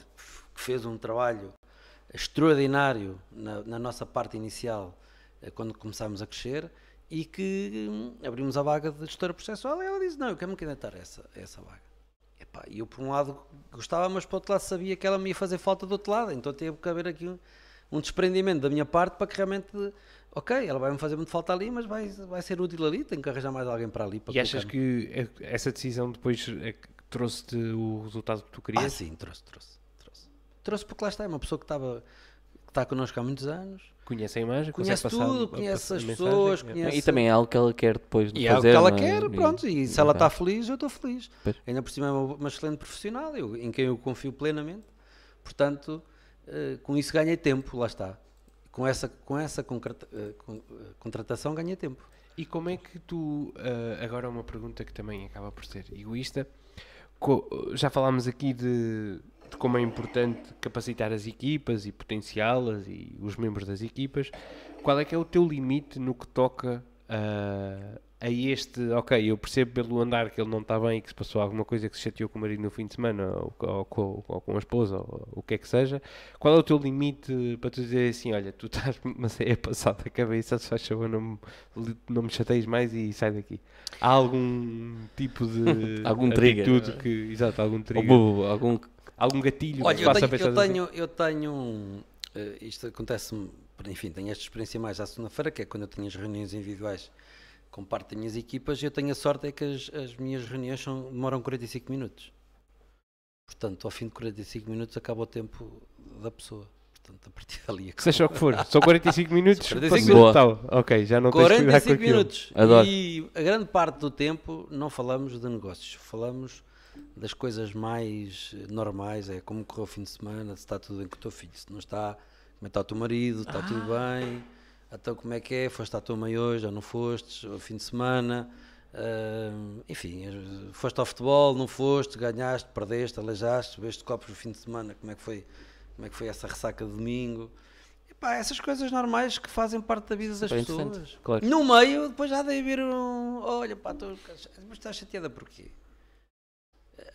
fez um trabalho extraordinário na, na nossa parte inicial, eh, quando começámos a crescer, e que hum, abrimos a vaga de gestora processual e ela disse, não, eu quero me candidatar a essa, a essa vaga. e eu por um lado gostava, mas por outro lado sabia que ela me ia fazer falta do outro lado, então teve que haver aqui um, um desprendimento da minha parte para que realmente ok, ela vai-me fazer muito falta ali, mas vai, vai ser útil ali, tenho que arranjar mais alguém para ali. Para e achas que é, essa decisão depois é trouxe-te o resultado que tu querias? Ah, sim, trouxe, trouxe. Trouxe, trouxe porque lá está, é uma pessoa que estava que está connosco há muitos anos. Conhece a imagem, conhece tudo, conhece as pessoas, é. conhece... E também é algo que ela quer depois de e fazer. É algo que ela quer, pronto, e, se ela está feliz, eu estou feliz. Pois. Ainda por cima é uma, uma excelente profissional, eu, em quem eu confio plenamente, portanto, eh, com isso ganhei tempo, lá está com essa, com essa concreta, eh, com, eh, contratação ganha tempo. E como é que tu, eh, agora é uma pergunta que também acaba por ser egoísta, já falámos aqui de, de como é importante capacitar as equipas e potenciá-las e os membros das equipas, qual é que é o teu limite no que toca a a este, ok, eu percebo pelo andar que ele não está bem e que se passou alguma coisa que se chateou com o marido no fim de semana ou, ou, ou, ou com a esposa ou o que é que seja, qual é o teu limite para tu dizer assim, olha, tu estás <laughs> mas é passado a cabeça, se faz favor não, não me chateias mais e sai daqui. Há algum tipo de <laughs> algum trigger. que, exato, algum trigger. algum, algum gatilho olha, que eu faça tenho, assim? eu tenho, assim? eu tenho, isto acontece-me, enfim, tenho esta experiência mais à segunda-feira, que é quando eu tenho as reuniões individuais com parte das minhas equipas, eu tenho a sorte é que as, as minhas reuniões são, demoram 45 minutos. Portanto, ao fim de 45 minutos acaba o tempo da pessoa. Portanto, a partir <laughs> dali. Acaba. Seja o que for, são 45 minutos. só 45 minutos. Tal. Ok, já não 45 tens minutos. Adoro. E a grande parte do tempo não falamos de negócios, falamos das coisas mais normais, é como correu o fim de semana, se está tudo bem com o teu filho, se não está, como é está o teu marido, está ah. tudo bem então, como é que é? Foste à tua mãe hoje ou não foste? Ao fim de semana? Uh, enfim, foste ao futebol, não foste? Ganhaste, perdeste, aleijaste, bebeste copos no fim de semana? Como é que foi, como é que foi essa ressaca de domingo? pá, essas coisas normais que fazem parte da vida das pessoas. Claro. No meio, depois já deve vir um. Olha, pá, tô... mas estás chateada porquê?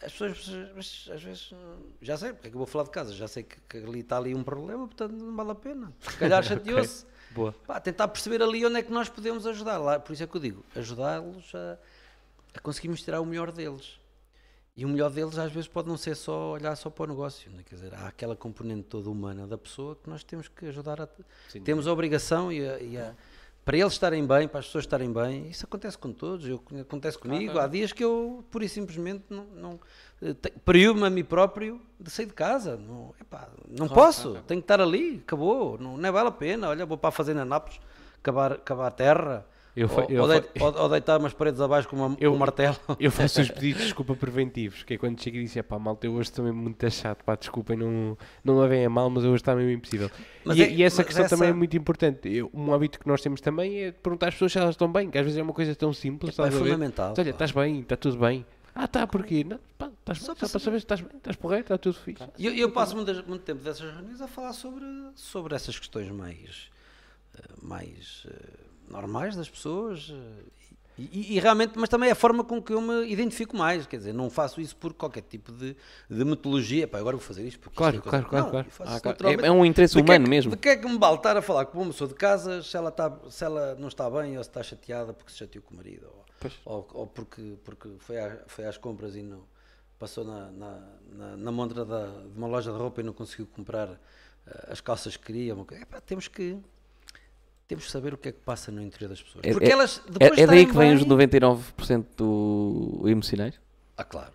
As pessoas, mas, às vezes, já sei, porque é que eu vou falar de casa, já sei que, que ali está ali um problema, portanto não vale a pena. Se calhar <laughs> chateou-se. okay. Boa. Pá, tentar perceber ali onde é que nós podemos ajudar. Lá, por isso é que eu digo, ajudá-los a, a conseguirmos tirar o melhor deles. E o melhor deles às vezes pode não ser só olhar só para o negócio, né? quer dizer, há aquela componente toda humana da pessoa que nós temos que ajudar a. Sim, temos a obrigação e, a, e a, para eles estarem bem, para as pessoas estarem bem, isso acontece com todos, eu, acontece comigo. Ah, há dias que eu, pura e simplesmente, não, não eh, período-me a mim próprio de sair de casa. Não, epá, não claro, posso, claro. tenho que estar ali, acabou, não, não é vale a pena. Olha, vou para a fazenda Nápoles, cavar, cavar terra. Eu, ou, eu, ou, deit, eu, ou, deitar umas paredes abaixo com, uma, eu, um martelo. <laughs> Eu faço os <laughs> pedidos de desculpa preventivos, que é quando chego e disse, pá, malta, eu hoje também muito chato, pá, desculpem, não, não vem a mal, mas hoje está mesmo impossível. E, é, e, essa questão essa... também é muito importante. um hábito que nós temos também é perguntar às pessoas se elas estão bem, que às vezes é uma coisa tão simples. É, pá, é fundamental. olha, estás bem, está tudo bem. Ah, tá, porquê? Não, pá, Estás, só, para saber, saber se estás estás porreiro, está tudo fixe. E eu, eu, passo muito, muito, tempo dessas reuniões a falar sobre, sobre essas questões mais, eh, mais eh, normais das pessoas eh, e, e, realmente, mas também é a forma com que eu me identifico mais, quer dizer, não faço isso por qualquer tipo de, de metodologia, pá, agora vou fazer isto porque claro, isto é claro, claro, não, claro. Ah, claro. É, é, um interesse de é humano que, mesmo. De que é que me baltar a falar com uma pessoa de casa se ela, está, se ela não está bem ou se está chateada porque se chateou com o marido ou, ou, ou, porque, porque foi, a, foi às compras e não passou na, na, na, na montra da, de uma loja de roupa e não conseguiu comprar uh, as calças que queria. Epá, temos que temos que saber o que é que passa no interior das pessoas. É, Porque é, elas é, depois é, é daí que vêm os 99% do emocionais? Ah, claro.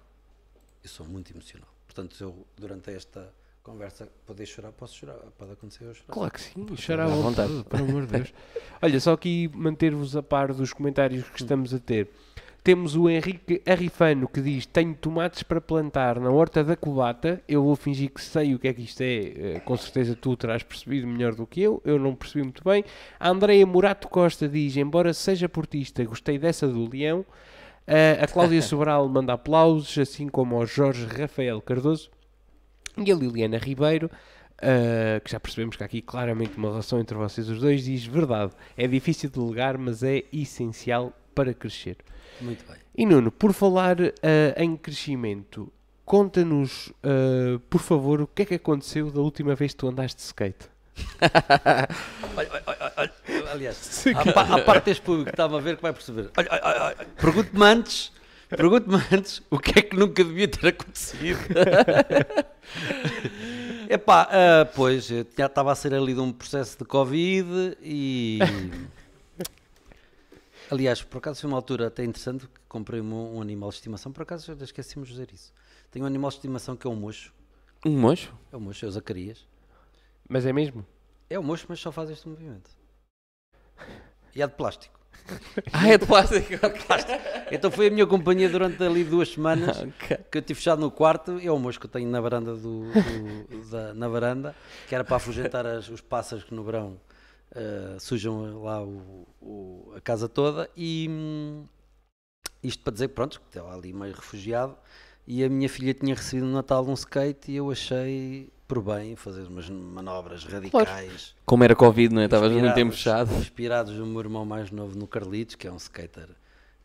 Eu sou muito emocional. Portanto, eu durante esta conversa, poder chorar, posso chorar, pode acontecer eu chorar. Claro que sim, chorar à vontade, pelo amor de Deus. Olha, só aqui manter-vos a par dos comentários que hum. estamos a ter. Temos o Henrique Arrifano que diz: Tenho tomates para plantar na horta da colata. Eu vou fingir que sei o que é que isto é. Eh, com certeza tu terás percebido melhor do que eu. Eu não percebi muito bem. A Andreia Murato Costa diz: Embora seja portista, gostei dessa do Leão. a Cláudia <laughs> Sobral manda aplausos, assim como ao Jorge Rafael Cardoso e a Liliana Ribeiro. Uh, que já percebemos que há aqui claramente uma relação entre vocês os dois, diz verdade. É difícil de delegar, mas é essencial para crescer. Muito bem. E Nuno, por falar uh, em crescimento, conta-nos, uh, por favor, o que é que aconteceu da última vez que tu andaste de skate? <laughs> olha, olha, olha, aliás, <laughs> a a parte deste público que estava a ver que vai perceber. Pergunte me antes, pergunte me antes o que é que nunca devia ter acontecido. <laughs> Epá, uh, pois, já estava a ser ali de um processo de Covid e Aliás, por acaso foi uma altura até interessante que comprei um, um animal de estimação, por acaso já esquecemos de dizer isso. Tenho um animal de estimação que é um mocho. Um mocho? É um mocho, é o Zacarias. Mas é mesmo? É um mocho, mas só faz este movimento. E é de plástico. <laughs> ah, é de plástico. <laughs> é de plástico. Então foi a minha companhia durante ali duas semanas okay. que eu tive fechado no quarto. É o mocho que eu tenho na varanda do, do da, na varanda, que era para afugentar as, os pássaros que no verão ah, sujam lá o, o, a casa toda e hum, isto para dizer, pronto, que estava ali meio refugiado e a minha filha tinha recebido no Natal um skate e eu achei por bem fazer umas manobras radicais. Claro. Como era Covid, não é? Estavas muito tempo fechado. Inspirados no meu irmão mais novo, no Carlitos, que é um skater.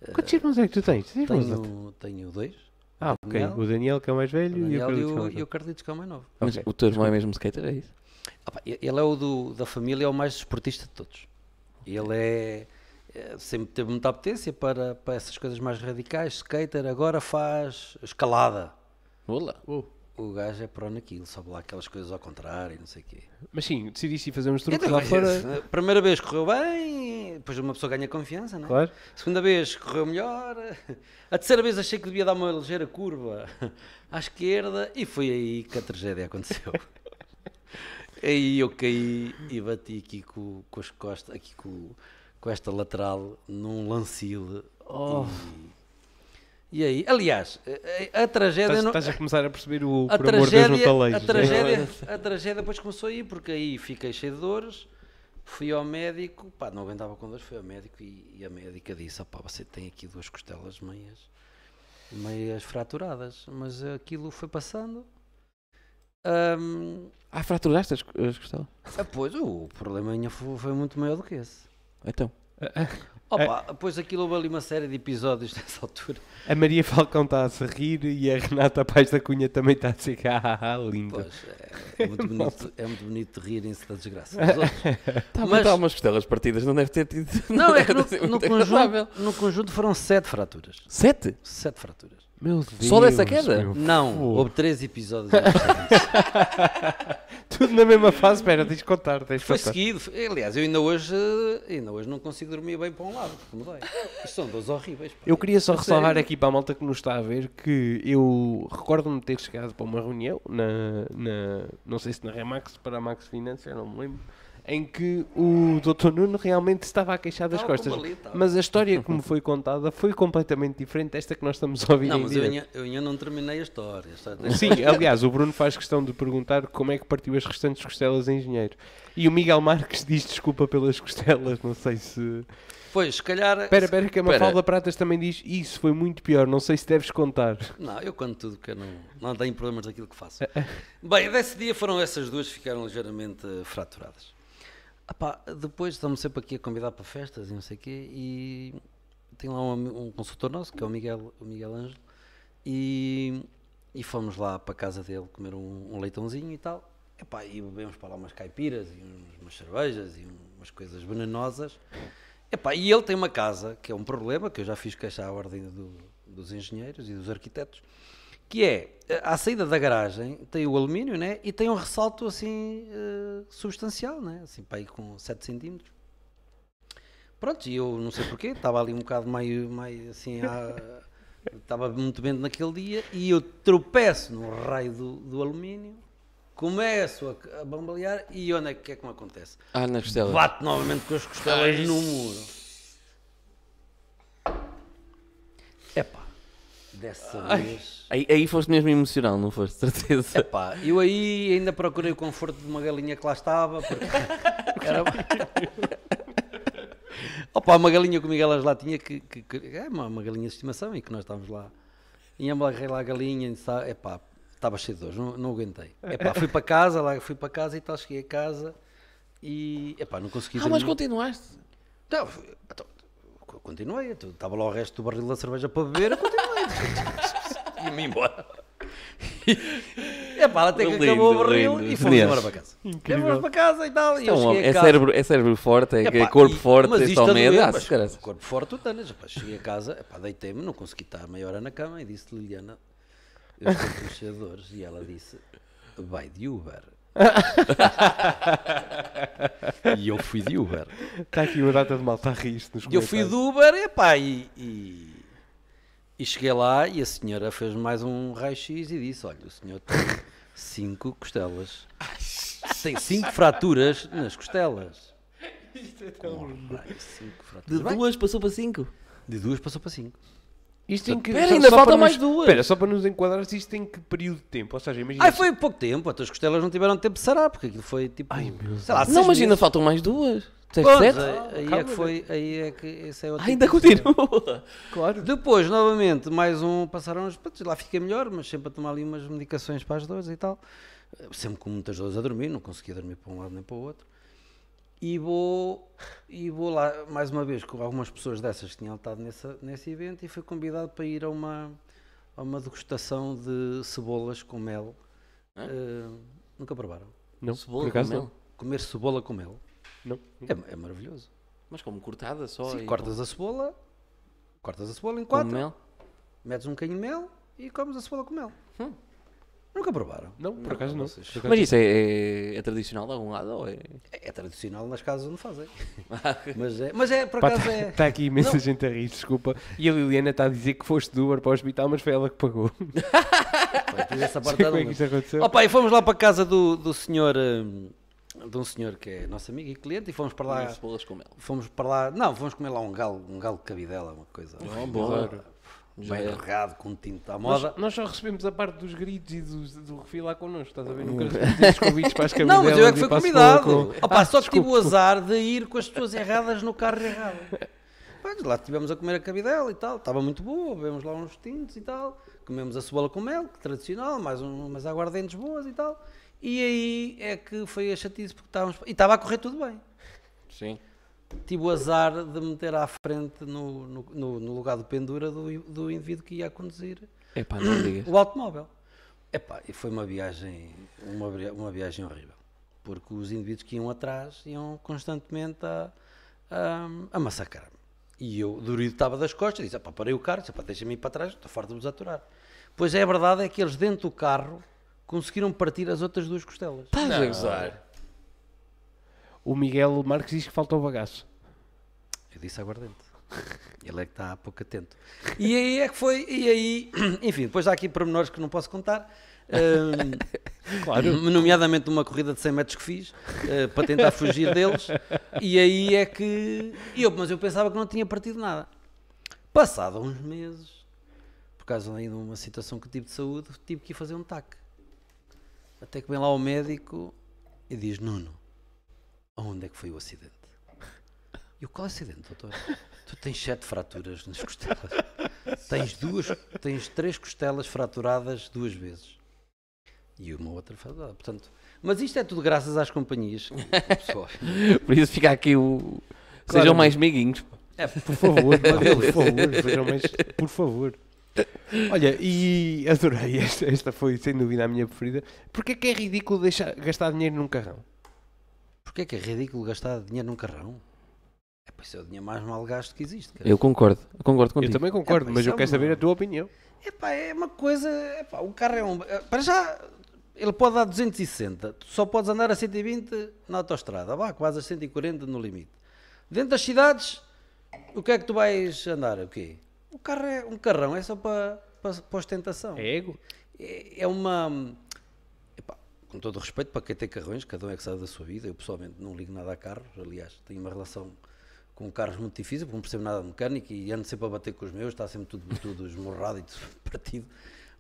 Ah, Quantos uh, irmãos é que tu tens? Tenho, tenho, dois. Ah, o ok. Daniel, o Daniel, que é o mais velho, o e, o Carlitos, e, o, que é o mais novo. É okay. Mas o teu irmão é mesmo skater, é isso? Ele é o do, da família, é o mais desportista de todos. Ele é, é sempre teve muita apetência para, para essas coisas mais radicais. Skater, agora faz escalada. Olá. Uh. O gajo é pró naquilo, sabe lá aquelas coisas ao contrário e não sei o quê. Mas sim, decidiste fazer uns truques lá fora. Primeira vez correu bem, depois uma pessoa ganha confiança, não é? Claro. Segunda vez correu melhor. A terceira vez achei que devia dar uma ligeira curva à esquerda e foi aí que a tragédia aconteceu. <laughs> Aí eu caí e bati aqui com, com as costas, aqui com, com esta lateral, num lancile. Oh. E, e, aí, aliás, a, a tragédia. Estás, não, estás, a começar a perceber o a tragédia, amor Deus, a é? tragédia, a tragédia depois começou a ir, porque aí fiquei cheio de dores. Fui ao médico, pá, não aguentava com dores, fui ao médico e, e a médica disse: pá, você tem aqui duas costelas meias, meias fraturadas. Mas aquilo foi passando um... Ah, fraturaste as, as eh, costelas? Ah, pois, o problema minha foi, foi muito maior do que esse. Então. É, é. Opa, é. pois aquilo houve ali uma série de episódios <laughs> nessa altura. A Maria Falcão está a se rir e a Renata Paz da Cunha também está a dizer que ah, ah, ah linda. É, é, muito <laughs> bonito, é muito bonito rirem-se da desgraça. <laughs> Tá, mas há tá, umas costelas partidas, não deve ter tido. Não, não é que no, assim no, conjunto, no conjunto foram sete fraturas. Sete? Sete fraturas. Meu Deus, Só dessa queda? não, houve três episódios. <laughs> Tudo na mesma fase, espera, tens de contar. Tens foi contar. seguido. Aliás, eu ainda hoje, eh, ainda hoje não consigo dormir bem para um lado, porque me dói. Isto são dois horríveis. Eu queria só ressalvar aqui para a malta que nos está a ver que eu recordo-me ter chegado para uma reunião, na, na, não sei se na Remax, para a Max Finance, não me lembro em que o Dr. Nuno realmente estava a queixar das costas. Ali, mas a história que me foi contada foi completamente diferente desta que nós estamos a ouvir. Não, mas eu ainda, eu ainda não terminei a história. Sim, aliás, o Bruno faz questão de perguntar como é que partiu as restantes costelas em engenheiro. E o Miguel Marques diz desculpa pelas costelas, não sei se. Pois, se calhar. Espera, espera, que a Mafalda Pratas também diz isso foi muito pior, não sei se deves contar. Não, eu conto tudo, que eu não, não tenho problemas daquilo que faço. <laughs> Bem, desse dia foram essas duas que ficaram ligeiramente eh, fraturadas depois estamos sempre aqui a convidar para festas e não sei o quê, e tem lá um, um, consultor nosso, que é o Miguel, o Miguel Ângelo, e, e fomos lá para a casa dele comer um, um leitãozinho e tal, Epá, e bebemos para lá umas caipiras e uns, umas cervejas e umas coisas venenosas. Epá, e ele tem uma casa, que é um problema, que eu já fiz queixar à ordem do, dos engenheiros e dos arquitetos, que é a saída da garagem tem o alumínio né? e tem um ressalto assim uh, substancial, né? assim, para aí com 7 centímetros. Pronto, e eu não sei porquê, estava ali um bocado meio, meio assim, à, estava muito bem naquele dia e eu tropeço no raio do, do alumínio, começo a, a bambalear e onde é que, é que me acontece? Ah, na costela. Bate novamente com as costelas ah, no muro. Dessa Ai. vez. Aí, aí foste mesmo emocional, não foste? Certeza. Epá, eu aí ainda procurei o conforto de uma galinha que lá estava, porque <laughs> era. Opa, uma galinha comigo elas lá tinha que, que, que é uma, uma, galinha de estimação e que nós estávamos lá. E amarrei lá a galinha e epá, estava cheio de dores, não, não aguentei. Epá, fui para casa, lá fui para casa e tal, cheguei a casa e epá, não consegui. Ah, mas nenhum. continuaste? Não, então, continuei, estava lá o resto do barril da cerveja para beber, eu continuei e <laughs> me embora. é pá, até que lindo, acabou o barril e fomos embora para casa. Incrível. Fomos para casa e tal. Então, e eu é, casa... Cérebro, é cérebro forte, é, é corpo e, forte, mas é só medo. Ah, corpo forte, tu tens. Cheguei a casa, deitei-me, não consegui estar meia hora na cama e disse Liliana, eu estou com puxadores. E ela disse, vai de Uber. <laughs> e eu fui de Uber. Está aqui uma data de malta a rir-se nos Eu fui de Uber epá, e, e e cheguei lá e a senhora fez mais um raio-x e disse: Olha, o senhor tem cinco costelas. tem cinco fraturas nas costelas. Isto é tão Raio, De duas passou para cinco? De duas passou para cinco. Isto em que. Pera, ainda falta mais nos, duas. Espera, só para nos enquadrar, isto tem que período de tempo? Ou seja, imagina. Ai, foi pouco tempo, as tuas costelas não tiveram tempo de sarar, porque aquilo foi tipo. Ai, meu Deus. Lá, não, mas ainda faltam mais duas. Pois, aí, aí é que foi, aí é que esse é outro Ainda tipo continua. <laughs> claro. Depois, novamente, mais um, passaram os patos, lá fiquei melhor, mas sempre a tomar ali umas medicações para as dores e tal. Sempre com muitas dores a dormir, não conseguia dormir para um lado nem para o outro. E vou, e vou lá, mais uma vez, com algumas pessoas dessas que tinham estado nessa, nesse evento e fui convidado para ir a uma, a uma degustação de cebolas com mel. Uh, nunca provaram? Não, cebola por acaso com mel. Não. Comer cebola com mel. Não. É, é maravilhoso. Mas como cortada só? Sim, e cortas a cebola, cortas a cebola em quatro. Com mel. Metes um bocadinho de mel e comes a cebola com mel. Hum. Nunca provaram? Não, por acaso não. Por acaso Mas isso é, é, é, tradicional de algum lado? Ou é... é, é tradicional nas casas onde fazem. <laughs> mas, é, mas é, por acaso Pá, tá- é. Está aqui imensa não. gente a rir, desculpa. E a Liliana está a dizer que foste do Uber para o hospital, mas foi ela que pagou. <laughs> Pai, essa parte Sei como é que isso aconteceu? pai, fomos lá para a casa do, do senhor. Hum, de um senhor que é nosso amigo e cliente e fomos para lá. cebolas com mel. Fomos para lá. Não, fomos comer lá um galo, um galo de cabidela, uma coisa. Oh, boa. Bem é. regado, com tinta à moda. Nós, nós só recebemos a parte dos gritos e do refil lá connosco, estás a ver? Hum. Nunca recebemos convites para as cabidelas. <laughs> Não, mas eu é que fui convidado. Com... Ah, ah, só desculpa. tive o azar de ir com as pessoas erradas no carro errado. lá estivemos a comer a cabidela e tal, estava muito boa, bebemos lá uns tintos e tal, comemos a cebola com mel, que tradicional, mais umas aguardentes boas e tal. E aí é que foi a chatice, porque estávamos. E estava a correr tudo bem. Sim. Tive o azar de meter à frente no, no, no lugar do pendura do, do indivíduo que ia conduzir Epá, não digas. o automóvel. Epá, e foi uma viagem, uma, uma viagem horrível. Porque os indivíduos que iam atrás iam constantemente a, a, a massacrar-me. E eu, dorido, estava das costas, disse: parei o carro, disse, deixa-me ir para trás, estou farto de vos aturar. Pois é, a verdade é que eles, dentro do carro, conseguiram partir as outras duas costelas. Estás a usar. O Miguel Marques diz que faltou bagaço. Eu disse aguardente. Ele é que está pouco atento. E aí é que foi, e aí, <clears throat> enfim, depois há aqui pormenores que não posso contar. <laughs> claro. Nomeadamente numa corrida de 100 metros que fiz uh, para tentar fugir deles, e aí é que eu, mas eu pensava que não tinha partido nada. Passado uns meses, por causa ainda de uma situação que tive tipo de saúde, tive que ir fazer um taque. Até que vem lá o médico e diz: Nuno, onde é que foi o acidente? E o qual acidente, doutor? tu tens sete fraturas nas costelas. tens duas, tens três costelas fraturadas duas vezes. E uma outra fraturada. Ah, portanto, mas isto é tudo graças às companhias. Por isso fica aqui o. Claro. Sejam mais meiguinhos. É, por favor, por favor, sejam mais. Por favor. <laughs> Olha, e adorei, esta, esta foi sem dúvida a minha preferida. Porquê que é ridículo deixar, gastar dinheiro num carrão? Porquê que é ridículo gastar dinheiro num carrão? É para ser é o dinheiro mais mal gasto que existe. Eu concordo, eu concordo contigo. Eu também concordo, é, mas eu é, quero saber a tua opinião. É pá, é uma coisa. É pá, o carro é um. Eh, para já, ele pode dar 260, tu só podes andar a 120 na autostrada, vá quase a 140 no limite. Dentro das cidades, o que é que tu vais andar? O quê? O carro é, um carrão é só para, para, para ostentação. É ego? É, é uma. Epá, com todo respeito para quem tem carrões, cada um é que sabe da sua vida. Eu pessoalmente não ligo nada a carros, aliás, tenho uma relação com carros muito difícil, porque não percebo nada de mecânica e ando sempre a bater com os meus, está sempre tudo, tudo esmorrado e tudo <laughs> partido.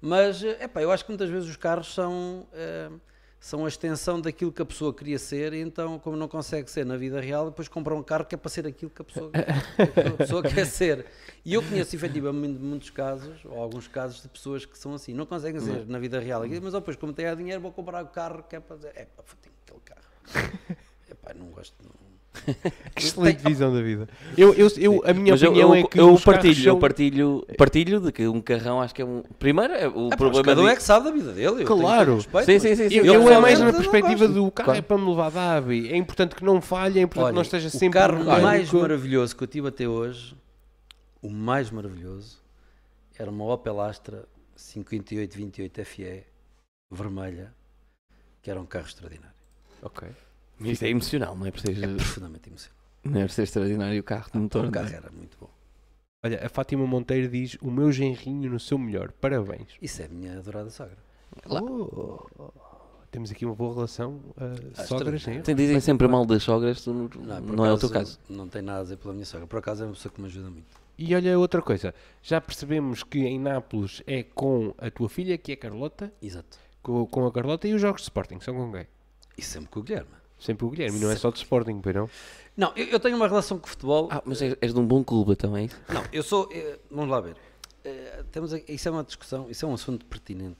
Mas, é pá, eu acho que muitas vezes os carros são. Uh, são a extensão daquilo que a pessoa queria ser, e então, como não consegue ser na vida real, depois compra um carro que é para ser aquilo que a pessoa, que a pessoa quer ser. E eu conheço efetivamente muitos casos, ou alguns casos de pessoas que são assim, não conseguem ser na vida real, mas depois, como tenho dinheiro, vou comprar o carro que é para dizer, é pá, tenho aquele carro. Epá, <laughs> é não gosto, não, <laughs> Excelente visão da vida. Eu, eu, eu a minha Mas opinião eu, eu, é que eu partilho, são... eu partilho, partilho de que um carrão acho que é um. Primeiro, é o ah, problema. Cada um é que sabe da vida dele. Claro. Respeito, sim, sim, sim, sim, Eu, eu é mais na perspectiva do carro claro. é para me levar de ave. É importante que não falhe, é importante Olha, que não esteja sempre. O carro mais maravilhoso que eu tive até hoje, o mais maravilhoso, era uma Opel Astra 5828 FE vermelha, que era um carro extraordinário. Ok. Isto é emocional, não é por é profundamente emocional. Não é preciso ser extraordinário o carro de ah, motor. O é? carro era muito bom. Olha, a Fátima Monteiro diz: O meu genrinho no seu melhor, parabéns. Isso é a minha adorada sogra. Lá. Oh, oh, oh. Temos aqui uma boa relação uh, sogras, Tem, dizem sempre mal das sogras, tu, não, não, não acaso, é o teu caso. Não tem nada a dizer pela minha sogra, por acaso é uma pessoa que me ajuda muito. E olha outra coisa, já percebemos que em Nápoles é com a tua filha, que é Carlota. Exato. Com, com a Carlota e os jogos de Sporting, são com quem? E sempre com o Guilherme. Sempre o Guilherme, não é só de Sporting, pois não? Não, eu, eu tenho uma relação com o futebol. Ah, mas és, és de um bom clube também. Então, não, eu sou. eh, Vamos lá ver. Eh, temos, isso é uma discussão, isso é um assunto pertinente.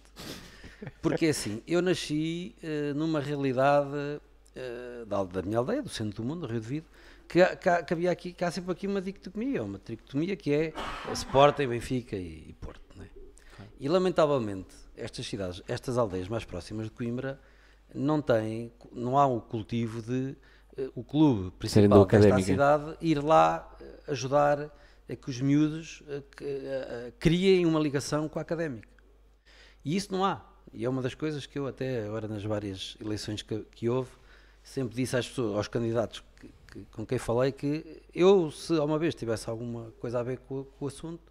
Porque é assim, eu nasci eh, numa realidade eh, da, da minha aldeia, do centro do mundo, do Rio de Vida, que, há- que que havia aqui, que há sempre aqui uma dicotomia, uma tricotomia que é Sporting, Benfica e, e Porto. não né? é? E lamentavelmente, estas cidades, estas aldeias mais próximas de Coimbra, não tem, não há o cultivo de uh, o clube principal desta cidade ir lá eh, ajudar a que os miúdos eh, criem uma ligação com a académica. E isso não há. E é uma das coisas que eu até agora nas várias eleições que, que houve, sempre disse às pessoas, aos candidatos que, que, com quem falei que eu, se alguma vez tivesse alguma coisa a ver com, com o assunto,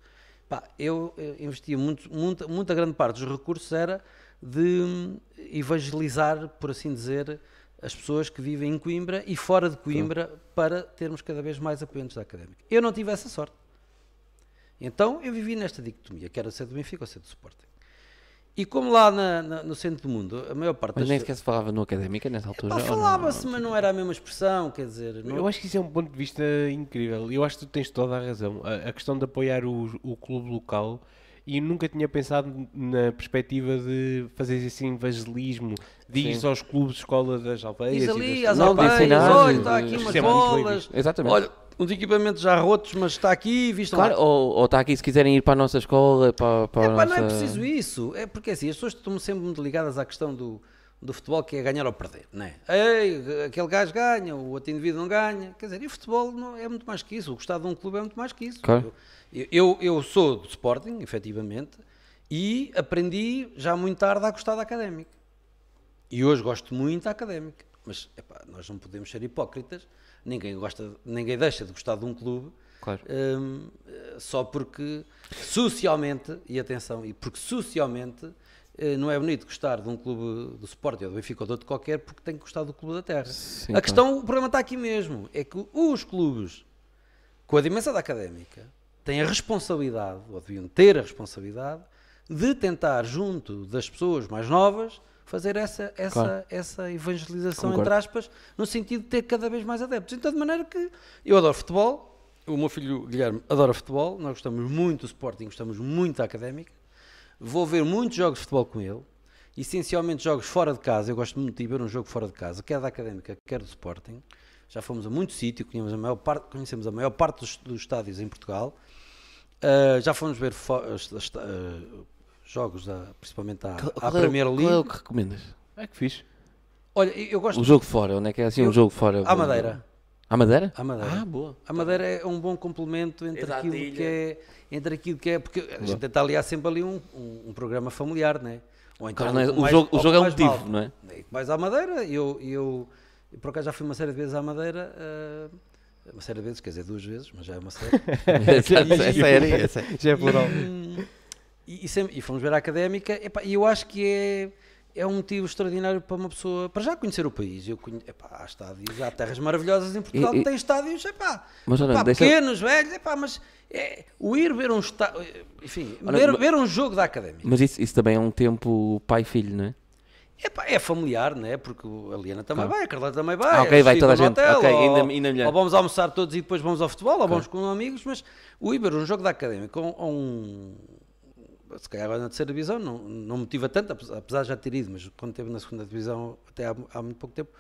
pá, eu, eu investia muito, muito, muita grande parte dos recursos era de evangelizar, por assim dizer, as pessoas que vivem em Coimbra e fora de Coimbra para termos cada vez mais apoiantes da académica. Eu não tive essa sorte. Então eu vivi nesta dicotomia, que ser do Benfica ou ser do Sporting. E como lá na, na, no centro do mundo, a maior parte. Mas das... nem sequer se falava no académica nessa altura. É, Falava-se, mas não era a mesma expressão, quer dizer. Não... Eu acho que isso é um ponto de vista incrível. Eu acho que tu tens toda a razão. A, a questão de apoiar o, o clube local e nunca tinha pensado na perspectiva de fazer assim evangelismo, diz aos clubes, escola das aldeias. Diz ali às aldeias, olha, está aqui umas é bolas. Exatamente. Olha, uns equipamentos já rotos, mas está aqui, visto claro, lá. Ou, ou está aqui se quiserem ir para a nossa escola, para, para é, a nossa... Não é preciso isso, é porque assim, as pessoas estão sempre muito ligadas à questão do do futebol que é ganhar ou perder, não é? Ei, aquele gajo ganha, o outro indivíduo não ganha. Quer dizer, e o futebol não, é muito mais que isso. O gostar de um clube é muito mais que isso. Eu, eu, eu, sou do Sporting, efetivamente, e aprendi já muito tarde a gostar da académica. E hoje gosto muito da académica. Mas epá, nós não podemos ser hipócritas. Ninguém, gosta, ninguém deixa de gostar de um clube claro. um, só porque socialmente, e atenção, e porque socialmente eh, não é bonito gostar de um clube do Sporting ou do Benfica ou de outro qualquer porque tem que gostar do clube da terra. Sim, a questão, claro. o problema está aqui mesmo, é que os clubes com a dimensão da académica têm a responsabilidade, ou deviam ter a responsabilidade, de tentar junto das pessoas mais novas fazer essa, essa, claro. essa evangelização, Concordo. entre aspas, no sentido de ter cada vez mais adeptos. Então, de maneira que eu adoro futebol, o meu filho Guilherme adora futebol, nós gostamos muito do Sporting, gostamos muito da académica, Vou ver muitos jogos de futebol com ele, essencialmente jogos fora de casa. Eu gosto muito de ver um jogo fora de casa, quer da Académica, quer do Sporting. Já fomos a muito sítio, conhecemos a maior parte, conhecemos a maior parte dos, dos estádios em Portugal. Uh, já fomos ver uh, jogos, da, principalmente à, qual, à Premier League. Qual é o é que recomendas? É que fiz. Olha, eu gosto. O jogo fora, onde é que é assim eu, um jogo fora? À Madeira à Madeira? à Madeira. Ah, boa. A Madeira é um bom complemento entre, Exato, é aquilo que é, entre aquilo que é. Porque a gente tenta aliar sempre ali um, um, um programa familiar, né? Ou então, claro, não é? O mais, jogo, o jogo é um motivo, mal, não é? é mais à Madeira, eu, eu por acaso já fui uma série de vezes à Madeira. Uh, uma série de vezes, quer dizer, duas vezes, mas já é uma série. <laughs> é sério, é, é sério. Já é plural. E, e, sempre, e fomos ver a académica, e eu acho que é é um motivo extraordinário para uma pessoa, para já conhecer o país. Eu conhe... epá, há estádios, há terras maravilhosas em Portugal que têm estádios epá, mas, epá, não, deixa... pequenos, velhos, epá, mas é, o ir ver um estádio, enfim, ver, mas... ver, um jogo da academia. Mas isso, isso também é um tempo pai-filho, não é? Epá, é familiar, não é Porque a Liana também claro. vai, a Carla também vai. Ah, ok, vai toda a gente. Hotel, okay, ou, ainda, ainda ou, vamos almoçar todos e depois vamos ao futebol, ou claro. vamos com amigos, mas o Iber, um jogo da académica, ou um, se calhar agora na terceira divisão não, não motiva tanto, apesar de já ter ido, mas quando esteve na segunda divisão, até há, há muito pouco tempo,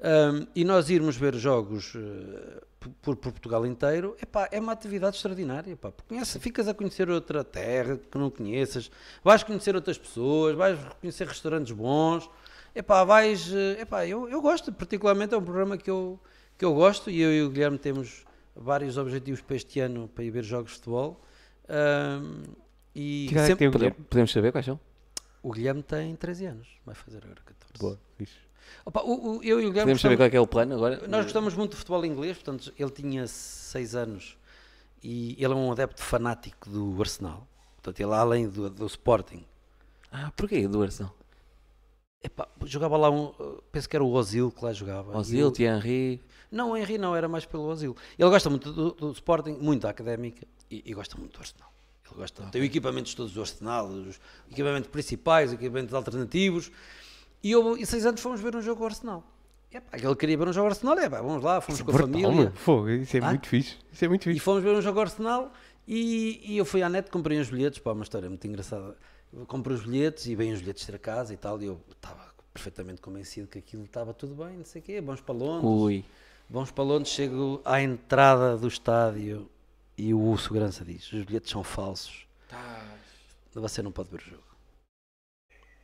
um, e nós irmos ver jogos uh, por, por, Portugal inteiro, epá, é uma atividade extraordinária. Epá, conheces ficas a conhecer outra terra que não conheças, vais conhecer outras pessoas, vais conhecer restaurantes bons. Epá, vais, eh, epá, eu, eu gosto, particularmente é um programa que eu, que eu gosto e eu e o Guilherme temos vários objetivos para este ano para ir ver jogos de futebol. Um, e é que sempre tem podemos, podemos saber quais são? O Guilherme tem 13 anos, vai fazer agora 14. Boa, fixe. Opa, o, o, eu e o Guilherme. Podemos saber qual é, é o plano agora? Nós gostamos muito de futebol inglês, portanto, ele tinha 6 anos e ele é um adepto fanático do Arsenal. Portanto, ele além do, do Sporting. Ah, porquê do Arsenal? Epá, jogava lá um. Penso que era o Ozil que lá jogava. Ozil, eu... Henri. Não, o Henri não, era mais pelo Ozil. Ele gosta muito do, do Sporting, muito da académica e, e gosta muito do Arsenal. Gosta, okay. Tem equipamentos todos do arsenal, os equipamentos principais, equipamentos alternativos. E eu e seis anos fomos ver um jogo ao Arsenal. E, epá, ele queria ver um jogo ao Arsenal, é, vamos lá, fomos isso é com a família. Fogo, isso é ah? muito fixe. Isso é muito fixe. E fomos ver um jogo ao Arsenal e, e eu fui à net, comprei uns bilhetes, pá, uma história muito engraçada. comprei os bilhetes e vêm os bilhetes da casa e tal, e eu estava perfeitamente convencido que aquilo estava tudo bem, não sei o quê, bons para Londres. Ui. Bons para Londres, chego à entrada do estádio e o segurança diz: os bilhetes são falsos. Tá. Você não pode ver o jogo.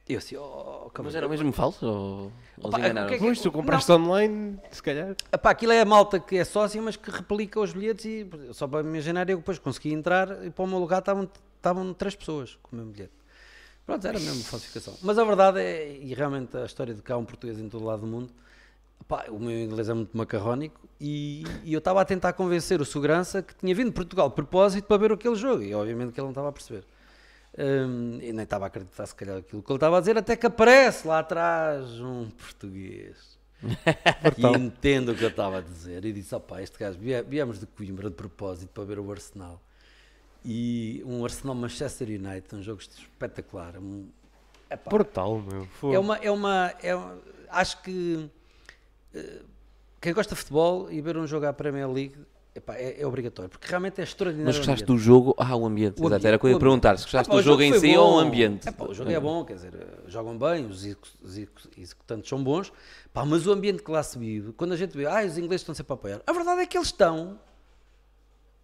E eu assim, oh, Mas era mesmo falso? Ou, Opa, ou enganaram? É que, pois, tu compraste não. online, se calhar. Epá, aquilo é a malta que é sócia, mas que replica os bilhetes e só para me imaginar, eu depois consegui entrar e para o meu lugar estavam, estavam três pessoas com o meu bilhete. Pronto, era mesmo falsificação. Mas a verdade é, e realmente a história de cá um português em todo lado do mundo, o meu inglês é muito macarrónico e, e eu estava a tentar convencer o segurança que tinha vindo de Portugal de propósito para ver aquele jogo e obviamente que ele não estava a perceber. Hum, e nem estava a acreditar se calhar aquilo que ele estava a dizer, até que aparece lá atrás um português <laughs> e entendo o que eu estava a dizer e disse, opá, oh, este gajo, viemos de Coimbra de propósito para ver o Arsenal e um Arsenal Manchester United, um jogo espetacular. Um, Portal, meu. Foi. É uma, é uma, é, acho que eh, quem gosta de futebol e ver um jogo à Premier League Epá, é, é, obrigatório, porque realmente é extraordinário. Mas gostaste do jogo? Ah, o ambiente. O Exato, era coisa de perguntar. Se gostaste do jogo, jogo em si bom. ou o ambiente? Epá, o jogo é. é. bom, quer dizer, eh, jogam bem, os executantes são bons, mas o ambiente que lá se vive, quando a gente vê, ah, os ingleses estão sempre a apoiar, a verdade é que eles estão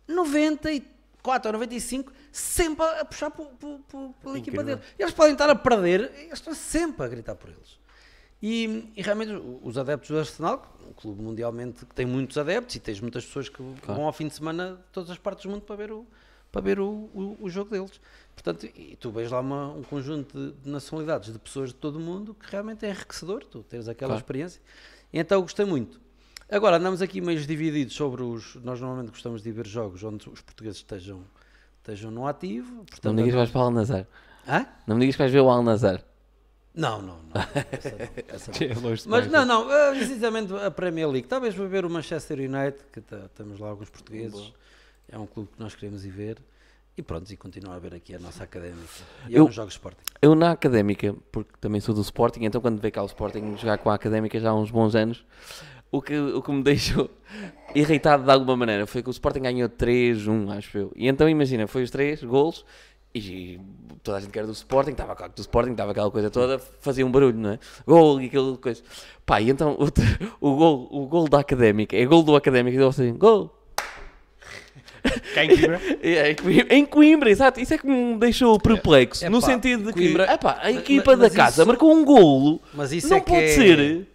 94 ou 95 sempre a puxar pela equipa deles. Eles podem estar a perder, eles estão sempre a gritar por eles. E, e, realmente os adeptos do Arsenal, um clube mundialmente que tem muitos adeptos e tens muitas pessoas que claro. vão ao fim de semana de todas as partes do mundo para ver o, para ver o, o, o jogo deles. Portanto, e tu vês lá uma, um conjunto de, de, nacionalidades, de pessoas de todo o mundo, que realmente é enriquecedor tu teres aquela claro. experiência. E então gostei muito. Agora, andamos aqui meio divididos sobre os. Nós normalmente gostamos de ver jogos onde os portugueses estejam, estejam no ativo. Portanto, não me digas que vais para o Al Nazar. Hã? Não me digas que vais ver o Al Nazar. Não, não, não. <laughs> Essa não, essa não. Mas não, não, precisamente a Premier League. Talvez vou ver o Manchester United, que tá, estamos lá alguns portugueses. É um clube que nós queremos ir ver. E pronto, e continuar a ver aqui a nossa académica. E é eu, jogos Sporting. Eu na académica, porque também sou do Sporting, então quando veio cá o Sporting jogar com a académica já há uns bons anos, o que, o que me deixou <laughs> irritado de alguma maneira foi que o Sporting ganhou 3-1, acho eu. E então imagina, foi os 3 gols e toda a gente que era do Sporting, estava claro, do Sporting, estava aquela coisa toda, fazia um barulho, não é? Gol e aquela coisa. Pá, e então o, <laughs> o, gol, o gol da Académica, é gol do Académica, então eu assim, gol! Cá em Coimbra? <laughs> é, em Coimbra, exato. Isso é que me deixou perplexo, é, é, no pá, sentido de Coimbra, que a equipa mas, mas da casa isso, marcou um golo, mas isso não é pode é- ser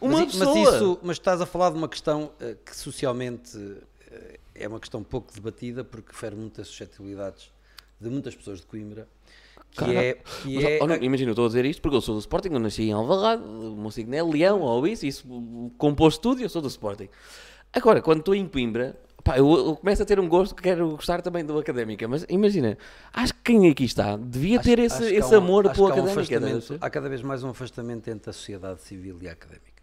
uma mas, pessoa. Mas, isso, mas estás a falar de uma questão eh, que socialmente eh, é uma questão pouco debatida, porque fere muitas suscetibilidades de muitas pessoas de Coimbra. Que é. Que mas, é... Oh, não, imagina, eu estou a dizer isto porque eu sou do Sporting, eu nasci em Alvalade, o meu signo é Leão ou isso, isso compôs tudo e eu sou do Sporting. Agora, quando estou em Coimbra, pá, eu, eu, começo a ter um gosto que quero gostar também do Académica, mas imagina, acho que quem aqui está devia acho, ter esse, esse um, amor pelo Académica. Um é há cada vez mais um afastamento entre a sociedade civil e a académica,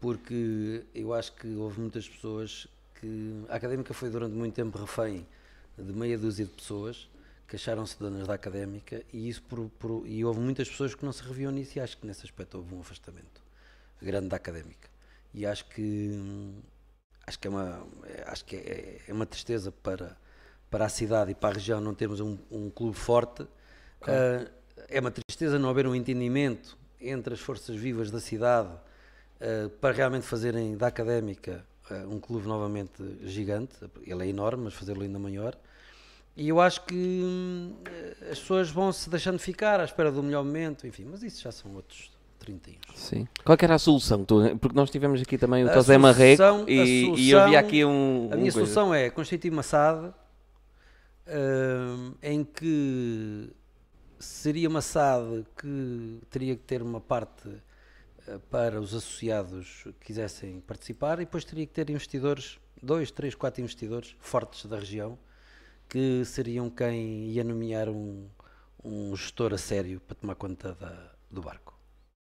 porque eu acho que houve muitas pessoas que a académica foi durante muito tempo refém de meia dúzia de pessoas que acharam-se donas da académica e isso por, por, e houve muitas pessoas que não se reviam nisso e acho que nesse aspecto houve um afastamento grande da académica e acho que acho que é uma é, acho que é, é uma tristeza para para a cidade e para a região não termos um, um clube forte claro. uh, é uma tristeza não haver um entendimento entre as forças vivas da cidade uh, para realmente fazerem da académica uh, um clube novamente gigante ele é enorme mas fazê-lo ainda maior e eu acho que eh, as pessoas vão se deixando ficar à espera do melhor momento, enfim, mas isso já são outros 30 anos. Sim. Qual era a solução? Porque nós tivemos aqui também o José Marreco e, solução, e havia aqui um. A minha solução é constituir uma SAD eh, em que seria uma SAD que teria que ter uma parte eh, para os associados que quisessem participar e depois teria que ter investidores, dois, três, quatro investidores fortes da região que seriam quem ia nomear um, um gestor a sério para tomar conta da, do barco.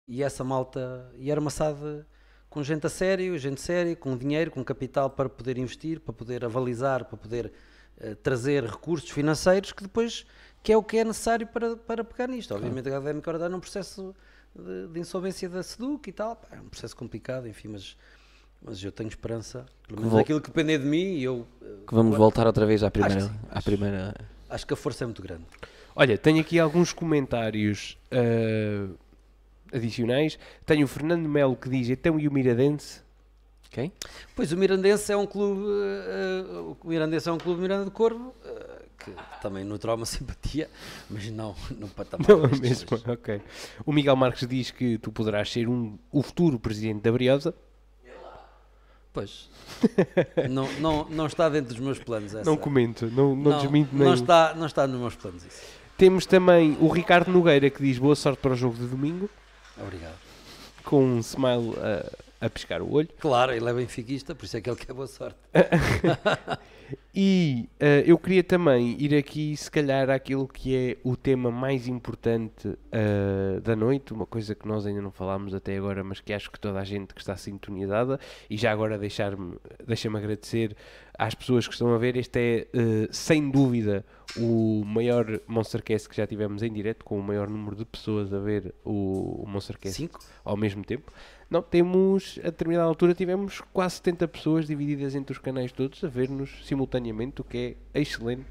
E essa malta, e era uma SAD com gente a sério, gente séria, com dinheiro, com capital para poder investir, para poder avalizar, para poder uh, trazer recursos financeiros que depois que é o que é necessário para, para pegar nisto. Obviamente a HDM agora dá num processo de, de, insolvência da SEDUC e tal, é um processo complicado, enfim, mas mas eu tenho esperança, pelo menos que aquilo que depender de mim, eu que vamos voltar outra vez à primeira, acho, à acho, primeira. Acho que a força é muito grande. Olha, tenho aqui alguns comentários uh, adicionais. Tenho o Fernando Melo que diz: então e o Miradense? Quem? Pois o Mirandense é um clube, uh, o Mirandense é um clube Miranda do Corvo. Uh, que também nutrou uma <laughs> simpatia, mas não no patamar. Não, mesmo, ok. O Miguel Marques diz que tu poderás ser um, o futuro presidente da Briosa. Pois. não, não, não está dentro dos meus planos essa. Não comento, não, não, não desminto nem. Não está, não está nos meus planos isso. Temos também o Ricardo Nogueira que diz boa sorte para o jogo de domingo. Obrigado. Com um smile a, a piscar o olho. Claro, ele é benfiquista, por isso é que ele quer boa sorte. <laughs> E uh, eu queria também ir aqui, se calhar, àquilo que é o tema mais importante uh, da noite, uma coisa que nós ainda não falámos até agora, mas que acho que toda a gente que está sintonizada, e já agora deixar deixa-me agradecer às pessoas que estão a ver, este é uh, sem dúvida o maior Monstercast que já tivemos em direto, com o maior número de pessoas a ver o, o Monstercast Cinco? ao mesmo tempo. Não, temos, a determinada altura, tivemos quase 70 pessoas divididas entre os canais todos a ver-nos simultaneamente, o que é excelente.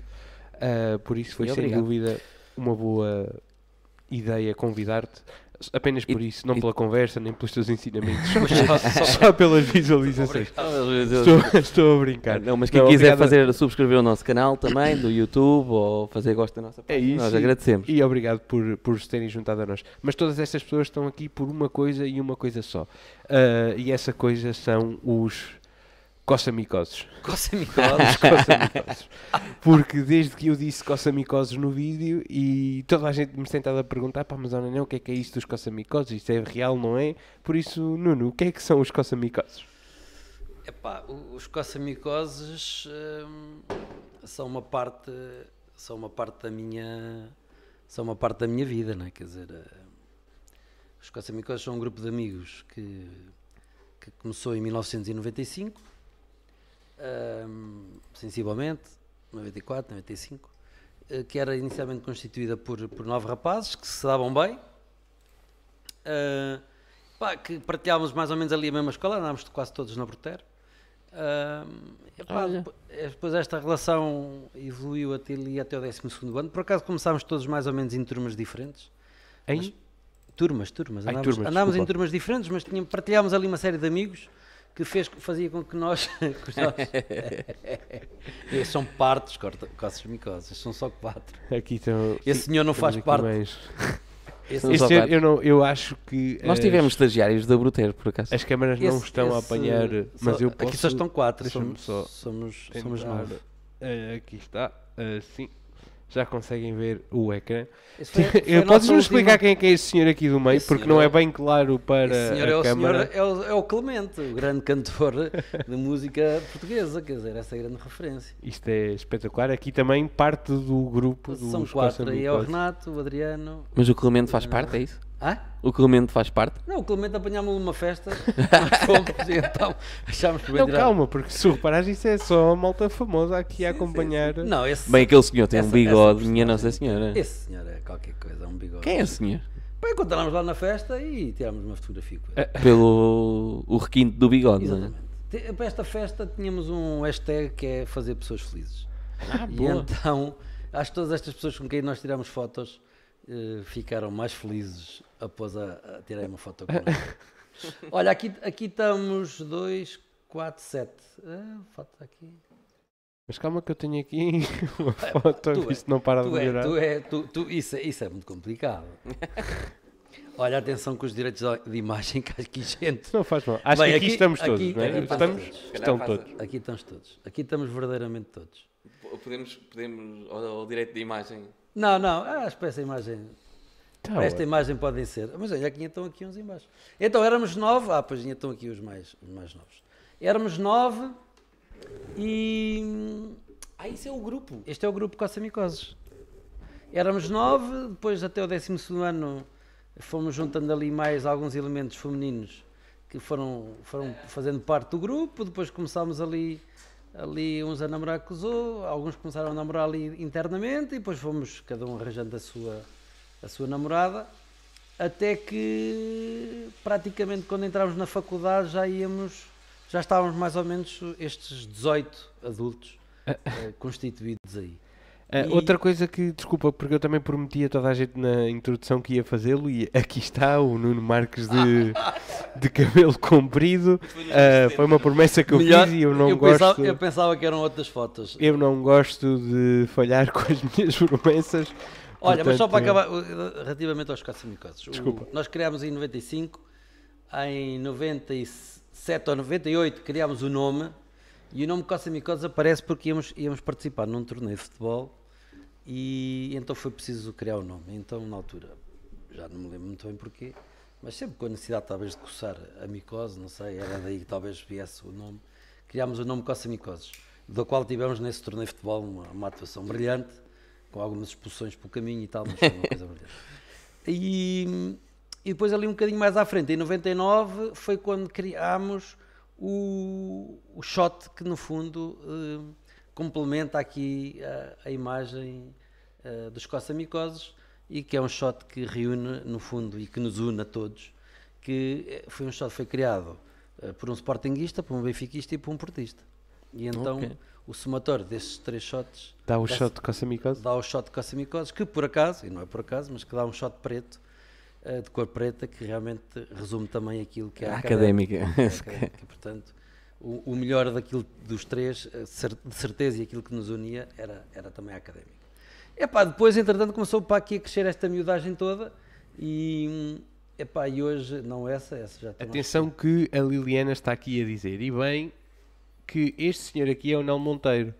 Uh, por isso foi, sem obrigado. dúvida, uma boa ideia convidar-te Apenas por e, isso, não e, pela conversa, nem pelos teus ensinamentos, <laughs> só, só, só, pelas visualizações. Estou, estou, a brincar. Não, mas quem não, quiser fazer, subscrever o nosso canal também, do YouTube, ou fazer gosto da nossa é página, é isso, nós agradecemos. E, e obrigado por, por se terem juntado a nós. Mas todas estas pessoas estão aqui por uma coisa e uma coisa só. Uh, e essa coisa são os Coça-micoses. Coça-micoses? <laughs> coça-micoses. Porque desde que eu disse coça-micoses no vídeo e toda a gente me a perguntar, pá, mas olha, não, o que é que é isto dos coça-micoses? Isto é real, não é? Por isso, Nuno, o que é que são os coça-micoses? Epá, os coça-micoses hum, são uma parte, são uma parte da minha, são uma parte da minha vida, não é? Quer dizer, hum, os coça-micoses são um grupo de amigos que, que começou em 1995 um, sensivelmente, 94, 95, eh, que era inicialmente constituída por, por nove rapazes que se davam bem, uh, pá, que partilhávamos mais ou menos ali a mesma escola, andámos quase todos na Brutero. Uh, eh, depois esta relação evoluiu até, ali, até o 12 ano. Por acaso começámos todos mais ou menos em turmas diferentes. Em? Mas, turmas, turmas. Andámos, turmas, andámos em turmas diferentes, mas tínhamos, partilhámos ali uma série de amigos que fez, fazia com que nós. <laughs> Que nós <laughs> são partes, coças micosas, são só quatro. Aqui estão, Esse sim, senhor não faz parte. Mais. Esse este, eu, não, eu acho que. Nós eh, tivemos as, estagiários da Bruter, por acaso. As câmaras não esse, estão esse, a apanhar. Só, mas eu posso, aqui só estão quatro, somos, só, somos, somos nove. Uh, aqui está, uh, sim já conseguem ver o ecrã. Podes-nos <laughs> explicar quem é, que é este senhor aqui do meio, esse porque senhor, não é, é bem claro para a é Câmara. É o, é o, Clemente, o grande cantor <laughs> de música portuguesa, quer dizer, essa é a grande referência. Isto é espetacular. Aqui também parte do grupo do São quatro, e é o Renato, o Adriano... Mas o Clemente faz parte, é isso? Hã? O Clemente faz parte? Não, o Clemente apanhámos numa festa, <laughs> então achámos que Não, calma, porque se reparares, isso é só a malta famosa aqui a acompanhar. Não, esse, Bem, aquele senhor tem um essa- bigode, minha Nossa Senhora. Esse senhor é qualquer coisa, é um bigode. Quem é esse senhor? Bem, encontramos lá na festa e tirámos uma fotografia com ele. É, pelo o requinte do bigode, não é? Exatamente. Para esta festa tínhamos um hashtag que é fazer pessoas felizes. Ah, e boa. então, acho que todas estas pessoas com quem nós tiramos fotos eh, ficaram mais felizes após a, a uma foto com ele. <laughs> Olha, aqui, aqui estamos 2, 4, 7. foto aqui. Mas calma que eu tenho aqui <laughs> uma é, foto, é, isto é, não para de é- melhorar. É, tu é, tu, tu, isso, é- isso é muito complicado. <laughs> Olha, atenção com os direitos de imagem, que aqui que gente. Não faz mal. Acho Bem, que aqui, aqui estamos todos, aqui, é? aqui estamos, todos. Estão todos. Aqui estamos todos. Aqui estamos verdadeiramente todos. Podemos, podemos o direito de imagem, não, não, acho que essa imagem. Tá esta imagem podem ser. Mas olha, aqui estão aqui uns embaixo. Então éramos nove. Ah, pois estão aqui os mais, os mais novos. Éramos nove e. Ah, isso é o grupo. Este é o grupo Coçamicoses. Éramos nove, depois até o décimo segundo ano fomos juntando ali mais alguns elementos femininos que foram, foram fazendo parte do grupo, depois começámos ali ali uns a namorar com os outros, alguns começaram a namorar ali internamente e depois fomos cada um arranjando a sua, a sua namorada, até que praticamente quando entramos na faculdade já íamos, já estávamos mais ou menos estes 18 adultos ah. eh, constituídos aí. Uh, e... Outra coisa que, desculpa, porque eu também prometi a toda a gente na introdução que ia fazê-lo e aqui está o Nuno Marques de, <laughs> de cabelo comprido. Uh, foi ah, uma promessa que eu Melhor, fiz e eu não eu gosto. Pensava, eu pensava que eram outras fotos. Eu não gosto de falhar <laughs> com as minhas promessas. Olha, portanto, mas só para acabar, relativamente aos caça-micoses. Nós criámos em 95, em 97 ou 98 criámos o nome e o nome caça aparece porque íamos, íamos participar num torneio de futebol e então foi preciso criar o um nome. Então, na altura, já não me lembro muito bem porquê, mas sempre com a necessidade talvez de coçar a micose, não sei, era daí que talvez viesse o nome, criámos o nome Coça Micoses, do qual tivemos nesse torneio de futebol uma, uma atuação brilhante, com algumas expulsões pelo caminho e tal, mas foi uma coisa brilhante. E, e depois ali um bocadinho mais à frente, em 99, foi quando criámos o, o shot que no fundo... Eh, complementa aqui a, a imagem uh, dos coçamicoses e que é um shot que reúne, no fundo, e que nos une a todos, que eh, foi um shot que foi criado uh, por um sportinguista, por um benfiquista e por um portista. E então okay. o somatório destes três shots... Dá o dá shot de coçamicoses? Dá o shot de coçamicoses, que por acaso, e não é por acaso, mas que dá um shot preto, uh, de cor preta, que realmente resume também aquilo que é a académica. académica. <laughs> É académica. portanto, o, o, melhor daquilo dos três, eh, de certeza, e aquilo que nos unia era, era também a académica. Epá, depois, entretanto, começou para aqui a crescer esta miudagem toda e, hum, epá, e hoje, não essa, essa já está. Atenção que a Liliana está aqui a dizer, e bem, que este senhor aqui é o Nel Monteiro.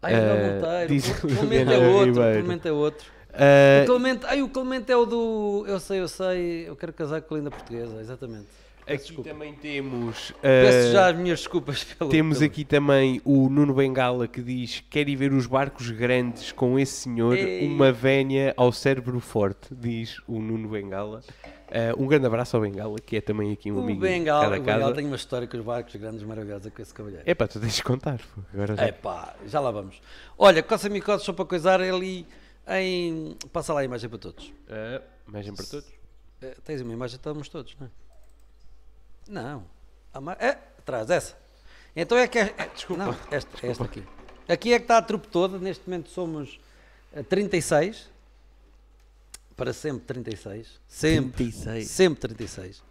Ai, o Nel eh, Monteiro, o Clemente é outro, o Clemente é outro. Uh... O Clemente, ai, o Clemente é o do. Eu sei, eu sei, eu quero casar com a linda portuguesa, exatamente. Aqui é assim Desculpa. também temos. Uh, Peço já as minhas desculpas <laughs> pelo. Temos pelo... aqui também o Nuno Bengala que diz: Quer ir ver os barcos grandes com esse senhor? Ei. Uma vénia ao cérebro forte, diz o Nuno Bengala. Uh, um grande abraço ao Bengala, que é também aqui um o amigo. Bengala, cada o Bengala tem uma história com os barcos grandes maravilhosa com esse cavalheiro. É pá, tu tens de contar. Agora já... É pá, já lá vamos. Olha, Coça Micose, só para coisar, é ali em. Passa lá a imagem para todos. Uh, imagem para todos. Uh, tens uma imagem, estamos todos, não é? Não. É, traz essa. Então é que. É, é, desculpa. Não, esta, desculpa. esta aqui. Aqui é que está a trupe toda. Neste momento somos 36. Eh, Para sempre 36. Sempre. 36. Sempre 36.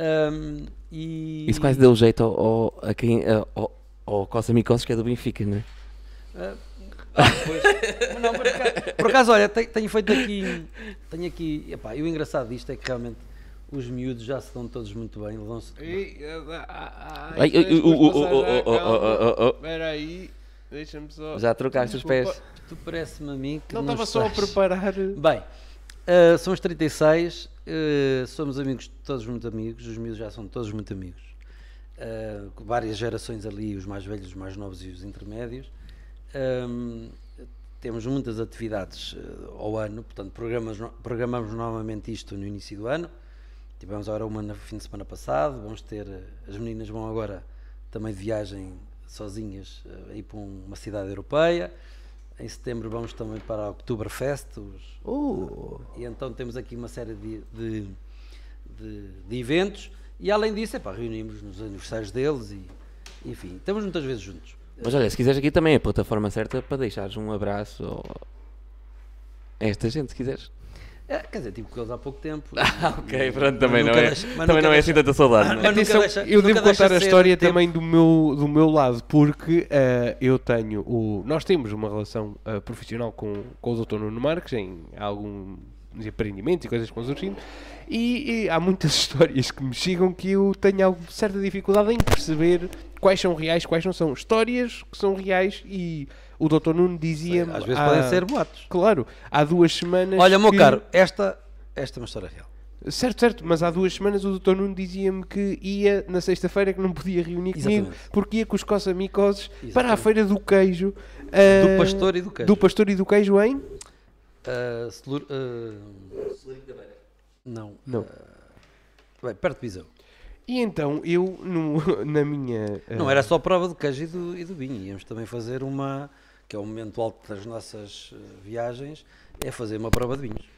Um, e... Isso quase deu jeito ao, ao, a quem, ao, ao Costa Micos, que é do Benfica, não é? Uh, ah, ah não, por, acaso, por, acaso, olha, tenho, tenho feito aqui. Tenho aqui. Epá, e o engraçado disto é que realmente os miúdos já se dão todos muito bem. Levam-se. Espera aí, deixa-me só. Já trocaste os pés. Tu parece-me a mim que. Não estava só a preparar. Bem, eh, somos 36, eh, somos amigos, todos muito amigos. Os miúdos já são todos muito amigos. Eh, várias gerações ali, os mais velhos, os mais novos e os intermédios. temos muitas atividades ao ano, portanto, programamos, programamos novamente isto no início do ano. Tivemos agora uma no fim de semana passado, vamos ter. As meninas vão agora também de viagem sozinhas eh, aí para uma cidade europeia. Em setembro vamos também para a Oktoberfest. Os, uh. E então temos aqui uma série de, de, de, de eventos. E além disso, é pá, reunimos nos aniversários deles e, enfim, estamos muitas vezes juntos. Mas olha, se quiseres aqui também é a plataforma certa para deixares um abraço a esta gente, se quiseres. É, quer dizer, tipo com eles há pouco tempo. Ah, <laughs> ok, pronto, também não é, deixa, também não é assim tanta saudade. Mas, é? <laughs> mas deixa, eu devo contar a história também do meu, do meu lado, porque uh, eu tenho o. Nós temos uma relação uh, profissional com, com o Dr. Nuno Marques em algum aprendimentos e coisas consortindo, e, e há muitas <laughs> histórias que me chegam que eu tenho certa dificuldade em perceber quais são reais, quais não são. Histórias que são reais e o doutor Nuno dizia-me. Às vezes há, podem ah, ser boatos. Claro, há duas semanas. Olha, meu que... caro, esta, esta é uma história real. Certo, certo, mas há duas semanas o doutor Nuno dizia-me que ia na sexta-feira que não podia reunir Exatamente. comigo porque ia com os coça-micoses para a feira do queijo. Uh, do ah, pastor e do queijo. Do pastor e do queijo em? Uh, ah, Celur, uh... Não. Não. Uh... Bem, perto de Visão. E então eu, no, <laughs> na minha. Uh... Não era só prova do queijo e do, e do vinho, íamos também fazer uma que é o momento alto das nossas eh, viagens, é fazer uma prova de vinhos.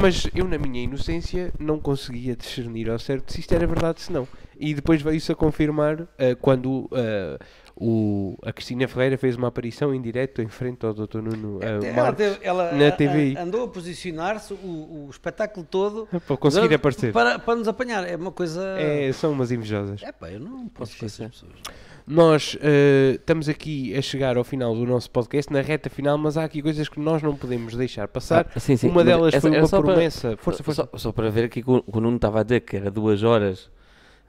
Mas eu, na minha inocência, não conseguia discernir ao certo se isto era verdade se não. E depois veio-se a confirmar uh, quando uh, o, a Cristina Ferreira fez uma aparição em direto em frente ao Dr. Nuno uh, ela, teve, ela na TV. Andou a posicionar-se o, o, espetáculo todo <laughs> para conseguir aparecer. Para, para nos apanhar. É uma coisa. É, são umas invejosas. É pá, eu não posso conhecer as é. pessoas. Nós uh, estamos aqui a chegar ao final do nosso podcast, na reta final, mas há aqui coisas que nós não podemos deixar passar. Ah, sim, sim, uma delas foi uma promessa. Para, força, força. Só, só, para ver aqui que o, o Nuno estava a dizer que era duas horas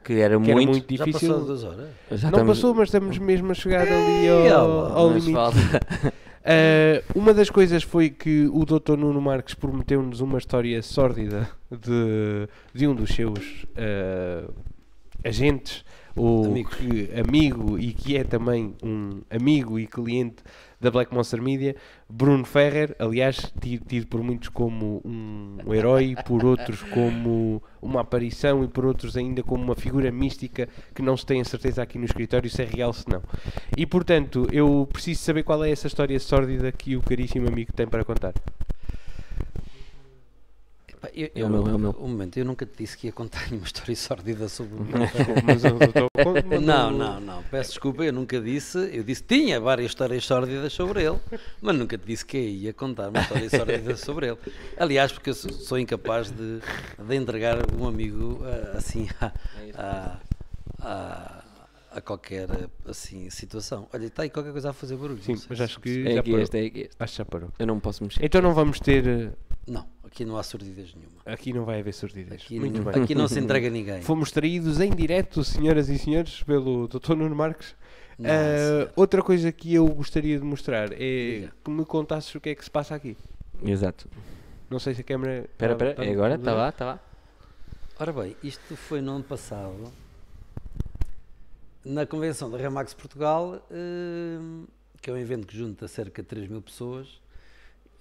que era, que muito... era muito difícil. Já passou duas horas? Já não estamos... passou, mas estamos mesmo a chegar ali ao, ao limite. Uh, <laughs> uma das coisas foi que o Dr. Nuno Marques prometeu-nos uma história sórdida de, de um dos seus uh, agentes o amigo. Que, amigo e que é também um amigo e cliente da Black Monster Media, Bruno Ferrer, aliás, tido, tido por muitos como um, um herói, por outros como uma aparição e por outros ainda como uma figura mística que não se tem a certeza aqui no escritório se é real se não. E portanto, eu preciso saber qual é essa história sórdida que o caríssimo amigo tem para contar. Eu, eu, é o meu, é o meu. Um momento, eu nunca te disse que ia contar uma história sórdida sobre o <laughs> Não, não, não, peço desculpa, eu nunca disse, eu disse tinha várias histórias sórdidas sobre ele, mas nunca te disse que ia contar uma história <laughs> sórdida sobre ele. Aliás, porque eu sou, sou incapaz de, de, entregar um amigo ah, assim <laughs> a, a, a, a, qualquer assim, situação. Olha, está aí qualquer coisa a fazer barulho. Sim, mas acho que, é que Este, é que este. acho que já parou. Eu não posso mexer. Então não vamos ter eh, não, aqui não há surdidez nenhuma. Aqui não vai haver surdidez. Aqui, Muito não, bem. aqui não se entrega ninguém. Fomos traídos em direto, senhoras e senhores, pelo Dr. Nuno Marques. Não, uh, ah, outra coisa que eu gostaria de mostrar é Diga. que me contasses o que é que se passa aqui. Exato. Não sei se a câmera. Espera, tá- espera, tá, é agora? Está lá, está lá. Ora bem, isto foi no ano passado, na convenção da Remax Portugal, eh, que é um evento que junta cerca de 3 mil pessoas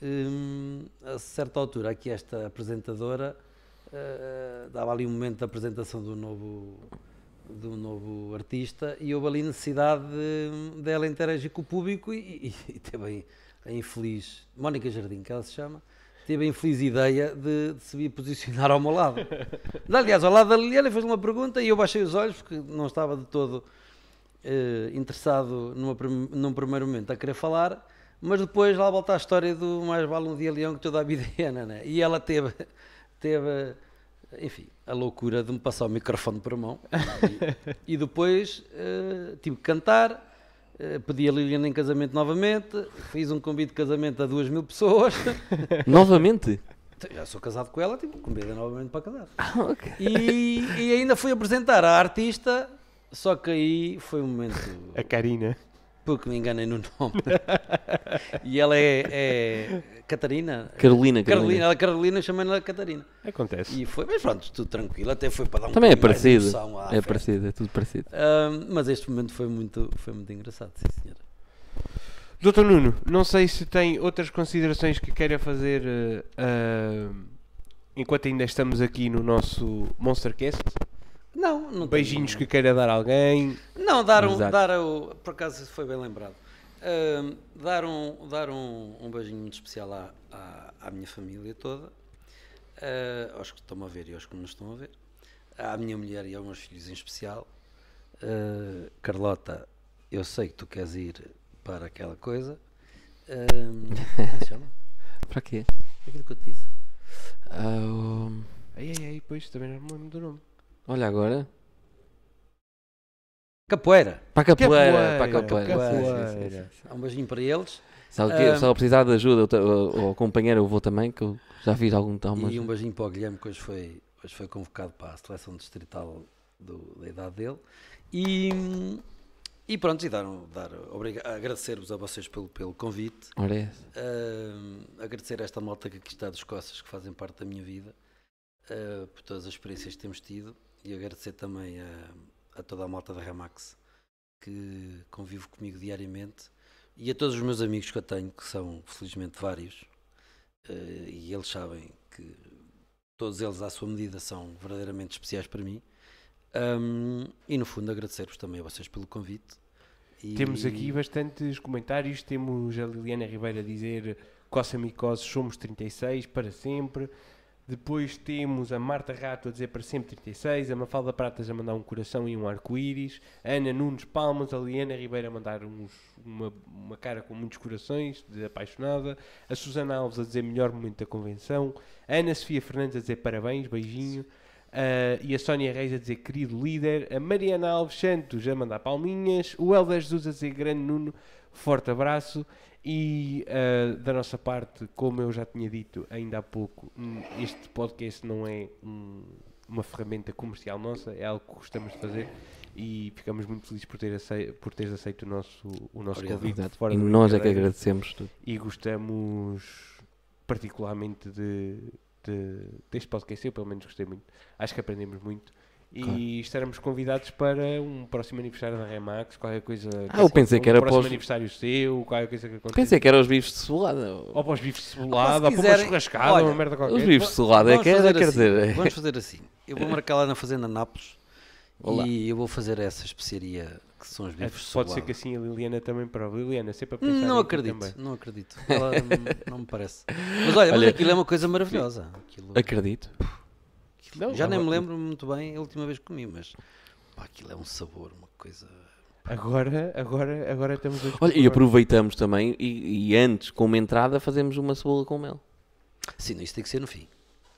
Hum, a certa altura, aqui esta apresentadora uh, dava ali um momento da apresentação do novo, do novo artista e houve ali necessidade hum, dela de, de interagir com o público e, e, e teve a infeliz, Mónica Jardim, que ela se chama, teve a infeliz ideia de, de se vir posicionar ao meu lado. Aliás, ao lado da Liliana fez uma pergunta e eu baixei os olhos porque não estava de todo eh, interessado numa, num primeiro momento a querer falar mas depois lá volta a história do mais vale um dia leão que toda a vida é anana. Né? E ela teve, <laughs> teve, enfim, a loucura de me passar o microfone para a mão. E, e depois uh, tive que cantar, uh, pedi a Liliana em casamento novamente, fiz um convite de casamento a duas mil pessoas. <laughs> novamente? Então, já sou casado com ela, tive que convidar novamente para casar. Ah, okay. e, e ainda fui apresentar a artista só que aí foi um momento. A Karina porque me enganem no nome. e ela é, é Catarina. Carolina, Carolina. Carolina, ela é Carolina, chama lhe Catarina. Acontece. E foi, mas pronto, tudo tranquilo, até foi para dar um Também é parecido. É parecido, é tudo parecido. Uh, mas este momento foi muito, foi muito engraçado, sim senhora. Doutor Nuno, não sei se tem outras considerações que queira fazer uh, enquanto ainda estamos aqui no nosso Monstercast. Não, não Beijinhos que queira dar a alguém. Não, dar um. Dar o, por acaso foi bem lembrado. Uh, dar um, dar um, um beijinho muito especial à, à, à minha família toda, uh, aos que estão a ver e aos que não estão a ver, à minha mulher e aos meus filhos em especial. Uh, Carlota, eu sei que tu queres ir para aquela coisa. Uh, como é <laughs> para quê? Aquilo que eu te disse. Um... Ei, ei, pois também não me lembro do nome. Olha agora. Capoeira. Para a capoeira, para a capoeira. capoeira. um beijinho para eles. Se ela, um, precisar de ajuda, o, companheiro eu vou também, que eu já fiz algum tal. Mas... E um beijinho para o Guilherme, que hoje foi, hoje foi convocado para a seleção distrital do, da idade dele. E, e pronto, e dar, dar, agradecer-vos a vocês pelo, pelo convite. Uh, agradecer a esta malta que aqui está dos Coças, que fazem parte da minha vida, uh, por todas as experiências que temos tido e agradecer também a, a toda a malta da Remax que convive comigo diariamente e a todos os meus amigos que eu tenho, que são felizmente vários, eh, e eles sabem que todos eles, à sua medida, são verdadeiramente especiais para mim. Um, e no fundo agradecer-vos também a vocês pelo convite. E... Temos aqui bastantes comentários. Temos a Liliana Ribeiro a dizer: Coça-me somos 36 para sempre. Depois temos a Marta Rato a dizer para sempre 36, a Mafalda Pratas a mandar um coração e um arco-íris, a Ana Nunes Palmas, a Liana Ribeiro a mandar uns, uma, uma cara com muitos corações, de apaixonada, a Susana Alves a dizer melhor momento da convenção, a Ana Sofia Fernandes a dizer parabéns, beijinho, uh, e a Sónia Reis a dizer querido líder, a Mariana Alves Santos a mandar palminhas, o Helder Jesus a dizer grande Nuno, Forte abraço e uh, da nossa parte, como eu já tinha dito ainda há pouco, hum, este podcast não é um, uma ferramenta comercial nossa, é algo que gostamos de fazer e ficamos muito felizes por, ter aceito, por teres aceito o nosso, o nosso convite. Fora e nós é que agradecemos. Tudo. E gostamos particularmente de, de, deste podcast, eu pelo menos gostei muito. Acho que aprendemos muito e claro. convidados para um próximo aniversário da Remax, qualquer coisa. Ah, eu pensei um que era um para próximo aniversário seu, qualquer coisa que aconteça. Pensei que era os bifes de cebolada. Ou para os bifes de cebolada, ou, ou para uma churrascada, olha, uma merda qualquer. Os bifes de cebolada, é que é- era, assim, quer dizer. É- vamos fazer assim. Eu vou marcar lá na Fazenda Nápoles Olá. e eu vou fazer essa especiaria que são os bifes é, de cebolada. Pode ser que assim a Liliana também prove. Liliana, sempre a hum, pensar. Não acredito, também. não acredito. Ela não, me parece. Mas olha, olha, mas aquilo é uma coisa maravilhosa. Aquilo... Acredito. É não, já nem me lembro muito bem a última vez que comi, mas pá, aquilo é um sabor, uma coisa. Agora, agora, agora temos a Olha, e aproveitamos também, e, e, antes, uma entrada, fazemos uma cebola com mel. Sim, isso tem que ser no fim.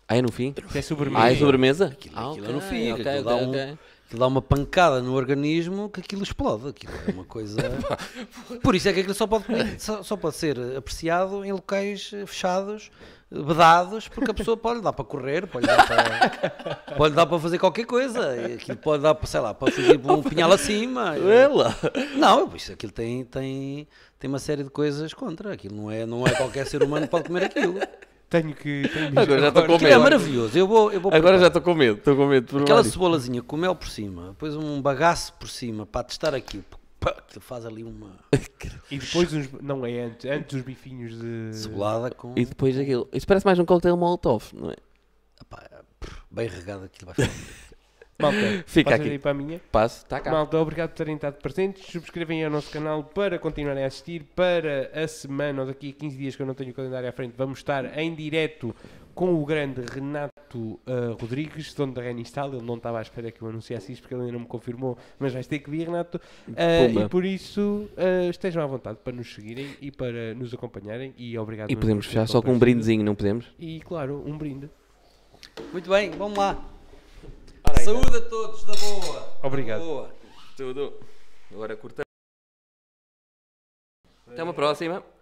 Ah, é no fim? é sobremesa. Ah, é sobremesa? Aquilo, é ah, aquilo okay, é no fim, okay, aquilo, okay, dá okay. aquilo dá uma pancada no organismo que aquilo explode. Aquilo é uma coisa. <laughs> Por isso é que aquilo só pode, só, só pode ser apreciado em locais fechados bedados, porque a pessoa pode dar para correr, pode dar para, <laughs> pode dar para fazer qualquer coisa, aquilo pode dar para, sei lá, para fugir um punhal acima. Ela. Não, isso, aquilo tem, tem, tem uma série de coisas contra, aquilo não é, não é qualquer ser humano que pode comer aquilo. Tenho que. Tenho agora já estou com é medo. É maravilhoso. Eu vou, eu vou agora já estou com medo. Estou com medo. Aquela cebolazinha com mel por cima, depois um bagaço por cima para testar aquilo que tu faz ali uma. e <laughs> depois uns. Não é antes, antes os bifinhos de. Cebolada com. E depois aquilo. Isso parece mais um coquetel molotov, não é? Epá, bem regado aquilo vai <laughs> Malta, Fica aqui. para a minha? Passo, está cá. Malta, obrigado por terem estado presentes. Subscrevem ao nosso canal para continuarem a assistir. Para a semana, ou daqui a 15 dias que eu não tenho o calendário à frente, vamos estar em direto com o grande Renato uh, Rodrigues, dono da Renistal. Ele não estava à espera que eu anunciasse isto porque ele ainda não me confirmou, mas vais ter que vir, Renato. Uh, e por isso uh, estejam à vontade para nos seguirem e para nos acompanharem. E obrigado. E podemos fechar só com um brindezinho, não podemos? E claro, um brinde. Muito bem, vamos lá. Ora, Saúde então. a todos, da boa. Obrigado. Da boa. Tudo. Agora cortamos. Até uma próxima.